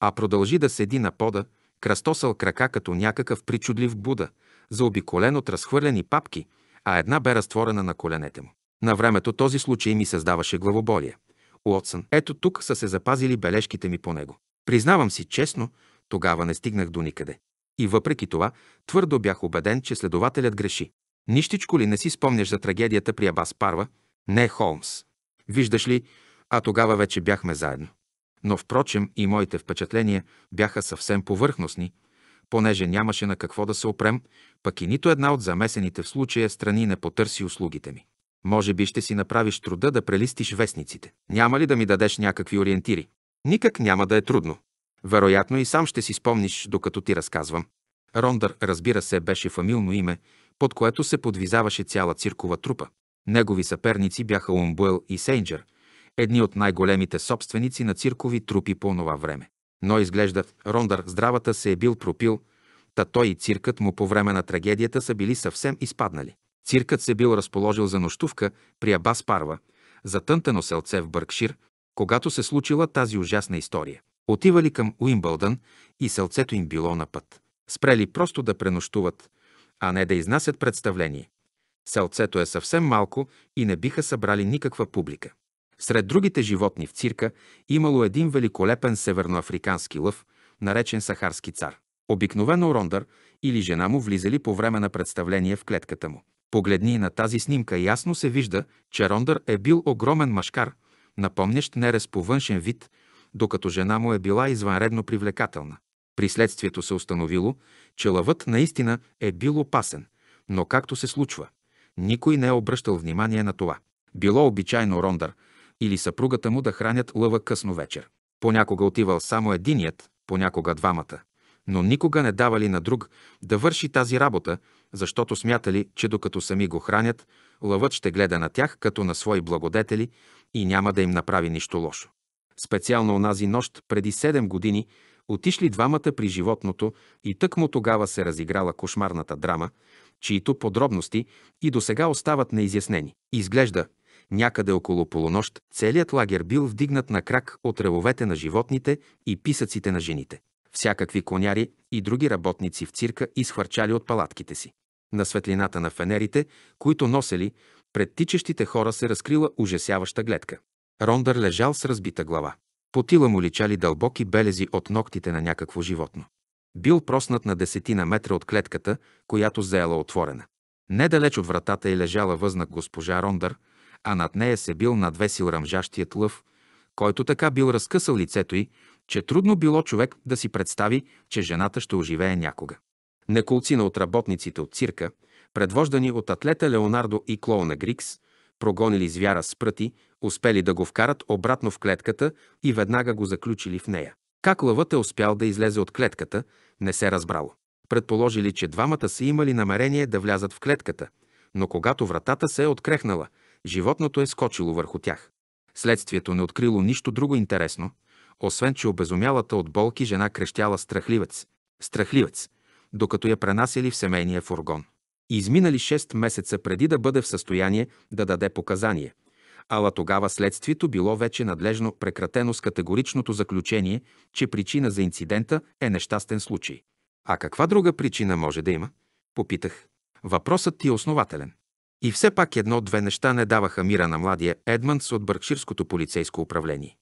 а продължи да седи на пода, кръстосал крака като някакъв причудлив Буда, заобиколен от разхвърлени папки, а една бе разтворена на коленете му. На времето този случай ми създаваше главоболие. Уотсън, ето тук са се запазили бележките ми по него. Признавам си честно, тогава не стигнах до никъде. И въпреки това, твърдо бях убеден, че следователят греши. Нищичко ли не си спомняш за трагедията при Абас Парва? Не, Холмс. Виждаш ли, а тогава вече бяхме заедно. Но, впрочем, и моите впечатления бяха съвсем повърхностни, понеже нямаше на какво да се опрем, пък и нито една от замесените в случая страни не потърси услугите ми. Може би ще си направиш труда да прелистиш вестниците. Няма ли да ми дадеш някакви ориентири? Никак няма да е трудно. Вероятно и сам ще си спомниш, докато ти разказвам. Рондър, разбира се, беше фамилно име, под което се подвизаваше цяла циркова трупа. Негови съперници бяха Умбуел и Сейнджер, едни от най-големите собственици на циркови трупи по това време. Но изглежда, Рондър здравата се е бил пропил, та той и циркът му по време на трагедията са били съвсем изпаднали. Циркът се бил разположил за нощувка при Абас Парва, за тънтено селце в Бъркшир, когато се случила тази ужасна история. Отивали към Уимбълдън и сълцето им било на път. Спрели просто да пренощуват, а не да изнасят представление. Селцето е съвсем малко и не биха събрали никаква публика. Сред другите животни в цирка имало един великолепен северноафрикански лъв, наречен Сахарски цар. Обикновено Рондър или жена му влизали по време на представление в клетката му. Погледни на тази снимка, ясно се вижда, че Рондър е бил огромен машкар, напомнящ нерез по външен вид – докато жена му е била извънредно привлекателна. При следствието се установило, че лъвът наистина е бил опасен, но както се случва, никой не е обръщал внимание на това. Било обичайно рондър или съпругата му да хранят лъва късно вечер. Понякога отивал само единият, понякога двамата, но никога не давали на друг да върши тази работа, защото смятали, че докато сами го хранят, лъвът ще гледа на тях като на свои благодетели и няма да им направи нищо лошо. Специално онази нощ, преди 7 години, отишли двамата при животното и тъкмо тогава се разиграла кошмарната драма, чието подробности и до сега остават неизяснени. Изглежда, някъде около полунощ, целият лагер бил вдигнат на крак от ревовете на животните и писъците на жените. Всякакви коняри и други работници в цирка изхвърчали от палатките си. На светлината на фенерите, които носели, пред тичащите хора се разкрила ужасяваща гледка. Рондър лежал с разбита глава. Потила му личали дълбоки белези от ногтите на някакво животно. Бил проснат на десетина метра от клетката, която заела отворена. Недалеч от вратата й е лежала възнак госпожа Рондър, а над нея се бил надвесил ръмжащият лъв, който така бил разкъсал лицето й, че трудно било човек да си представи, че жената ще оживее някога. Неколцина от работниците от цирка, предвождани от атлета Леонардо и клоуна Грикс, прогонили звяра с пръти, успели да го вкарат обратно в клетката и веднага го заключили в нея. Как лъвът е успял да излезе от клетката, не се разбрало. Предположили, че двамата са имали намерение да влязат в клетката, но когато вратата се е открехнала, животното е скочило върху тях. Следствието не открило нищо друго интересно, освен че обезумялата от болки жена крещяла страхливец, страхливец, докато я пренасяли в семейния фургон. Изминали 6 месеца преди да бъде в състояние да даде показания – Ала тогава следствието било вече надлежно прекратено с категоричното заключение, че причина за инцидента е нещастен случай. А каква друга причина може да има? Попитах. Въпросът ти е основателен. И все пак едно-две неща не даваха мира на младия Едмандс от Бъркширското полицейско управление.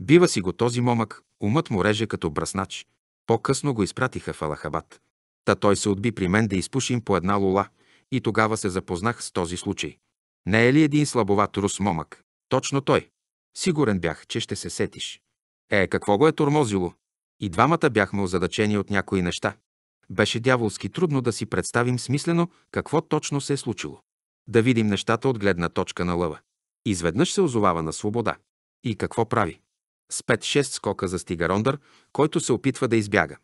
Бива си го този момък, умът му реже като браснач. По-късно го изпратиха в Алахабад. Та той се отби при мен да изпушим по една лула и тогава се запознах с този случай. Не е ли един слабоват рус момък? Точно той. Сигурен бях, че ще се сетиш. Е, какво го е тормозило? И двамата бяхме озадачени от някои неща. Беше дяволски трудно да си представим смислено какво точно се е случило. Да видим нещата от гледна точка на лъва. Изведнъж се озовава на свобода. И какво прави? С 5-6 скока за Рондър, който се опитва да избяга.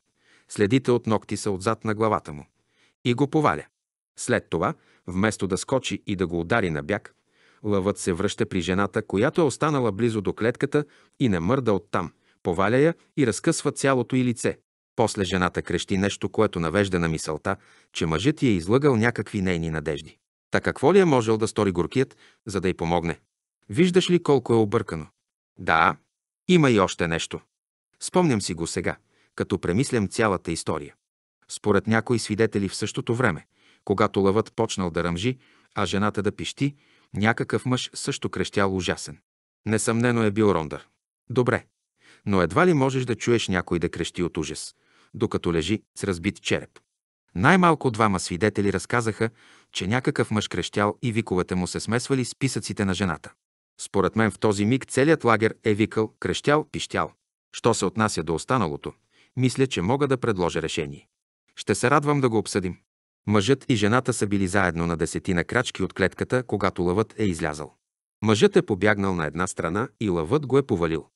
Следите от ногти са отзад на главата му. И го поваля. След това, вместо да скочи и да го удари на бяг, лъвът се връща при жената, която е останала близо до клетката и не мърда оттам, поваля я и разкъсва цялото й лице. После жената крещи нещо, което навежда на мисълта, че мъжът ѝ е излъгал някакви нейни надежди. Та какво ли е можел да стори горкият, за да й помогне? Виждаш ли колко е объркано? Да, има и още нещо. Спомням си го сега, като премислям цялата история. Според някои свидетели в същото време, когато лъвът почнал да ръмжи, а жената да пищи, някакъв мъж също крещял ужасен. Несъмнено е бил рондър. Добре, но едва ли можеш да чуеш някой да крещи от ужас, докато лежи с разбит череп. Най-малко двама свидетели разказаха, че някакъв мъж крещял и виковете му се смесвали с писъците на жената. Според мен в този миг целият лагер е викал, крещял, пищял. Що се отнася до останалото, мисля, че мога да предложа решение. Ще се радвам да го обсъдим. Мъжът и жената са били заедно на десетина крачки от клетката, когато лъвът е излязал. Мъжът е побягнал на една страна и лъвът го е повалил.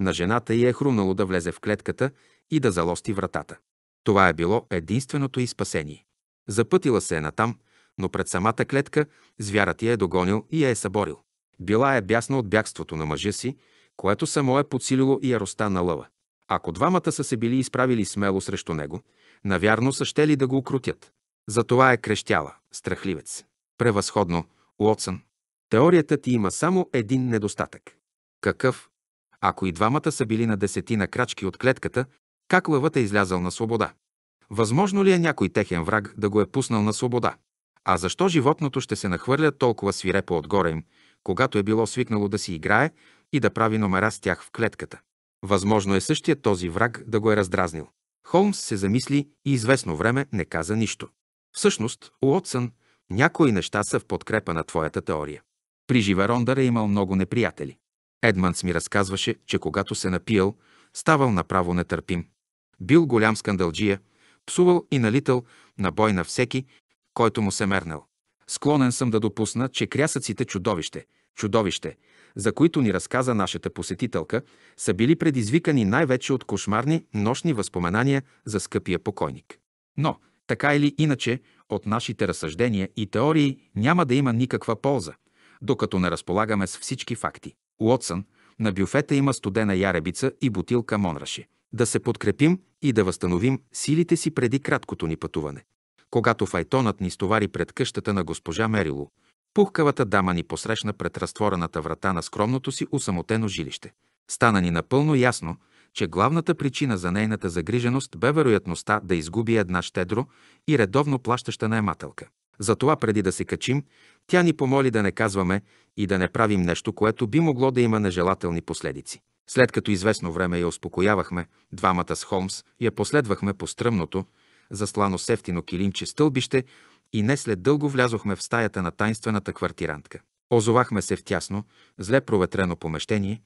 На жената й е хрумнало да влезе в клетката и да залости вратата. Това е било единственото и спасение. Запътила се е натам, но пред самата клетка звярат я е догонил и я е съборил. Била е бясна от бягството на мъжа си, което само е подсилило и яростта на лъва. Ако двамата са се били изправили смело срещу него, навярно са щели да го укрутят. Затова е крещяла, страхливец. Превъзходно, Уотсън. Теорията ти има само един недостатък. Какъв? Ако и двамата са били на десетина крачки от клетката, как лъвът е излязъл на свобода? Възможно ли е някой техен враг да го е пуснал на свобода? А защо животното ще се нахвърля толкова свирепо отгоре им, когато е било свикнало да си играе и да прави номера с тях в клетката? Възможно е същия този враг да го е раздразнил. Холмс се замисли и известно време не каза нищо. Всъщност, Уотсън, някои неща са в подкрепа на твоята теория. При Живерондър е имал много неприятели. Едманс ми разказваше, че когато се напиел, ставал направо нетърпим. Бил голям скандалджия, псувал и налитал на бой на всеки, който му се мернал. Склонен съм да допусна, че крясъците чудовище, чудовище, за които ни разказа нашата посетителка, са били предизвикани най-вече от кошмарни нощни възпоменания за скъпия покойник. Но, така или иначе, от нашите разсъждения и теории няма да има никаква полза, докато не разполагаме с всички факти. Уотсън, на бюфета има студена яребица и бутилка Монраше. Да се подкрепим и да възстановим силите си преди краткото ни пътуване. Когато файтонът ни стовари пред къщата на госпожа Мерило, пухкавата дама ни посрещна пред разтворената врата на скромното си усамотено жилище. Стана ни напълно ясно, че главната причина за нейната загриженост бе вероятността да изгуби една щедро и редовно плащаща наемателка. Затова преди да се качим, тя ни помоли да не казваме и да не правим нещо, което би могло да има нежелателни последици. След като известно време я успокоявахме, двамата с Холмс я последвахме по стръмното, заслано сефтино килимче стълбище и не след дълго влязохме в стаята на тайнствената квартирантка. Озовахме се в тясно, зле проветрено помещение,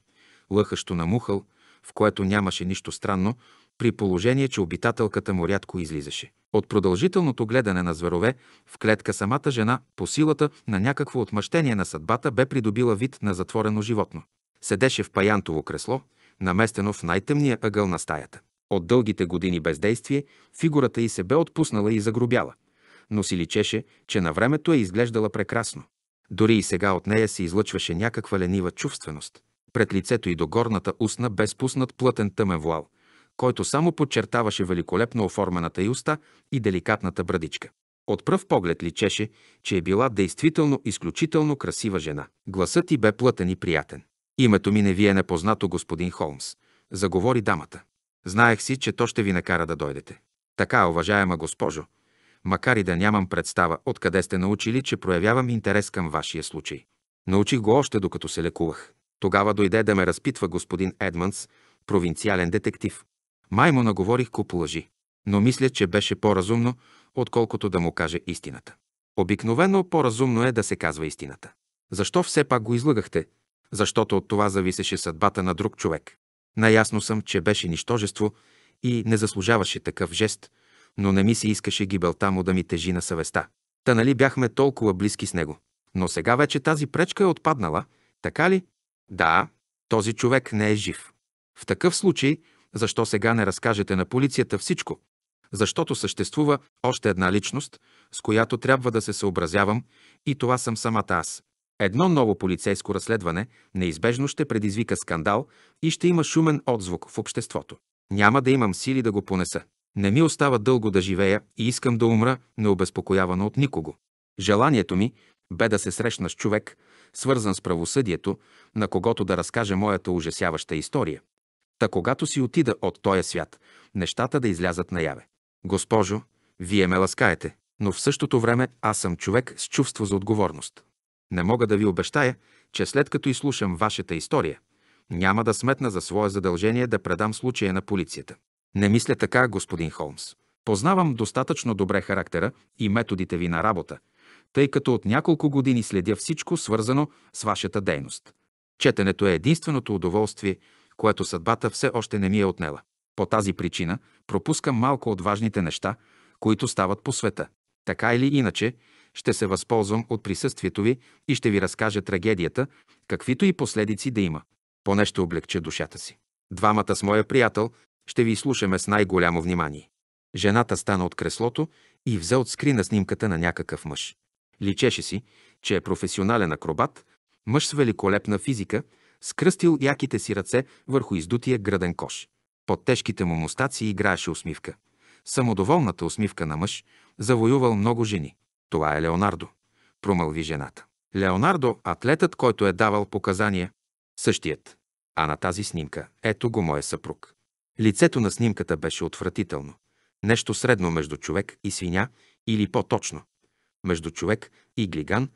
лъхащо на мухъл, в което нямаше нищо странно, при положение, че обитателката му рядко излизаше. От продължителното гледане на зверове в клетка самата жена по силата на някакво отмъщение на съдбата бе придобила вид на затворено животно. Седеше в паянтово кресло, наместено в най-тъмния ъгъл на стаята. От дългите години бездействие фигурата й се бе отпуснала и загробяла, но си личеше, че на времето е изглеждала прекрасно. Дори и сега от нея се излъчваше някаква ленива чувственост – пред лицето и до горната устна бе спуснат плътен тъмен вуал, който само подчертаваше великолепно оформената и уста и деликатната брадичка. От пръв поглед личеше, че е била действително изключително красива жена. Гласът ти бе плътен и приятен. Името ми не ви е непознато, господин Холмс, заговори дамата. Знаех си, че то ще ви накара да дойдете. Така, уважаема госпожо, макар и да нямам представа откъде сте научили, че проявявам интерес към вашия случай. Научих го още докато се лекувах. Тогава дойде да ме разпитва господин Едманс, провинциален детектив. Май му наговорих куп лъжи, но мисля, че беше по-разумно, отколкото да му каже истината. Обикновено по-разумно е да се казва истината. Защо все пак го излъгахте? Защото от това зависеше съдбата на друг човек. Наясно съм, че беше нищожество и не заслужаваше такъв жест, но не ми се искаше гибелта му да ми тежи на съвестта. Та нали бяхме толкова близки с него. Но сега вече тази пречка е отпаднала, така ли? Да, този човек не е жив. В такъв случай, защо сега не разкажете на полицията всичко? Защото съществува още една личност, с която трябва да се съобразявам и това съм самата аз. Едно ново полицейско разследване неизбежно ще предизвика скандал и ще има шумен отзвук в обществото. Няма да имам сили да го понеса. Не ми остава дълго да живея и искам да умра необезпокоявано от никого. Желанието ми бе да се срещна с човек, свързан с правосъдието, на когото да разкаже моята ужасяваща история. Та когато си отида от този свят, нещата да излязат наяве. Госпожо, вие ме ласкаете, но в същото време аз съм човек с чувство за отговорност. Не мога да ви обещая, че след като изслушам вашата история, няма да сметна за свое задължение да предам случая на полицията. Не мисля така, господин Холмс. Познавам достатъчно добре характера и методите ви на работа, тъй като от няколко години следя всичко свързано с вашата дейност. Четенето е единственото удоволствие, което съдбата все още не ми е отнела. По тази причина пропускам малко от важните неща, които стават по света. Така или иначе, ще се възползвам от присъствието ви и ще ви разкажа трагедията, каквито и последици да има. Поне ще облегча душата си. Двамата с моя приятел ще ви слушаме с най-голямо внимание. Жената стана от креслото и взе от скрина снимката на някакъв мъж. Личеше си, че е професионален акробат, мъж с великолепна физика, скръстил яките си ръце върху издутия граден кош. Под тежките му мустаци играеше усмивка. Самодоволната усмивка на мъж завоювал много жени. Това е Леонардо, промълви жената. Леонардо, атлетът, който е давал показания, същият. А на тази снимка, ето го моя съпруг. Лицето на снимката беше отвратително. Нещо средно между човек и свиня, или по-точно, между човек и глиган,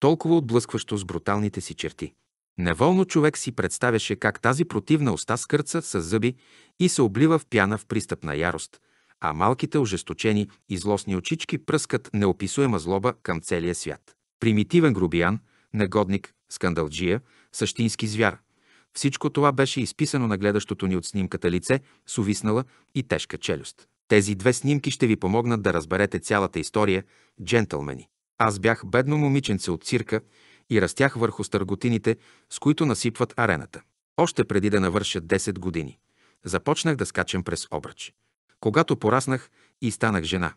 толкова отблъскващо с бруталните си черти. Неволно човек си представяше как тази противна уста скърца с зъби и се облива в пяна в пристъп на ярост, а малките ожесточени и злостни очички пръскат неописуема злоба към целия свят. Примитивен грубиян, негодник, скандалджия, същински звяр. Всичко това беше изписано на гледащото ни от снимката лице с увиснала и тежка челюст. Тези две снимки ще ви помогнат да разберете цялата история, джентълмени. Аз бях бедно момиченце от цирка и растях върху стърготините, с които насипват арената. Още преди да навърша 10 години, започнах да скачам през обръч. Когато пораснах и станах жена,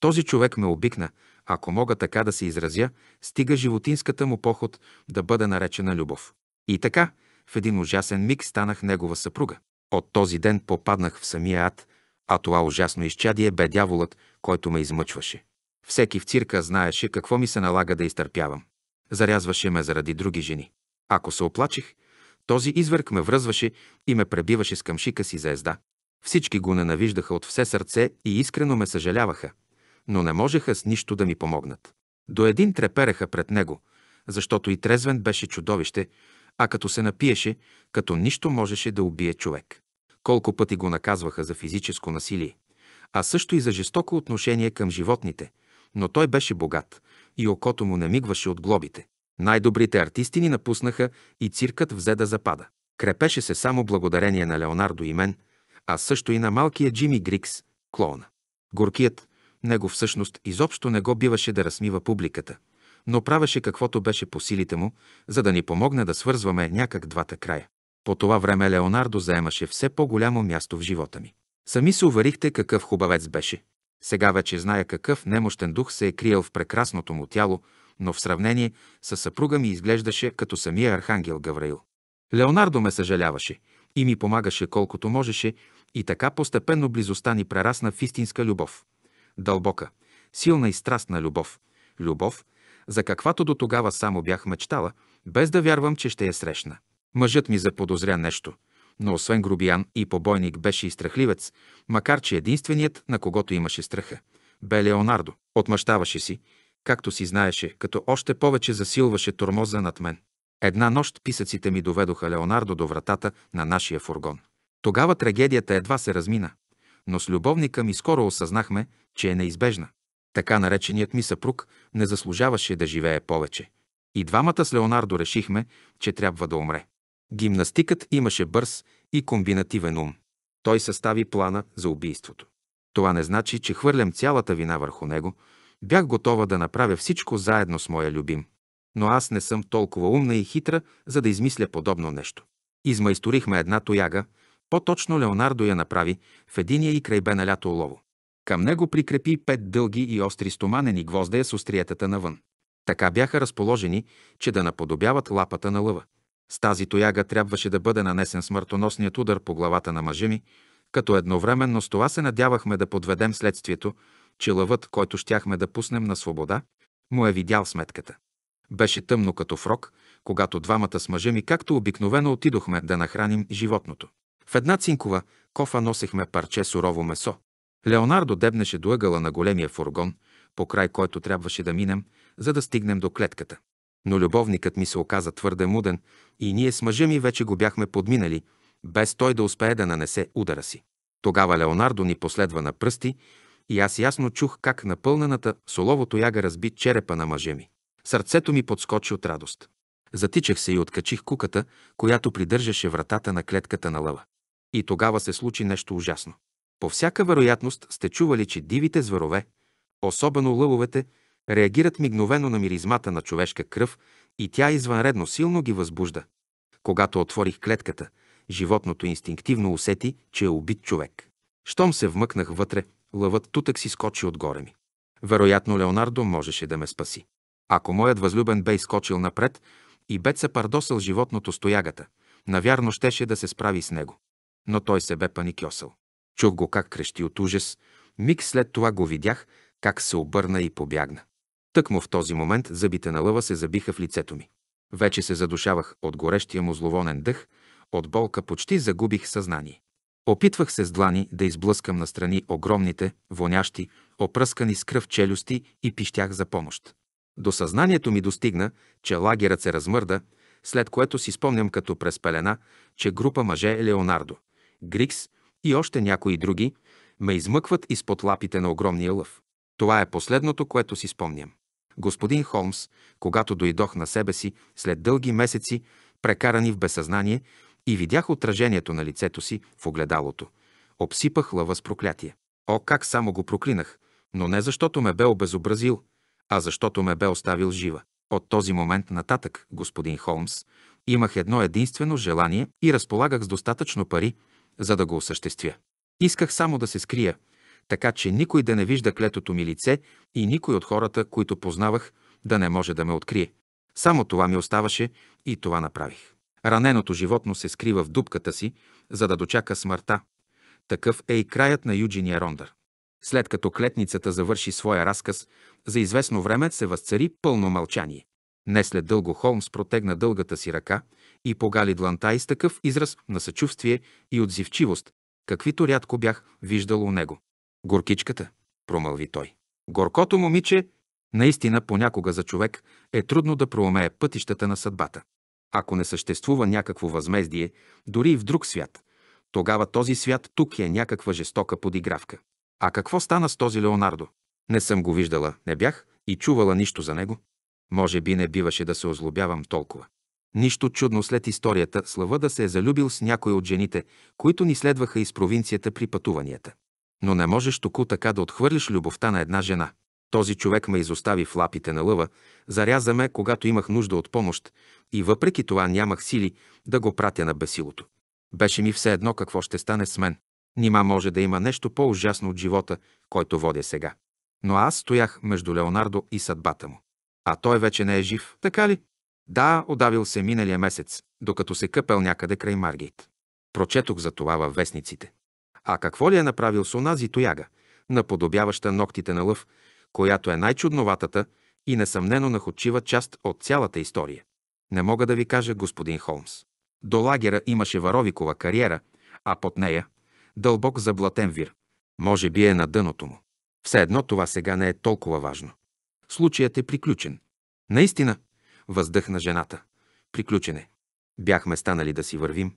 този човек ме обикна, ако мога така да се изразя, стига животинската му поход да бъде наречена любов. И така, в един ужасен миг станах негова съпруга. От този ден попаднах в самия ад а това ужасно изчадие бе дяволът, който ме измъчваше. Всеки в цирка знаеше какво ми се налага да изтърпявам. Зарязваше ме заради други жени. Ако се оплачих, този изверг ме връзваше и ме пребиваше с къмшика си за езда. Всички го ненавиждаха от все сърце и искрено ме съжаляваха, но не можеха с нищо да ми помогнат. До един трепереха пред него, защото и трезвен беше чудовище, а като се напиеше, като нищо можеше да убие човек. Колко пъти го наказваха за физическо насилие, а също и за жестоко отношение към животните, но той беше богат и окото му не мигваше от глобите. Най-добрите артисти ни напуснаха и циркът взе да запада. Крепеше се само благодарение на Леонардо и мен, а също и на малкия Джими Грикс, клоуна. Горкият, него всъщност изобщо не го биваше да размива публиката, но правеше каквото беше по силите му, за да ни помогне да свързваме някак двата края. По това време Леонардо заемаше все по-голямо място в живота ми. Сами се уверихте какъв хубавец беше. Сега вече зная какъв немощен дух се е криел в прекрасното му тяло, но в сравнение с съпруга ми изглеждаше като самия архангел Гавраил. Леонардо ме съжаляваше и ми помагаше колкото можеше и така постепенно близостта ни прерасна в истинска любов. Дълбока, силна и страстна любов. Любов, за каквато до тогава само бях мечтала, без да вярвам, че ще я срещна. Мъжът ми заподозря нещо, но освен грубиян и побойник беше и страхливец, макар че единственият, на когото имаше страха, бе Леонардо. Отмъщаваше си, както си знаеше, като още повече засилваше тормоза над мен. Една нощ писъците ми доведоха Леонардо до вратата на нашия фургон. Тогава трагедията едва се размина, но с любовника ми скоро осъзнахме, че е неизбежна. Така нареченият ми съпруг не заслужаваше да живее повече. И двамата с Леонардо решихме, че трябва да умре. Гимнастикът имаше бърз и комбинативен ум. Той състави плана за убийството. Това не значи, че хвърлям цялата вина върху него. Бях готова да направя всичко заедно с моя любим. Но аз не съм толкова умна и хитра, за да измисля подобно нещо. Измайсторихме една тояга, по-точно Леонардо я направи в единия и край бе налято олово. Към него прикрепи пет дълги и остри стоманени гвоздея с остриетата навън. Така бяха разположени, че да наподобяват лапата на лъва. С тази тояга трябваше да бъде нанесен смъртоносният удар по главата на мъжа ми, като едновременно с това се надявахме да подведем следствието, че лъвът, който щяхме да пуснем на свобода, му е видял сметката. Беше тъмно като фрок, когато двамата с мъжа ми както обикновено отидохме да нахраним животното. В една цинкова кофа носехме парче сурово месо. Леонардо дебнеше до ъгъла на големия фургон, по край който трябваше да минем, за да стигнем до клетката но любовникът ми се оказа твърде муден и ние с мъжа ми вече го бяхме подминали, без той да успее да нанесе удара си. Тогава Леонардо ни последва на пръсти и аз ясно чух как напълнената соловото яга разби черепа на мъжа ми. Сърцето ми подскочи от радост. Затичах се и откачих куката, която придържаше вратата на клетката на лъва. И тогава се случи нещо ужасно. По всяка вероятност сте чували, че дивите зверове, особено лъвовете, реагират мигновено на миризмата на човешка кръв и тя извънредно силно ги възбужда. Когато отворих клетката, животното инстинктивно усети, че е убит човек. Щом се вмъкнах вътре, лъвът тутък си скочи отгоре ми. Вероятно Леонардо можеше да ме спаси. Ако моят възлюбен бе изкочил напред и бе се пардосал животното стоягата, навярно щеше да се справи с него. Но той се бе паникьосал. Чух го как крещи от ужас, миг след това го видях, как се обърна и побягна. Тъкмо в този момент зъбите на лъва се забиха в лицето ми. Вече се задушавах от горещия му зловонен дъх, от болка почти загубих съзнание. Опитвах се с длани да изблъскам настрани огромните, вонящи, опръскани с кръв челюсти и пищях за помощ. До съзнанието ми достигна, че лагерът се размърда, след което си спомням като през пелена, че група мъже Леонардо, Грикс и още някои други ме измъкват изпод лапите на огромния лъв. Това е последното, което си спомням. Господин Холмс, когато дойдох на себе си след дълги месеци, прекарани в безсъзнание, и видях отражението на лицето си в огледалото, обсипах лъва с проклятие. О, как само го проклинах, но не защото ме бе обезобразил, а защото ме бе оставил жива. От този момент нататък, господин Холмс, имах едно единствено желание и разполагах с достатъчно пари, за да го осъществя. Исках само да се скрия – така че никой да не вижда клетото ми лице и никой от хората, които познавах, да не може да ме открие. Само това ми оставаше и това направих. Раненото животно се скрива в дупката си, за да дочака смъртта. Такъв е и краят на Юджиния Рондър. След като клетницата завърши своя разказ, за известно време се възцари пълно мълчание. Не след дълго Холмс протегна дългата си ръка и погали дланта и с такъв израз на съчувствие и отзивчивост, каквито рядко бях виждал у него. Горкичката, промълви той. Горкото момиче, наистина понякога за човек е трудно да проумее пътищата на съдбата. Ако не съществува някакво възмездие, дори и в друг свят, тогава този свят тук е някаква жестока подигравка. А какво стана с този Леонардо? Не съм го виждала, не бях и чувала нищо за него. Може би не биваше да се озлобявам толкова. Нищо чудно след историята Слава да се е залюбил с някой от жените, които ни следваха из провинцията при пътуванията но не можеш току така да отхвърлиш любовта на една жена. Този човек ме изостави в лапите на лъва, заряза ме, когато имах нужда от помощ и въпреки това нямах сили да го пратя на бесилото. Беше ми все едно какво ще стане с мен. Нима може да има нещо по-ужасно от живота, който водя сега. Но аз стоях между Леонардо и съдбата му. А той вече не е жив, така ли? Да, отдавил се миналия месец, докато се къпел някъде край Маргейт. Прочетох за това във вестниците. А какво ли е направил с онази тояга, наподобяваща ногтите на лъв, която е най-чудноватата и несъмнено находчива част от цялата история? Не мога да ви кажа, господин Холмс. До лагера имаше варовикова кариера, а под нея – дълбок заблатен вир. Може би е на дъното му. Все едно това сега не е толкова важно. Случаят е приключен. Наистина, въздъхна жената. Приключен е. Бяхме станали да си вървим,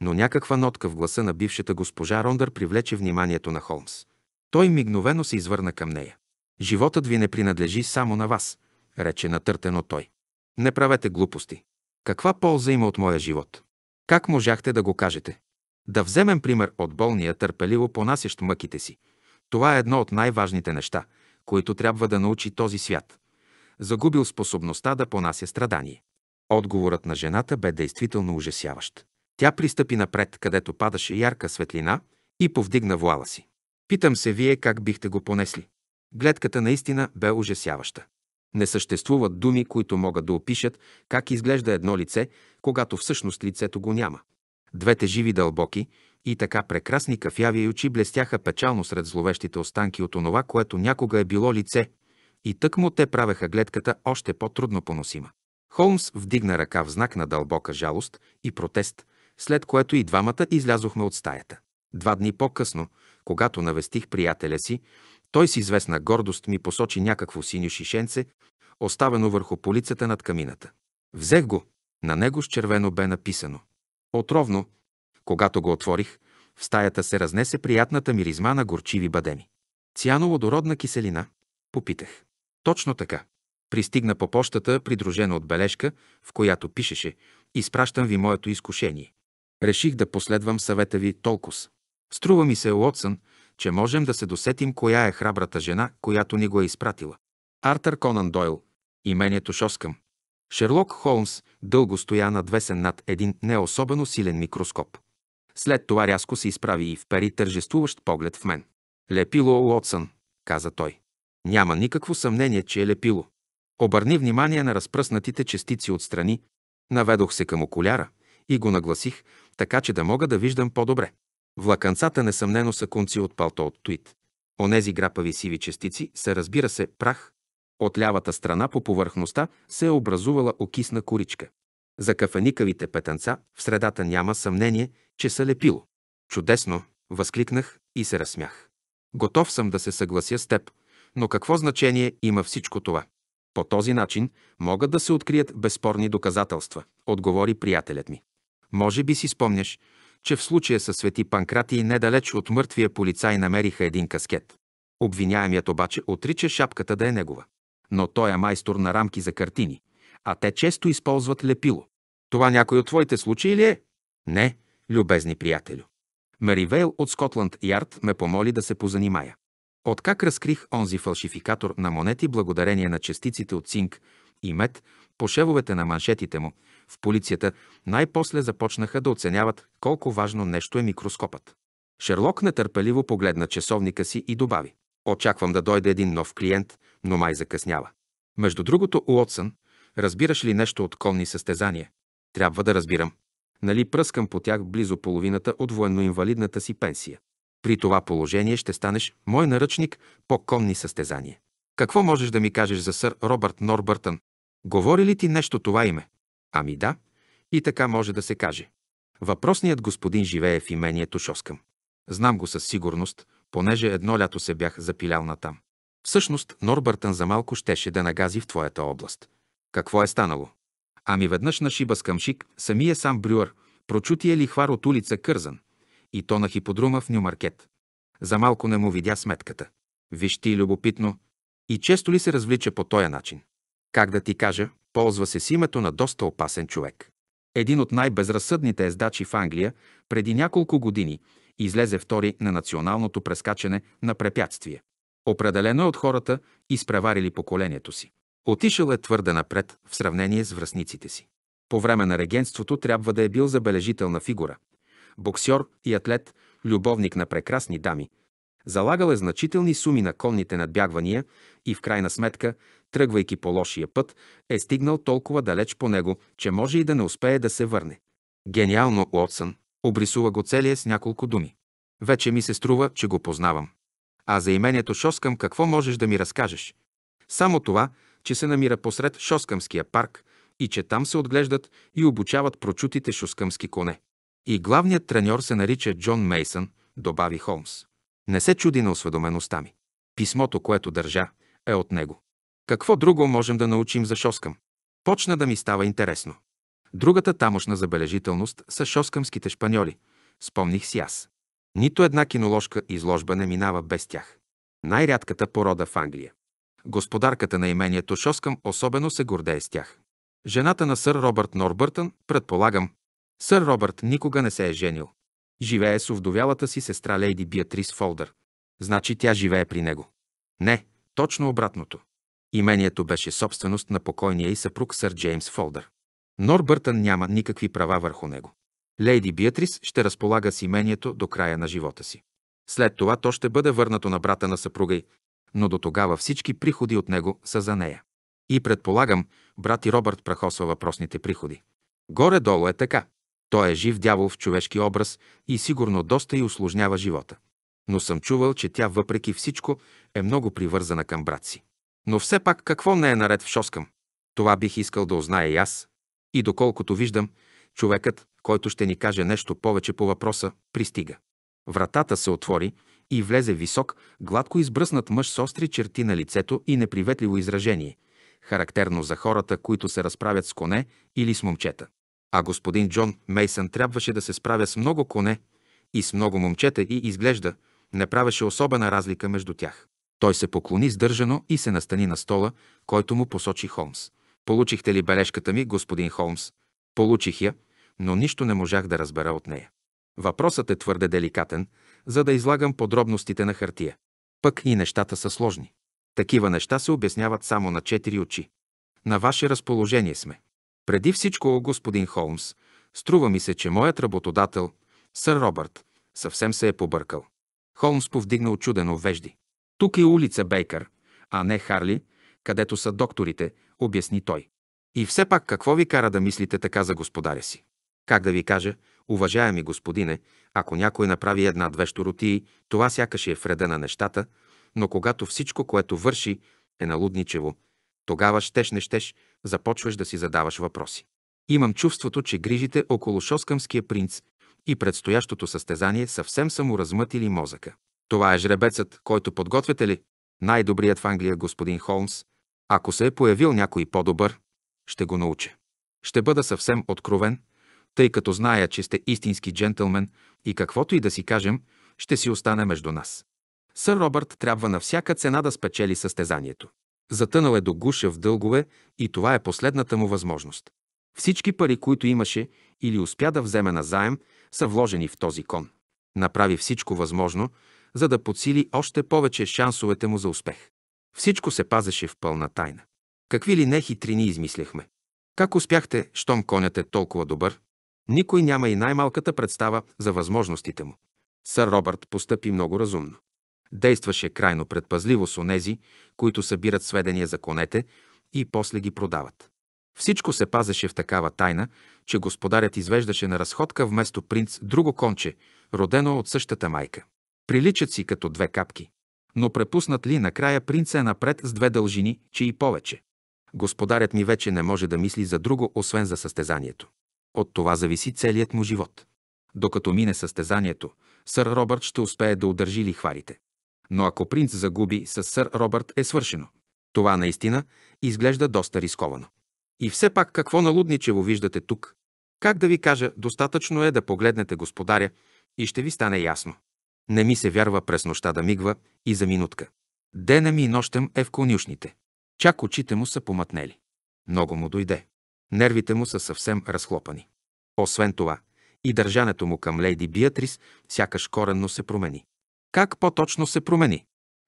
но някаква нотка в гласа на бившата госпожа Рондър привлече вниманието на Холмс. Той мигновено се извърна към нея. Животът ви не принадлежи само на вас, рече натъртено той. Не правете глупости. Каква полза има от моя живот? Как можахте да го кажете? Да вземем пример от болния, търпеливо понасящ мъките си. Това е едно от най-важните неща, които трябва да научи този свят. Загубил способността да понася страдание. Отговорът на жената бе действително ужасяващ. Тя пристъпи напред, където падаше ярка светлина и повдигна вуала си. Питам се вие как бихте го понесли. Гледката наистина бе ужасяваща. Не съществуват думи, които могат да опишат как изглежда едно лице, когато всъщност лицето го няма. Двете живи дълбоки и така прекрасни кафяви и очи блестяха печално сред зловещите останки от онова, което някога е било лице, и тък му те правеха гледката още по-трудно поносима. Холмс вдигна ръка в знак на дълбока жалост и протест – след което и двамата излязохме от стаята. Два дни по-късно, когато навестих приятеля си, той с известна гордост ми посочи някакво синьо шишенце, оставено върху полицата над камината. Взех го. На него с червено бе написано. Отровно, когато го отворих, в стаята се разнесе приятната миризма на горчиви бадеми. Цяноводородна киселина? Попитах. Точно така. Пристигна по почтата, придружена от бележка, в която пишеше «Изпращам ви моето изкушение». Реших да последвам съвета ви толкова. Струва ми се, Уотсън, че можем да се досетим коя е храбрата жена, която ни го е изпратила. Артър Конан Дойл, имението Шоскъм. Шерлок Холмс дълго стоя надвесен над един не особено силен микроскоп. След това рязко се изправи и впери тържествуващ поглед в мен. Лепило Уотсън, каза той. Няма никакво съмнение, че е лепило. Обърни внимание на разпръснатите частици отстрани, наведох се към окуляра и го нагласих, така че да мога да виждам по-добре. Влаканцата несъмнено са конци от палто от туит. Онези грапави сиви частици са, разбира се, прах. От лявата страна по повърхността се е образувала окисна коричка. За кафеникавите петънца в средата няма съмнение, че са лепило. Чудесно, възкликнах и се разсмях. Готов съм да се съглася с теб, но какво значение има всичко това? По този начин могат да се открият безспорни доказателства, отговори приятелят ми. Може би си спомняш, че в случая със Свети и недалеч от мъртвия полицай намериха един каскет. Обвиняемият обаче отрича шапката да е негова. Но той е майстор на рамки за картини, а те често използват лепило. Това някой от твоите случаи ли е? Не, любезни приятелю. Вейл от Скотланд Ярд ме помоли да се позанимая. Откак разкрих онзи фалшификатор на монети благодарение на частиците от цинк и мед по шевовете на маншетите му – в полицията, най-после започнаха да оценяват колко важно нещо е микроскопът. Шерлок нетърпеливо погледна часовника си и добави. Очаквам да дойде един нов клиент, но май закъснява. Между другото, Уотсън, разбираш ли нещо от конни състезания? Трябва да разбирам. Нали пръскам по тях близо половината от военноинвалидната си пенсия. При това положение ще станеш мой наръчник по конни състезания. Какво можеш да ми кажеш за сър Робърт Норбъртън? Говори ли ти нещо това име? Ами да, и така може да се каже. Въпросният господин живее в имението Шоскам. Знам го със сигурност, понеже едно лято се бях запилял натам. Всъщност, Норбъртън за малко щеше да нагази в твоята област. Какво е станало? Ами веднъж на шиба скамшик самия сам Брюър, прочутия е лихвар от улица Кързан, и то на хиподрума в Нюмаркет. За малко не му видя сметката. Виж ти любопитно. И често ли се развлича по този начин? Как да ти кажа, Ползва се с името на доста опасен човек. Един от най-безразсъдните ездачи в Англия преди няколко години излезе втори на националното прескачане на препятствие. Определено е от хората, изпреварили поколението си. Отишъл е твърде напред в сравнение с връзниците си. По време на регенството трябва да е бил забележителна фигура. Боксьор и атлет, любовник на прекрасни дами. Залагал е значителни суми на конните надбягвания и в крайна сметка тръгвайки по лошия път, е стигнал толкова далеч по него, че може и да не успее да се върне. Гениално Уотсън. Обрисува го целия с няколко думи. Вече ми се струва, че го познавам. А за имението Шоскам какво можеш да ми разкажеш? Само това, че се намира посред Шоскамския парк и че там се отглеждат и обучават прочутите шоскамски коне. И главният треньор се нарича Джон Мейсън, добави Холмс. Не се чуди на осведомеността ми. Писмото, което държа, е от него. Какво друго можем да научим за Шоскам? Почна да ми става интересно. Другата тамошна забележителност са шоскамските шпаньоли. Спомних си аз. Нито една киноложка изложба не минава без тях. Най-рядката порода в Англия. Господарката на имението Шоскам особено се гордее с тях. Жената на сър Робърт Норбъртън, предполагам, сър Робърт никога не се е женил. Живее с овдовялата си сестра Лейди Биатрис Фолдър. Значи тя живее при него. Не, точно обратното. Имението беше собственост на покойния и съпруг сър Джеймс Фолдър. Норбъртън няма никакви права върху него. Лейди Биатрис ще разполага с имението до края на живота си. След това то ще бъде върнато на брата на съпруга й, но до тогава всички приходи от него са за нея. И предполагам, брат и Робърт прахосва въпросните приходи. Горе-долу е така. Той е жив дявол в човешки образ и сигурно доста и усложнява живота. Но съм чувал, че тя въпреки всичко е много привързана към брат си. Но все пак какво не е наред в Шоскам? Това бих искал да узная и аз. И доколкото виждам, човекът, който ще ни каже нещо повече по въпроса, пристига. Вратата се отвори и влезе висок, гладко избръснат мъж с остри черти на лицето и неприветливо изражение, характерно за хората, които се разправят с коне или с момчета. А господин Джон Мейсън трябваше да се справя с много коне и с много момчета и изглежда, не правеше особена разлика между тях. Той се поклони сдържано и се настани на стола, който му посочи Холмс. Получихте ли бележката ми, господин Холмс? Получих я, но нищо не можах да разбера от нея. Въпросът е твърде деликатен, за да излагам подробностите на хартия. Пък и нещата са сложни. Такива неща се обясняват само на четири очи. На ваше разположение сме. Преди всичко, господин Холмс, струва ми се, че моят работодател, сър Робърт, съвсем се е побъркал. Холмс повдигна очудено вежди. Тук е улица Бейкър, а не Харли, където са докторите, обясни той. И все пак какво ви кара да мислите така за господаря си? Как да ви кажа, уважаеми господине, ако някой направи една-две щуротии, това сякаш е вреда на нещата, но когато всичко, което върши, е налудничево, тогава щеш не щеш, започваш да си задаваш въпроси. Имам чувството, че грижите около Шоскамския принц и предстоящото състезание съвсем са му размътили мозъка. Това е жребецът, който подготвяте ли? Най-добрият в Англия господин Холмс. Ако се е появил някой по-добър, ще го науча. Ще бъда съвсем откровен, тъй като зная, че сте истински джентълмен и каквото и да си кажем, ще си остане между нас. Сър Робърт трябва на всяка цена да спечели състезанието. Затънал е до гуша в дългове и това е последната му възможност. Всички пари, които имаше или успя да вземе на заем, са вложени в този кон. Направи всичко възможно, за да подсили още повече шансовете му за успех. Всичко се пазеше в пълна тайна. Какви ли не хитрини измисляхме. Как успяхте, щом конят е толкова добър? Никой няма и най-малката представа за възможностите му. Сър Робърт постъпи много разумно. Действаше крайно предпазливо с онези, които събират сведения за конете и после ги продават. Всичко се пазеше в такава тайна, че господарят извеждаше на разходка вместо принц друго конче, родено от същата майка. Приличат си като две капки. Но препуснат ли накрая принца е напред с две дължини, че и повече. Господарят ми вече не може да мисли за друго, освен за състезанието. От това зависи целият му живот. Докато мине състезанието, сър Робърт ще успее да удържи лихварите. Но ако принц загуби с сър Робърт е свършено. Това наистина изглежда доста рисковано. И все пак какво налудничево виждате тук? Как да ви кажа, достатъчно е да погледнете господаря и ще ви стане ясно. Не ми се вярва през нощта да мигва и за минутка. Денем и нощем е в конюшните. Чак очите му са помътнели. Много му дойде. Нервите му са съвсем разхлопани. Освен това, и държането му към лейди Биатрис сякаш коренно се промени. Как по-точно се промени?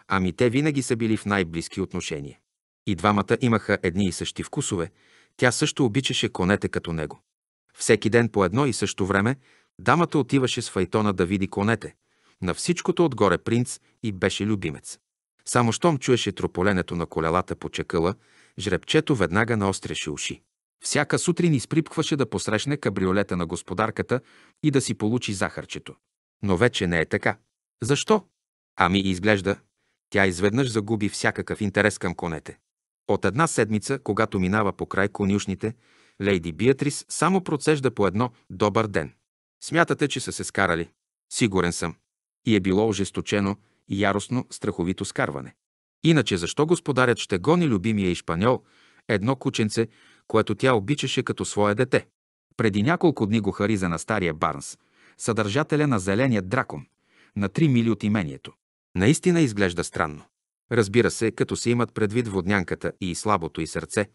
Ами те винаги са били в най-близки отношения. И двамата имаха едни и същи вкусове, тя също обичаше конете като него. Всеки ден по едно и също време дамата отиваше с Файтона да види конете, на всичкото отгоре принц и беше любимец. Само щом чуеше трополенето на колелата по чекъла, жребчето веднага наостряше уши. Всяка сутрин изприпкваше да посрещне кабриолета на господарката и да си получи захарчето. Но вече не е така. Защо? Ами изглежда, тя изведнъж загуби всякакъв интерес към конете. От една седмица, когато минава по край конюшните, лейди Биатрис само процежда по едно «Добър ден». Смятате, че са се скарали. Сигурен съм и е било ожесточено, яростно, страховито скарване. Иначе защо господарят ще гони любимия Шпаньол, едно кученце, което тя обичаше като свое дете? Преди няколко дни го хариза на стария Барнс, съдържателя на зеления дракон, на три мили от имението. Наистина изглежда странно. Разбира се, като се имат предвид воднянката и слабото и сърце,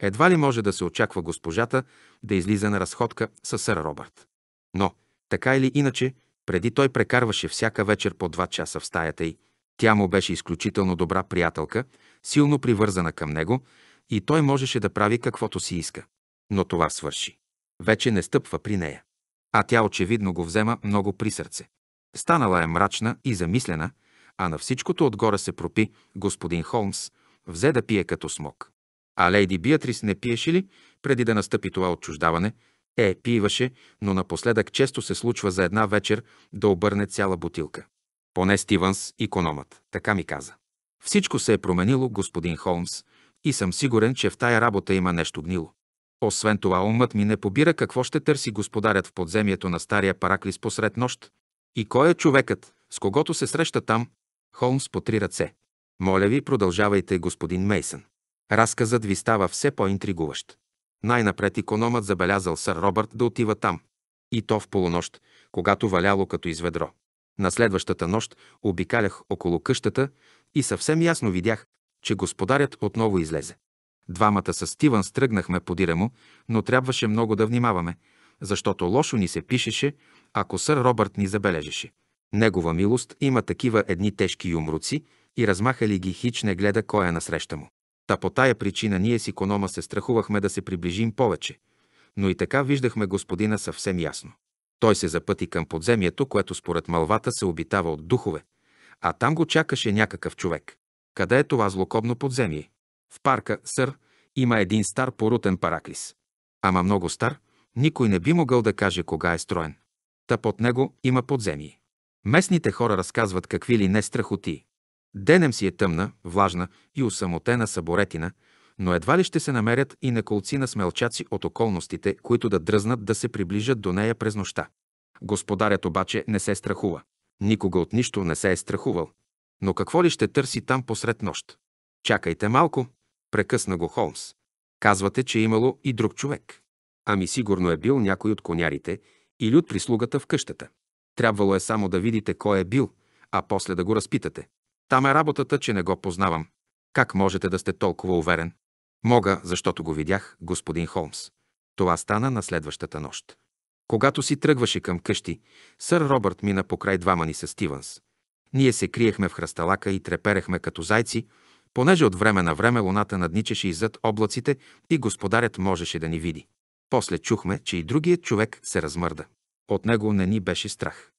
едва ли може да се очаква госпожата да излиза на разходка с сър Робърт. Но, така или иначе, преди той прекарваше всяка вечер по два часа в стаята й. Тя му беше изключително добра приятелка, силно привързана към него, и той можеше да прави каквото си иска. Но това свърши. Вече не стъпва при нея. А тя очевидно го взема много при сърце. Станала е мрачна и замислена, а на всичкото отгоре се пропи господин Холмс, взе да пие като смок. А лейди Биатрис не пиеше ли, преди да настъпи това отчуждаване, е, пиваше, но напоследък често се случва за една вечер да обърне цяла бутилка. Поне Стивънс, икономът, така ми каза. Всичко се е променило, господин Холмс, и съм сигурен, че в тая работа има нещо гнило. Освен това, умът ми не побира какво ще търси господарят в подземието на стария параклис посред нощ. И кой е човекът, с когото се среща там? Холмс по три ръце. Моля ви, продължавайте, господин Мейсън. Разказът ви става все по-интригуващ. Най-напред икономът забелязал сър Робърт да отива там. И то в полунощ, когато валяло като изведро. На следващата нощ обикалях около къщата и съвсем ясно видях, че господарят отново излезе. Двамата с Стивън стръгнахме по му, но трябваше много да внимаваме, защото лошо ни се пишеше, ако сър Робърт ни забележеше. Негова милост има такива едни тежки юмруци и размахали ги хич не гледа кой е насреща му. Та по тая причина ние с иконома се страхувахме да се приближим повече, но и така виждахме господина съвсем ясно. Той се запъти към подземието, което според малвата се обитава от духове, а там го чакаше някакъв човек. Къде е това злокобно подземие? В парка, сър, има един стар порутен параклис. Ама много стар, никой не би могъл да каже кога е строен. Та под него има подземие. Местните хора разказват какви ли не страхоти. Денем си е тъмна, влажна и усамотена съборетина, но едва ли ще се намерят и неколци на смелчаци от околностите, които да дръзнат да се приближат до нея през нощта. Господарят обаче не се страхува. Никога от нищо не се е страхувал. Но какво ли ще търси там посред нощ? Чакайте малко, прекъсна го Холмс. Казвате, че е имало и друг човек. Ами сигурно е бил някой от конярите или от прислугата в къщата. Трябвало е само да видите кой е бил, а после да го разпитате. Там е работата, че не го познавам. Как можете да сте толкова уверен? Мога, защото го видях, господин Холмс. Това стана на следващата нощ. Когато си тръгваше към къщи, сър Робърт мина покрай двама ни с Стивънс. Ние се криехме в храсталака и треперехме като зайци, понеже от време на време луната надничеше иззад облаците и господарят можеше да ни види. После чухме, че и другият човек се размърда. От него не ни беше страх.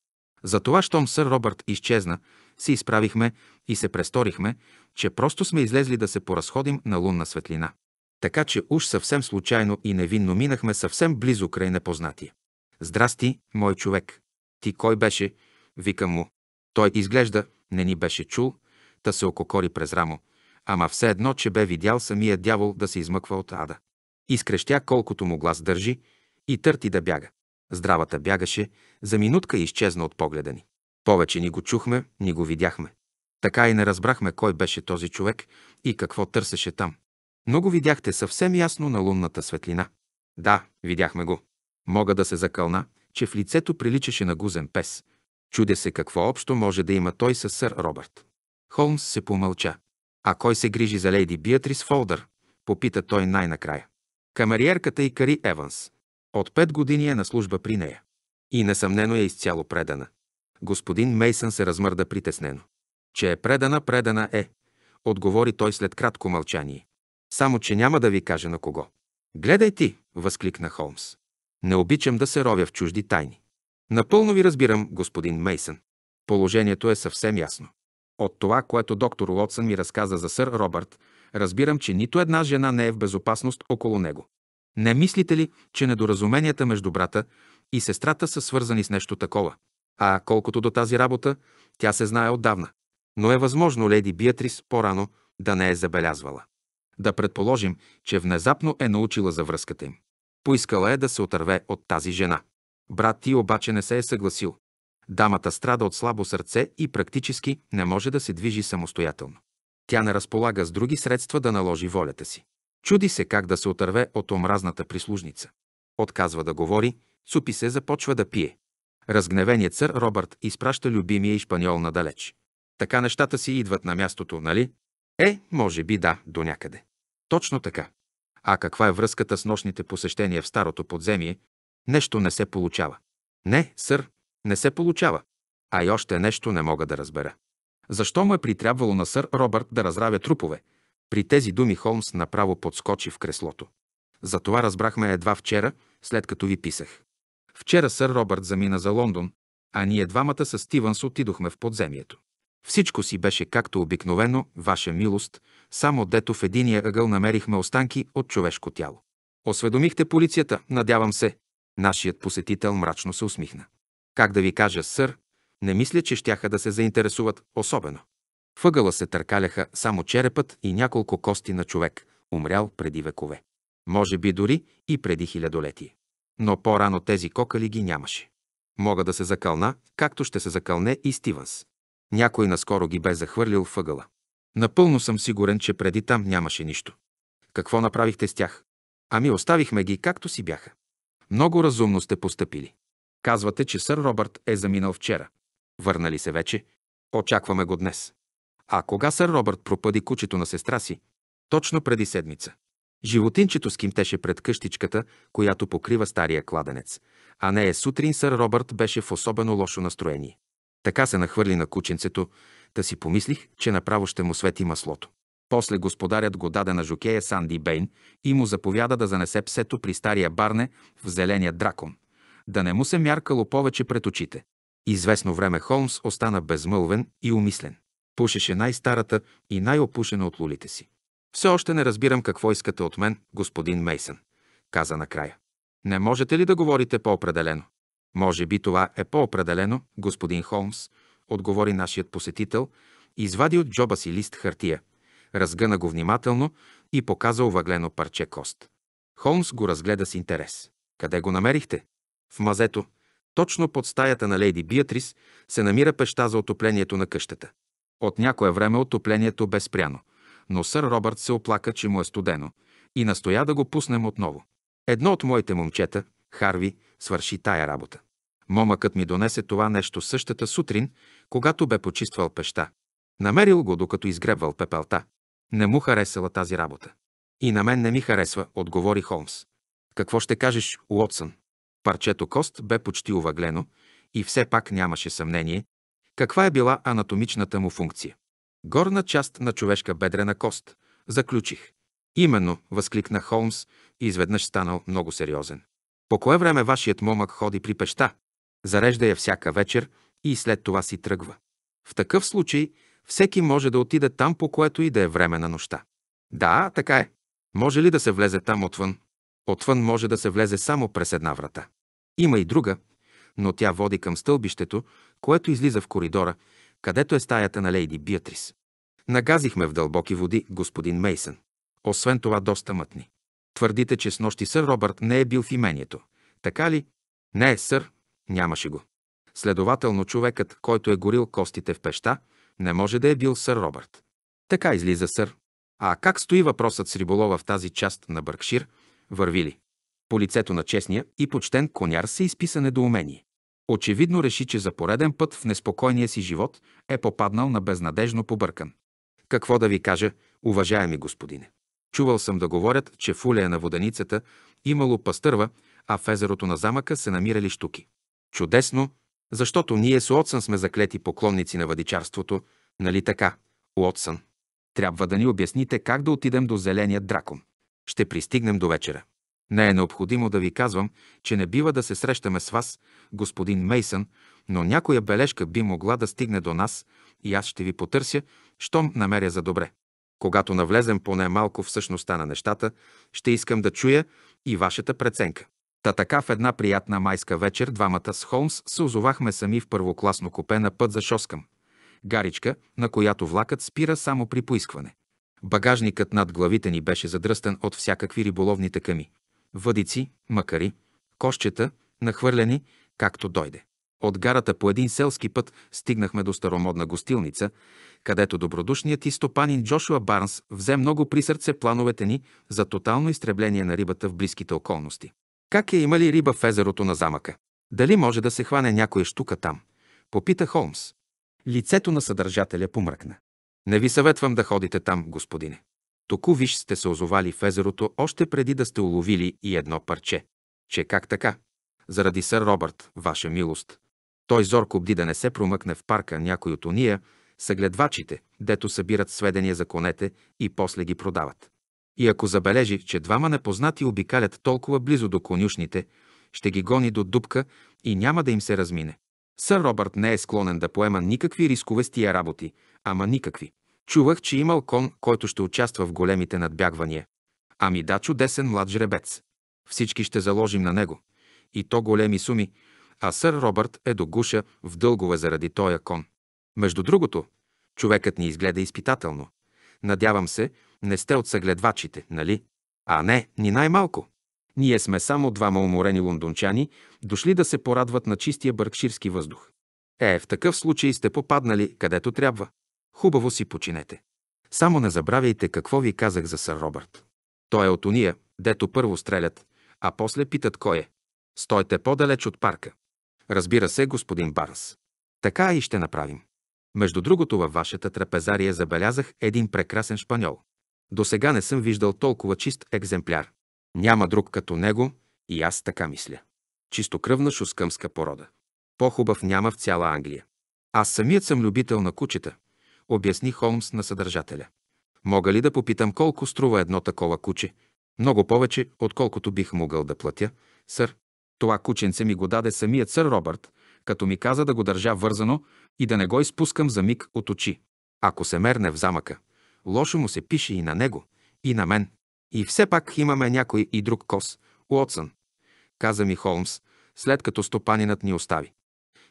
Затова, щом сър Робърт изчезна, се изправихме и се престорихме, че просто сме излезли да се поразходим на лунна светлина. Така че уж съвсем случайно и невинно минахме съвсем близо край непознатия. Здрасти, мой човек. Ти кой беше? Викам му. Той изглежда, не ни беше чул, та се ококори през рамо, ама все едно, че бе видял самия дявол да се измъква от ада. Изкрещя колкото му глас държи и търти да бяга. Здравата бягаше, за минутка изчезна от погледа ни. Повече ни го чухме, ни го видяхме. Така и не разбрахме кой беше този човек и какво търсеше там. Но го видяхте съвсем ясно на лунната светлина. Да, видяхме го. Мога да се закълна, че в лицето приличаше на гузен пес. Чудя се какво общо може да има той със сър Робърт. Холмс се помълча. А кой се грижи за Лейди Биатрис Фолдър? Попита той най-накрая. Камериерката и Кари Еванс. От пет години е на служба при нея. И несъмнено е изцяло предана. Господин Мейсън се размърда притеснено. Че е предана, предана е, отговори той след кратко мълчание. Само, че няма да ви кажа на кого. Гледай ти, възкликна Холмс. Не обичам да се ровя в чужди тайни. Напълно ви разбирам, господин Мейсън. Положението е съвсем ясно. От това, което доктор Лотсън ми разказа за сър Робърт, разбирам, че нито една жена не е в безопасност около него. Не мислите ли, че недоразуменията между брата и сестрата са свързани с нещо такова? А колкото до тази работа, тя се знае отдавна. Но е възможно леди Биатрис по-рано да не е забелязвала. Да предположим, че внезапно е научила за връзката им. Поискала е да се отърве от тази жена. Брат ти обаче не се е съгласил. Дамата страда от слабо сърце и практически не може да се движи самостоятелно. Тя не разполага с други средства да наложи волята си. Чуди се как да се отърве от омразната прислужница. Отказва да говори, супи се, започва да пие. Разгневеният сър Робърт изпраща любимия и надалеч. Така нещата си идват на мястото, нали? Е, може би да, до някъде. Точно така. А каква е връзката с нощните посещения в старото подземие? Нещо не се получава. Не, сър, не се получава. А и още нещо не мога да разбера. Защо му е притрябвало на сър Робърт да разравя трупове? При тези думи Холмс направо подскочи в креслото. За това разбрахме едва вчера, след като ви писах. Вчера сър Робърт замина за Лондон, а ние двамата с Стивънс отидохме в подземието. Всичко си беше както обикновено, ваша милост, само дето в единия ъгъл намерихме останки от човешко тяло. Осведомихте полицията, надявам се. Нашият посетител мрачно се усмихна. Как да ви кажа, сър, не мисля, че щяха да се заинтересуват особено. Въгъла се търкаляха само черепът и няколко кости на човек, умрял преди векове. Може би дори и преди хилядолетие но по-рано тези кокали ги нямаше. Мога да се закълна, както ще се закълне и Стивенс. Някой наскоро ги бе захвърлил въгъла. Напълно съм сигурен, че преди там нямаше нищо. Какво направихте с тях? Ами оставихме ги както си бяха. Много разумно сте постъпили. Казвате, че сър Робърт е заминал вчера. Върнали се вече. Очакваме го днес. А кога сър Робърт пропъди кучето на сестра си? Точно преди седмица. Животинчето скимтеше пред къщичката, която покрива стария кладенец, а нея сутрин сър Робърт беше в особено лошо настроение. Така се нахвърли на кученцето, да си помислих, че направо ще му свети маслото. После господарят го даде на жокея Санди Бейн и му заповяда да занесе псето при стария барне в зеления дракон. Да не му се мяркало повече пред очите. Известно време Холмс остана безмълвен и умислен. Пушеше най-старата и най-опушена от лулите си. Все още не разбирам какво искате от мен, господин Мейсън, каза накрая. Не можете ли да говорите по-определено? Може би това е по-определено, господин Холмс, отговори нашият посетител, извади от джоба си лист хартия, разгъна го внимателно и показа въглено парче кост. Холмс го разгледа с интерес. Къде го намерихте? В мазето. Точно под стаята на Лейди Биатрис се намира пеща за отоплението на къщата. От някое време отоплението бе спряно – но сър Робърт се оплака, че му е студено и настоя да го пуснем отново. Едно от моите момчета, Харви, свърши тая работа. Момъкът ми донесе това нещо същата сутрин, когато бе почиствал пеща. Намерил го, докато изгребвал пепелта. Не му харесала тази работа. И на мен не ми харесва, отговори Холмс. Какво ще кажеш, Уотсън? Парчето кост бе почти увъглено и все пак нямаше съмнение, каква е била анатомичната му функция. Горна част на човешка бедрена кост. Заключих. Именно, възкликна Холмс и изведнъж станал много сериозен. По кое време вашият момък ходи при пеща? Зарежда я всяка вечер и след това си тръгва. В такъв случай всеки може да отиде там, по което и да е време на нощта. Да, така е. Може ли да се влезе там отвън? Отвън може да се влезе само през една врата. Има и друга, но тя води към стълбището, което излиза в коридора където е стаята на лейди Биатрис. Нагазихме в дълбоки води господин Мейсън. Освен това доста мътни. Твърдите, че с нощи сър Робърт не е бил в имението. Така ли? Не е сър, нямаше го. Следователно човекът, който е горил костите в пеща, не може да е бил сър Робърт. Така излиза сър. А как стои въпросът с риболова в тази част на Бъркшир? Върви ли? По лицето на честния и почтен коняр се изписа недоумение. Очевидно реши, че за пореден път в неспокойния си живот е попаднал на безнадежно побъркан. Какво да ви кажа, уважаеми господине? Чувал съм да говорят, че в улея на воденицата имало пастърва, а в езерото на замъка се намирали штуки. Чудесно, защото ние с Уотсън сме заклети поклонници на въдичарството, нали така, Уотсън? Трябва да ни обясните как да отидем до зеления дракон. Ще пристигнем до вечера. Не е необходимо да ви казвам, че не бива да се срещаме с вас, господин Мейсън, но някоя бележка би могла да стигне до нас и аз ще ви потърся, щом намеря за добре. Когато навлезем поне малко в същността на нещата, ще искам да чуя и вашата преценка. Та така в една приятна майска вечер двамата с Холмс се озовахме сами в първокласно купе на път за Шоскам. Гаричка, на която влакът спира само при поискване. Багажникът над главите ни беше задръстен от всякакви риболовни тъками въдици, макари, кощета, нахвърлени, както дойде. От гарата по един селски път стигнахме до старомодна гостилница, където добродушният и стопанин Джошуа Барнс взе много при сърце плановете ни за тотално изтребление на рибата в близките околности. Как е имали риба в езерото на замъка? Дали може да се хване някоя штука там? Попита Холмс. Лицето на съдържателя помръкна. Не ви съветвам да ходите там, господине. Току виж сте се озовали в езерото още преди да сте уловили и едно парче. Че как така? Заради сър Робърт, ваша милост. Той зорко бди да не се промъкне в парка някой от ония, съгледвачите, дето събират сведения за конете и после ги продават. И ако забележи, че двама непознати обикалят толкова близо до конюшните, ще ги гони до дупка и няма да им се размине. Сър Робърт не е склонен да поема никакви рискове с тия работи, ама никакви. Чувах, че имал кон, който ще участва в големите надбягвания. Ами да, чудесен млад жребец. Всички ще заложим на него. И то големи суми, а сър Робърт е до гуша в дългове заради тоя кон. Между другото, човекът ни изгледа изпитателно. Надявам се, не сте от съгледвачите, нали? А не, ни най-малко. Ние сме само двама уморени лондончани, дошли да се порадват на чистия бъркширски въздух. Е, в такъв случай сте попаднали където трябва. Хубаво си починете. Само не забравяйте какво ви казах за сър Робърт. Той е от уния, дето първо стрелят, а после питат кой е. Стойте по-далеч от парка. Разбира се, господин Барнс. Така и ще направим. Между другото, във вашата трапезария забелязах един прекрасен шпаньол. До сега не съм виждал толкова чист екземпляр. Няма друг като него и аз така мисля. Чистокръвна шускъмска порода. По-хубав няма в цяла Англия. Аз самият съм любител на кучета обясни Холмс на съдържателя. Мога ли да попитам колко струва едно такова куче? Много повече, отколкото бих могъл да платя, сър. Това кученце ми го даде самият сър Робърт, като ми каза да го държа вързано и да не го изпускам за миг от очи. Ако се мерне в замъка, лошо му се пише и на него, и на мен. И все пак имаме някой и друг кос, Уотсън, каза ми Холмс, след като стопанинът ни остави.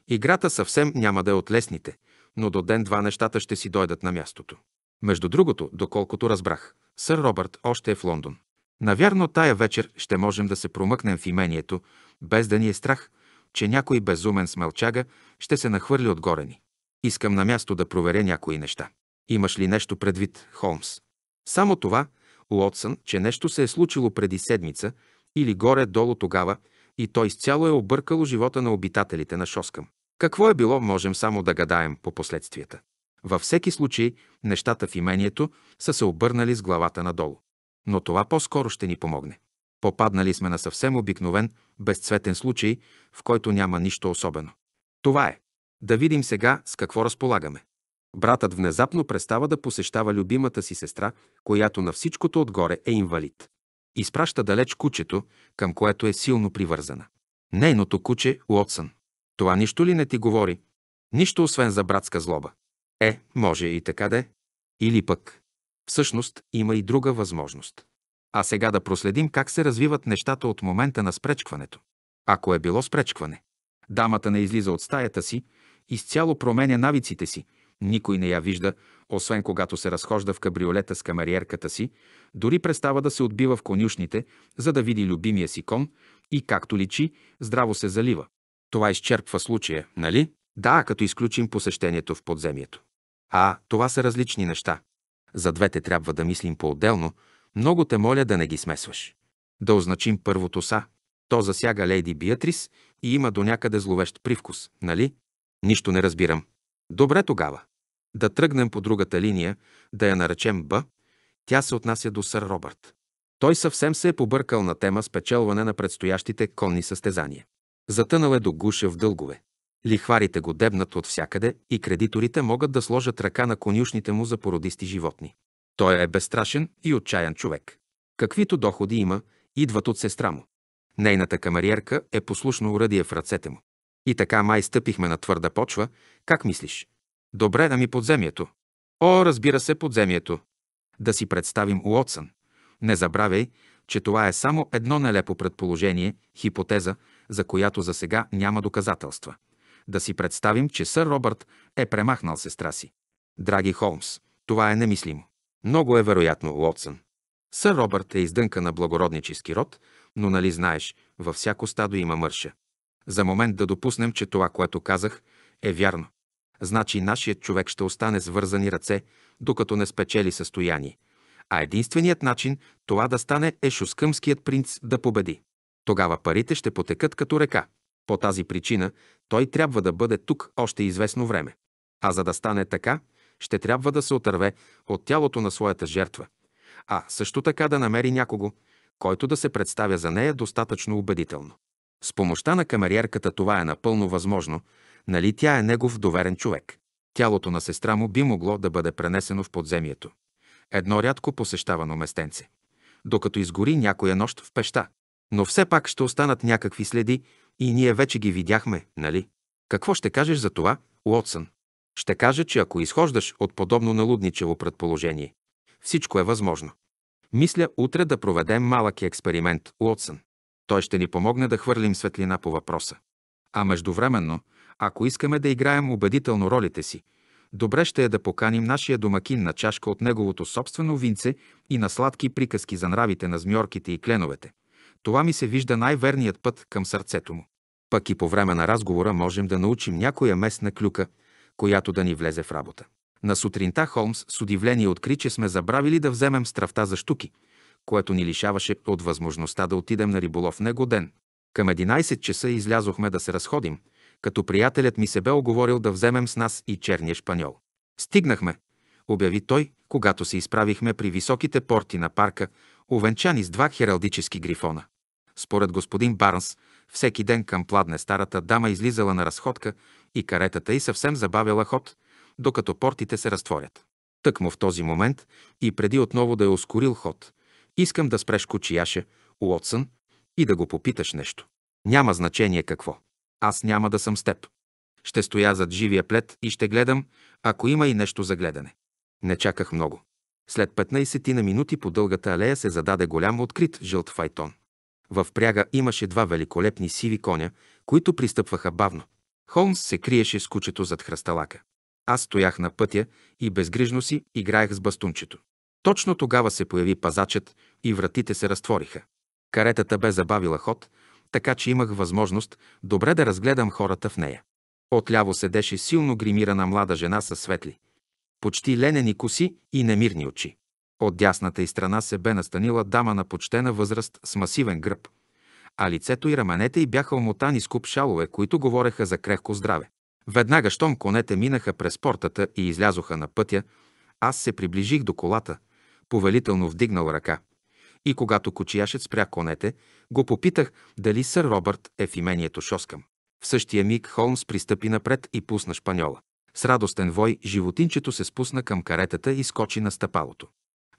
Играта съвсем няма да е от лесните – но до ден два нещата ще си дойдат на мястото. Между другото, доколкото разбрах, сър Робърт още е в Лондон. Навярно тая вечер ще можем да се промъкнем в имението, без да ни е страх, че някой безумен смълчага ще се нахвърли отгоре ни. Искам на място да проверя някои неща. Имаш ли нещо предвид, Холмс? Само това, Уотсън, че нещо се е случило преди седмица или горе-долу тогава и той изцяло е объркало живота на обитателите на Шоскъм. Какво е било, можем само да гадаем по последствията. Във всеки случай, нещата в имението са се обърнали с главата надолу. Но това по-скоро ще ни помогне. Попаднали сме на съвсем обикновен, безцветен случай, в който няма нищо особено. Това е. Да видим сега с какво разполагаме. Братът внезапно престава да посещава любимата си сестра, която на всичкото отгоре е инвалид. Изпраща далеч кучето, към което е силно привързана. Нейното куче Уотсън. Това нищо ли не ти говори? Нищо освен за братска злоба. Е, може и така да е. Или пък. Всъщност има и друга възможност. А сега да проследим как се развиват нещата от момента на спречкването. Ако е било спречкване. Дамата не излиза от стаята си, изцяло променя навиците си. Никой не я вижда, освен когато се разхожда в кабриолета с камериерката си, дори престава да се отбива в конюшните, за да види любимия си кон и, както личи, здраво се залива. Това изчерпва случая, нали? Да, като изключим посещението в подземието. А, това са различни неща. За двете трябва да мислим по-отделно. Много те моля да не ги смесваш. Да означим първото са. То засяга лейди Биатрис и има до някъде зловещ привкус, нали? Нищо не разбирам. Добре тогава. Да тръгнем по другата линия, да я наречем Б. Тя се отнася до сър Робърт. Той съвсем се е побъркал на тема спечелване на предстоящите конни състезания. Затънал е до гуша в дългове. Лихварите го дебнат от всякъде и кредиторите могат да сложат ръка на конюшните му за породисти животни. Той е безстрашен и отчаян човек. Каквито доходи има, идват от сестра му. Нейната камариерка е послушно уръдие в ръцете му. И така май стъпихме на твърда почва. Как мислиш? Добре да ми подземието. О, разбира се, подземието. Да си представим Уотсън. Не забравяй, че това е само едно нелепо предположение, хипотеза, за която за сега няма доказателства. Да си представим, че сър Робърт е премахнал сестра си. Драги Холмс, това е немислимо. Много е вероятно, Уотсън. Сър Робърт е издънка на благороднически род, но нали знаеш, във всяко стадо има мърша. За момент да допуснем, че това, което казах, е вярно. Значи нашият човек ще остане с вързани ръце, докато не спечели състояние. А единственият начин това да стане е шускъмският принц да победи. Тогава парите ще потекат като река. По тази причина той трябва да бъде тук още известно време. А за да стане така, ще трябва да се отърве от тялото на своята жертва, а също така да намери някого, който да се представя за нея достатъчно убедително. С помощта на камериерката това е напълно възможно, нали тя е негов доверен човек. Тялото на сестра му би могло да бъде пренесено в подземието. Едно рядко посещавано местенце. Докато изгори някоя нощ в пеща, но все пак ще останат някакви следи и ние вече ги видяхме, нали? Какво ще кажеш за това, Уотсън? Ще кажа, че ако изхождаш от подобно налудничево предположение, всичко е възможно. Мисля утре да проведем малък експеримент, Уотсън. Той ще ни помогне да хвърлим светлина по въпроса. А междувременно, ако искаме да играем убедително ролите си, добре ще е да поканим нашия домакин на чашка от неговото собствено винце и на сладки приказки за нравите на змьорките и кленовете. Това ми се вижда най-верният път към сърцето му. Пък и по време на разговора можем да научим някоя местна клюка, която да ни влезе в работа. На сутринта Холмс с удивление откри, че сме забравили да вземем страфта за штуки, което ни лишаваше от възможността да отидем на риболов него ден. Към 11 часа излязохме да се разходим, като приятелят ми се бе оговорил да вземем с нас и черния шпаньол. Стигнахме, обяви той, когато се изправихме при високите порти на парка, овенчани с два хералдически грифона. Според господин Барнс, всеки ден към пладне старата дама излизала на разходка и каретата й съвсем забавяла ход, докато портите се разтворят. Тъкмо в този момент и преди отново да е ускорил ход, искам да спреш кучияше, Уотсън, и да го попиташ нещо. Няма значение какво. Аз няма да съм с теб. Ще стоя зад живия плед и ще гледам, ако има и нещо за гледане. Не чаках много. След 15 на минути по дългата алея се зададе голям открит жълт файтон. В пряга имаше два великолепни сиви коня, които пристъпваха бавно. Холмс се криеше с кучето зад хръсталака. Аз стоях на пътя и безгрижно си играех с бастунчето. Точно тогава се появи пазачът и вратите се разтвориха. Каретата бе забавила ход, така че имах възможност добре да разгледам хората в нея. Отляво седеше силно гримирана млада жена със светли, почти ленени коси и немирни очи. От дясната й страна се бе настанила дама на почтена възраст с масивен гръб, а лицето и раменете й бяха омотани с куп шалове, които говореха за крехко здраве. Веднага, щом конете минаха през портата и излязоха на пътя, аз се приближих до колата, повелително вдигнал ръка. И когато кочияшът спря конете, го попитах дали сър Робърт е в имението Шоскам. В същия миг Холмс пристъпи напред и пусна шпаньола. С радостен вой животинчето се спусна към каретата и скочи на стъпалото.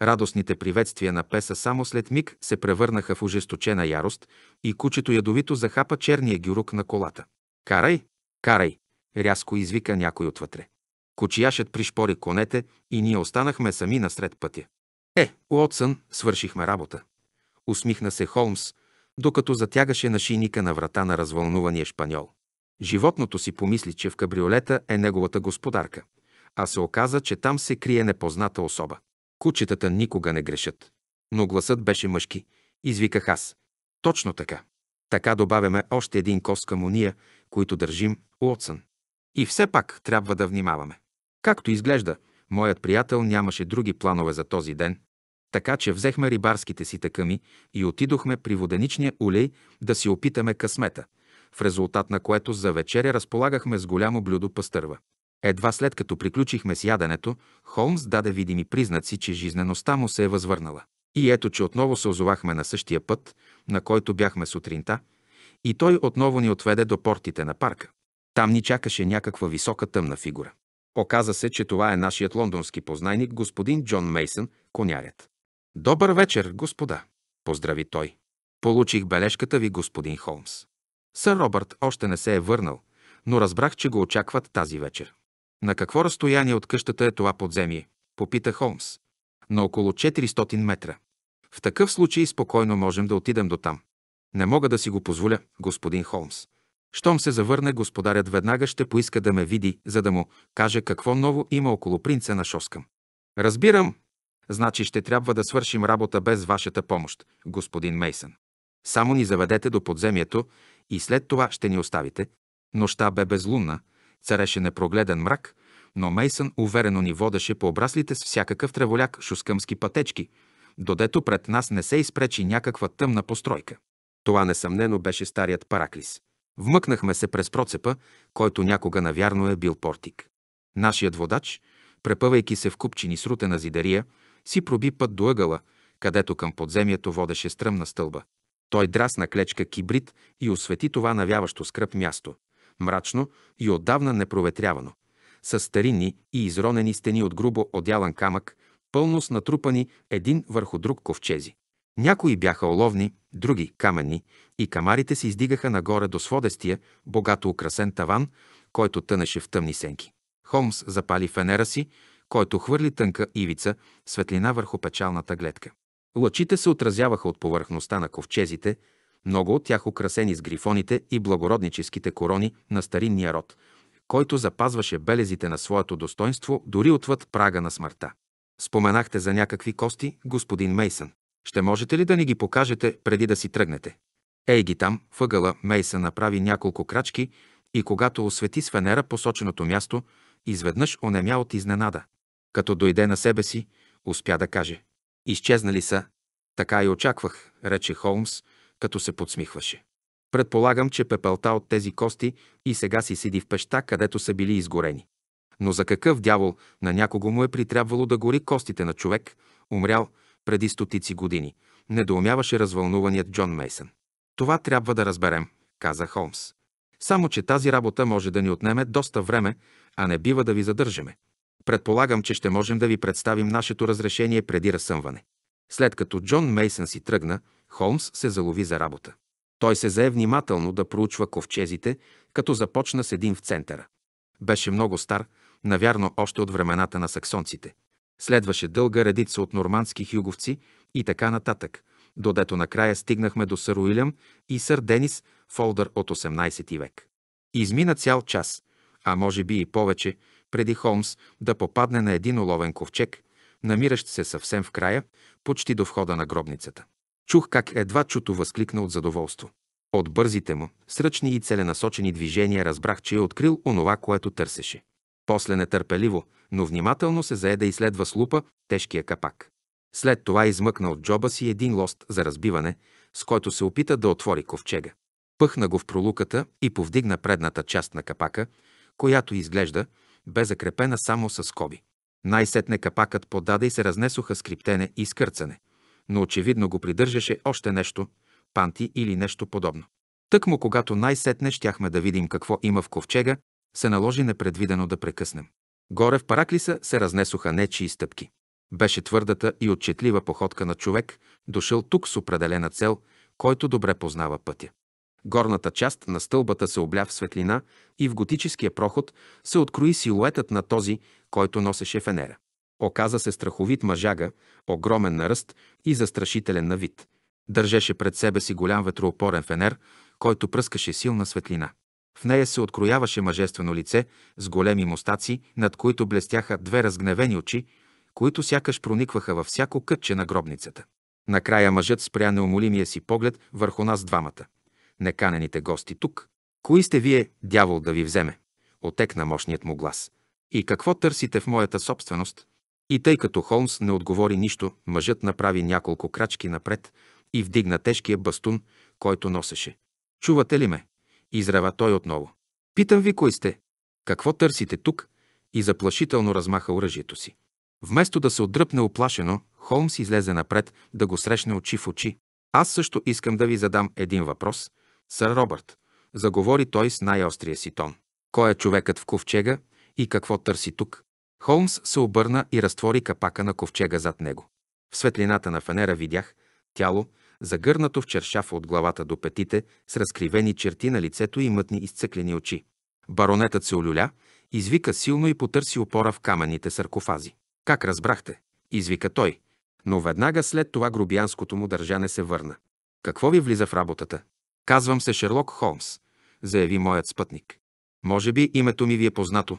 Радостните приветствия на песа само след миг се превърнаха в ожесточена ярост и кучето ядовито захапа черния гюрук на колата. «Карай! Карай!» – рязко извика някой отвътре. Кочияшът пришпори конете и ние останахме сами насред пътя. Е, Уотсън, свършихме работа. Усмихна се Холмс, докато затягаше на шийника на врата на развълнувания шпаньол. Животното си помисли, че в кабриолета е неговата господарка, а се оказа, че там се крие непозната особа. Кучетата никога не грешат. Но гласът беше мъжки, извиках аз. Точно така. Така добавяме още един кос към уния, които държим, Уотсън. И все пак трябва да внимаваме. Както изглежда, моят приятел нямаше други планове за този ден, така че взехме рибарските си такъми и отидохме при воденичния улей да си опитаме късмета, в резултат на което за вечеря разполагахме с голямо блюдо пастърва. Едва след като приключихме с яденето, Холмс даде видими признаци, че жизнеността му се е възвърнала. И ето, че отново се озовахме на същия път, на който бяхме сутринта, и той отново ни отведе до портите на парка. Там ни чакаше някаква висока тъмна фигура. Оказа се, че това е нашият лондонски познайник, господин Джон Мейсън, конярят. Добър вечер, господа! Поздрави той. Получих бележката ви, господин Холмс. Сър Робърт още не се е върнал, но разбрах, че го очакват тази вечер. На какво разстояние от къщата е това подземие? Попита Холмс. На около 400 метра. В такъв случай спокойно можем да отидем до там. Не мога да си го позволя, господин Холмс. Щом се завърне, господарят веднага ще поиска да ме види, за да му каже какво ново има около принца на Шоскам. Разбирам. Значи ще трябва да свършим работа без вашата помощ, господин Мейсън. Само ни заведете до подземието и след това ще ни оставите. Нощта бе безлунна, Цареше непрогледен мрак, но Мейсън уверено ни водеше по обраслите с всякакъв треволяк шускъмски пътечки, додето пред нас не се изпречи някаква тъмна постройка. Това несъмнено беше старият параклис. Вмъкнахме се през процепа, който някога навярно е бил портик. Нашият водач, препъвайки се в купчини с рутена зидария, си проби път до ъгъла, където към подземието водеше стръмна стълба. Той драсна клечка кибрид и освети това навяващо скръп място мрачно и отдавна непроветрявано, с старинни и изронени стени от грубо одялан камък, пълно с натрупани един върху друг ковчези. Някои бяха оловни, други – каменни, и камарите се издигаха нагоре до сводестия, богато украсен таван, който тънеше в тъмни сенки. Холмс запали фенера си, който хвърли тънка ивица, светлина върху печалната гледка. Лъчите се отразяваха от повърхността на ковчезите, много от тях украсени с грифоните и благородническите корони на старинния род, който запазваше белезите на своето достоинство дори отвъд прага на смъртта. Споменахте за някакви кости, господин Мейсън. Ще можете ли да ни ги покажете преди да си тръгнете? Ей ги там, въгъла Мейсън направи няколко крачки и когато освети с фенера посоченото място, изведнъж онемя от изненада. Като дойде на себе си, успя да каже. Изчезнали са. Така и очаквах, рече Холмс, като се подсмихваше. Предполагам, че пепелта от тези кости и сега си седи в пеща, където са били изгорени. Но за какъв дявол на някого му е притрябвало да гори костите на човек, умрял преди стотици години, недоумяваше развълнуваният Джон Мейсън. Това трябва да разберем, каза Холмс. Само, че тази работа може да ни отнеме доста време, а не бива да ви задържаме. Предполагам, че ще можем да ви представим нашето разрешение преди разсъмване. След като Джон Мейсън си тръгна, Холмс се залови за работа. Той се зае внимателно да проучва ковчезите, като започна с един в центъра. Беше много стар, навярно още от времената на саксонците. Следваше дълга редица от нормандски хюговци и така нататък, додето накрая стигнахме до сър Уилям и сър Денис Фолдър от 18 век. Измина цял час, а може би и повече, преди Холмс да попадне на един оловен ковчег, намиращ се съвсем в края, почти до входа на гробницата. Чух как едва чуто възкликна от задоволство. От бързите му, сръчни и целенасочени движения разбрах, че е открил онова, което търсеше. После нетърпеливо, но внимателно се зае да изследва с лупа тежкия капак. След това измъкна от джоба си един лост за разбиване, с който се опита да отвори ковчега. Пъхна го в пролуката и повдигна предната част на капака, която изглежда бе закрепена само с скоби. Най-сетне капакът подаде и се разнесоха скриптене и скърцане – но очевидно го придържаше още нещо, панти или нещо подобно. Тъкмо когато най-сетне щяхме да видим какво има в ковчега, се наложи непредвидено да прекъснем. Горе в параклиса се разнесоха нечии стъпки. Беше твърдата и отчетлива походка на човек, дошъл тук с определена цел, който добре познава пътя. Горната част на стълбата се обля в светлина и в готическия проход се открои силуетът на този, който носеше фенера. Оказа се страховит мъжага, огромен на ръст и застрашителен на вид. Държеше пред себе си голям ветроопорен фенер, който пръскаше силна светлина. В нея се открояваше мъжествено лице с големи мустаци, над които блестяха две разгневени очи, които сякаш проникваха във всяко кътче на гробницата. Накрая мъжът спря неумолимия си поглед върху нас двамата. Неканените гости тук. Кои сте вие, дявол да ви вземе? Отекна мощният му глас. И какво търсите в моята собственост? И тъй като Холмс не отговори нищо, мъжът направи няколко крачки напред и вдигна тежкия бастун, който носеше. Чувате ли ме? Изрева той отново. Питам ви кой сте. Какво търсите тук? И заплашително размаха оръжието си. Вместо да се отдръпне оплашено, Холмс излезе напред да го срещне очи в очи. Аз също искам да ви задам един въпрос. Сър Робърт, заговори той с най-острия си тон. Кой е човекът в ковчега и какво търси тук? Холмс се обърна и разтвори капака на ковчега зад него. В светлината на фенера видях тяло, загърнато в чершаф от главата до петите, с разкривени черти на лицето и мътни изцъклени очи. Баронетът се олюля, извика силно и потърси опора в каменните саркофази. Как разбрахте? извика той, но веднага след това грубиянското му държане се върна. Какво ви влиза в работата? Казвам се Шерлок Холмс, заяви моят спътник. Може би името ми ви е познато.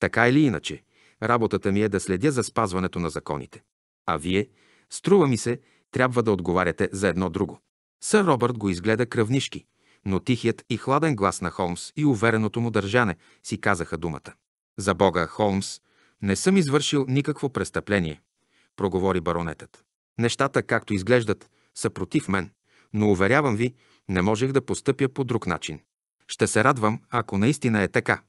Така или иначе, Работата ми е да следя за спазването на законите. А вие, струва ми се, трябва да отговаряте за едно друго. Сър Робърт го изгледа кръвнишки, но тихият и хладен глас на Холмс и увереното му държане си казаха думата. За Бога, Холмс, не съм извършил никакво престъпление, проговори баронетът. Нещата, както изглеждат, са против мен, но уверявам ви, не можех да постъпя по друг начин. Ще се радвам, ако наистина е така,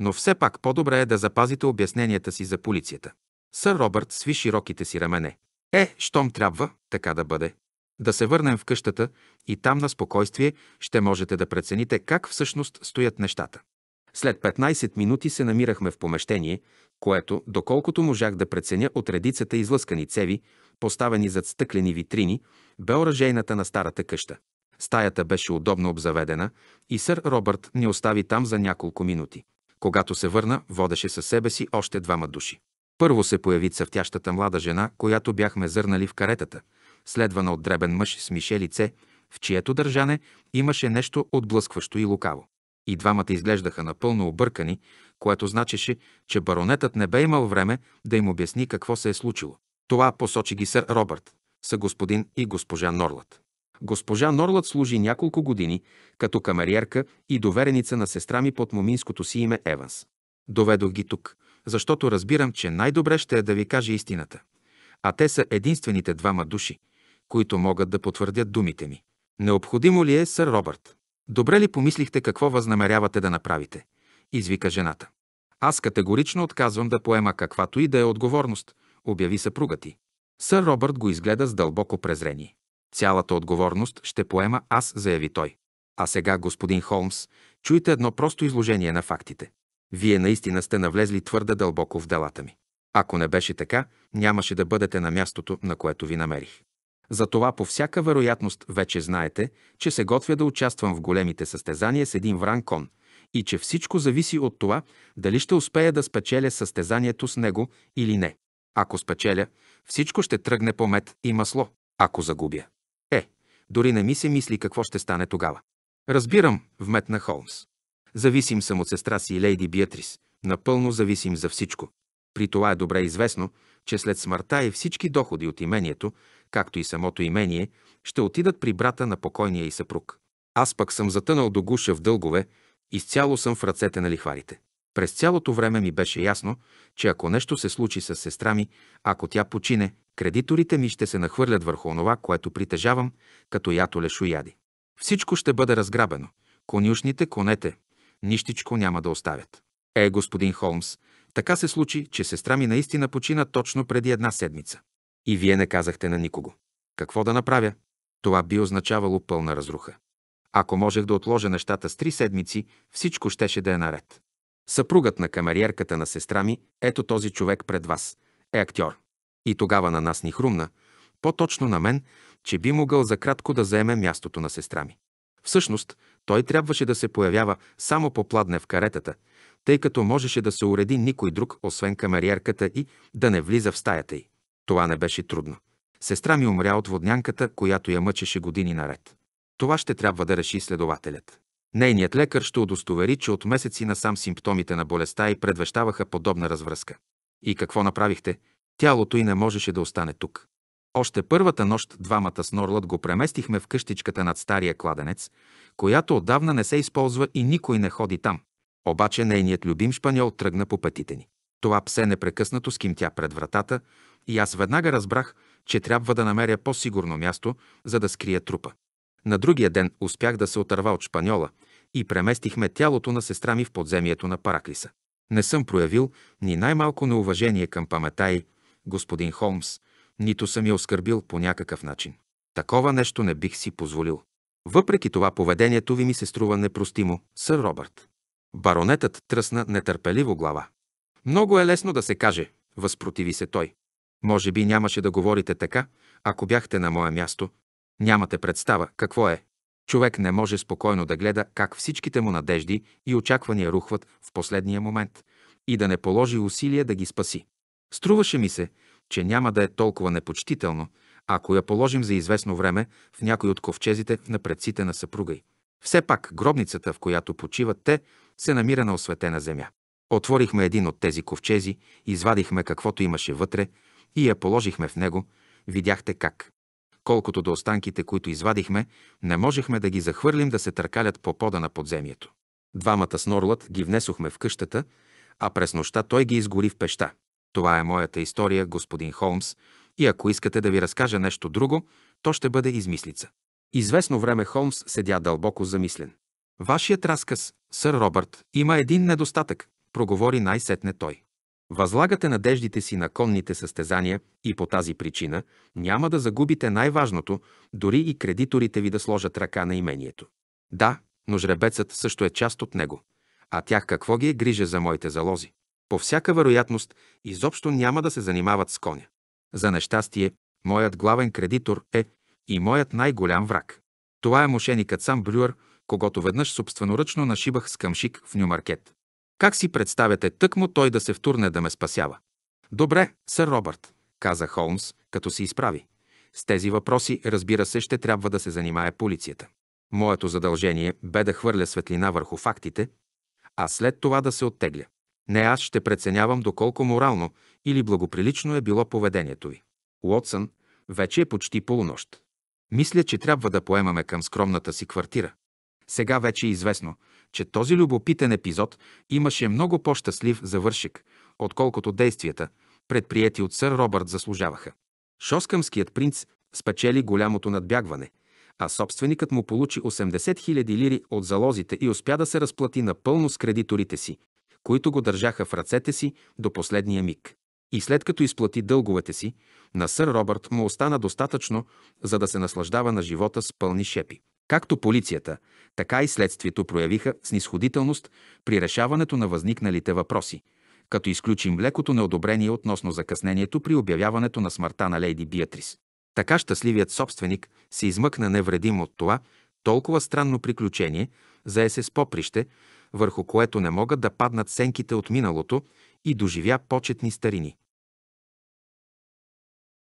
но все пак по-добре е да запазите обясненията си за полицията. Сър Робърт сви широките си рамене. Е, щом трябва, така да бъде. Да се върнем в къщата и там на спокойствие ще можете да прецените как всъщност стоят нещата. След 15 минути се намирахме в помещение, което, доколкото можах да преценя от редицата излъскани цеви, поставени зад стъклени витрини, бе оръжейната на старата къща. Стаята беше удобно обзаведена и сър Робърт ни остави там за няколко минути. Когато се върна, водеше със себе си още двама души. Първо се появи цъфтящата млада жена, която бяхме зърнали в каретата, следвана от дребен мъж с мише лице, в чието държане имаше нещо отблъскващо и лукаво. И двамата изглеждаха напълно объркани, което значеше, че баронетът не бе имал време да им обясни какво се е случило. Това посочи ги сър Робърт, са господин и госпожа Норлът. Госпожа Норлът служи няколко години като камериерка и довереница на сестра ми под моминското си име Еванс. Доведох ги тук, защото разбирам, че най-добре ще е да ви кажа истината. А те са единствените двама души, които могат да потвърдят думите ми. Необходимо ли е, сър Робърт? Добре ли помислихте какво възнамерявате да направите? Извика жената. Аз категорично отказвам да поема каквато и да е отговорност, обяви съпруга ти. Сър Робърт го изгледа с дълбоко презрение. Цялата отговорност ще поема аз, заяви той. А сега, господин Холмс, чуйте едно просто изложение на фактите. Вие наистина сте навлезли твърде дълбоко в делата ми. Ако не беше така, нямаше да бъдете на мястото, на което ви намерих. Затова по всяка вероятност вече знаете, че се готвя да участвам в големите състезания с един вран кон и че всичко зависи от това дали ще успея да спечеля състезанието с него или не. Ако спечеля, всичко ще тръгне по мед и масло. Ако загубя, дори не ми се мисли какво ще стане тогава. Разбирам, вметна Холмс. Зависим съм от сестра си Лейди Биатрис. Напълно зависим за всичко. При това е добре известно, че след смъртта и всички доходи от имението, както и самото имение, ще отидат при брата на покойния и съпруг. Аз пък съм затънал до гуша в дългове, изцяло съм в ръцете на лихварите. През цялото време ми беше ясно, че ако нещо се случи с сестра ми, ако тя почине, Кредиторите ми ще се нахвърлят върху онова, което притежавам, като лешо яди. Всичко ще бъде разграбено. Конюшните, конете. Нищичко няма да оставят. Е, господин Холмс, така се случи, че сестра ми наистина почина точно преди една седмица. И вие не казахте на никого. Какво да направя? Това би означавало пълна разруха. Ако можех да отложа нещата с три седмици, всичко щеше да е наред. Съпругът на камериерката на сестра ми, ето този човек пред вас, е актьор. И тогава на нас ни хрумна, по-точно на мен, че би могъл за кратко да заеме мястото на сестра ми. Всъщност, той трябваше да се появява само по пладне в каретата, тъй като можеше да се уреди никой друг, освен камериерката и да не влиза в стаята й. Това не беше трудно. Сестра ми умря от воднянката, която я мъчеше години наред. Това ще трябва да реши следователят. Нейният лекар ще удостовери, че от месеци насам симптомите на болестта и предвещаваха подобна развръзка. И какво направихте? Тялото й не можеше да остане тук. Още първата нощ двамата с Норлът го преместихме в къщичката над стария кладенец, която отдавна не се използва и никой не ходи там. Обаче нейният любим шпаньол тръгна по пътите ни. Това псе непрекъснато скимтя пред вратата и аз веднага разбрах, че трябва да намеря по-сигурно място, за да скрия трупа. На другия ден успях да се отърва от шпаньола и преместихме тялото на сестра ми в подземието на Параклиса. Не съм проявил ни най-малко неуважение към памета й, господин Холмс, нито съм я оскърбил по някакъв начин. Такова нещо не бих си позволил. Въпреки това поведението ви ми се струва непростимо, сър Робърт. Баронетът тръсна нетърпеливо глава. Много е лесно да се каже, възпротиви се той. Може би нямаше да говорите така, ако бяхте на мое място. Нямате представа какво е. Човек не може спокойно да гледа как всичките му надежди и очаквания рухват в последния момент и да не положи усилия да ги спаси. Струваше ми се, че няма да е толкова непочтително, ако я положим за известно време в някой от ковчезите на предците на съпруга й. Все пак гробницата, в която почиват те, се намира на осветена земя. Отворихме един от тези ковчези, извадихме каквото имаше вътре и я положихме в него. Видяхте как. Колкото до останките, които извадихме, не можехме да ги захвърлим да се търкалят по пода на подземието. Двамата с Норлът ги внесохме в къщата, а през нощта той ги изгори в пеща. Това е моята история, господин Холмс, и ако искате да ви разкажа нещо друго, то ще бъде измислица. Известно време Холмс седя дълбоко замислен. Вашият разказ, сър Робърт, има един недостатък, проговори най-сетне той. Възлагате надеждите си на конните състезания и по тази причина няма да загубите най-важното, дори и кредиторите ви да сложат ръка на имението. Да, но жребецът също е част от него. А тях какво ги е грижа за моите залози? По всяка вероятност, изобщо няма да се занимават с коня. За нещастие, моят главен кредитор е и моят най-голям враг. Това е мошеникът сам Брюер, когато веднъж собственоръчно нашибах с къмшик в Нюмаркет. Как си представяте тъкмо той да се втурне да ме спасява? Добре, сър Робърт, каза Холмс, като се изправи. С тези въпроси, разбира се, ще трябва да се занимае полицията. Моето задължение бе да хвърля светлина върху фактите, а след това да се оттегля. Не аз ще преценявам доколко морално или благоприлично е било поведението ви. Уотсън, вече е почти полунощ. Мисля, че трябва да поемаме към скромната си квартира. Сега вече е известно, че този любопитен епизод имаше много по-щастлив завършик, отколкото действията, предприяти от сър Робърт, заслужаваха. Шоскамският принц спечели голямото надбягване, а собственикът му получи 80 000 лири от залозите и успя да се разплати напълно с кредиторите си, които го държаха в ръцете си до последния миг. И след като изплати дълговете си, на сър Робърт му остана достатъчно, за да се наслаждава на живота с пълни шепи. Както полицията, така и следствието проявиха снисходителност при решаването на възникналите въпроси, като изключим лекото неодобрение относно закъснението при обявяването на смъртта на лейди Биатрис. Така щастливият собственик се измъкна невредим от това толкова странно приключение, зае се с поприще, върху което не могат да паднат сенките от миналото и доживя почетни старини.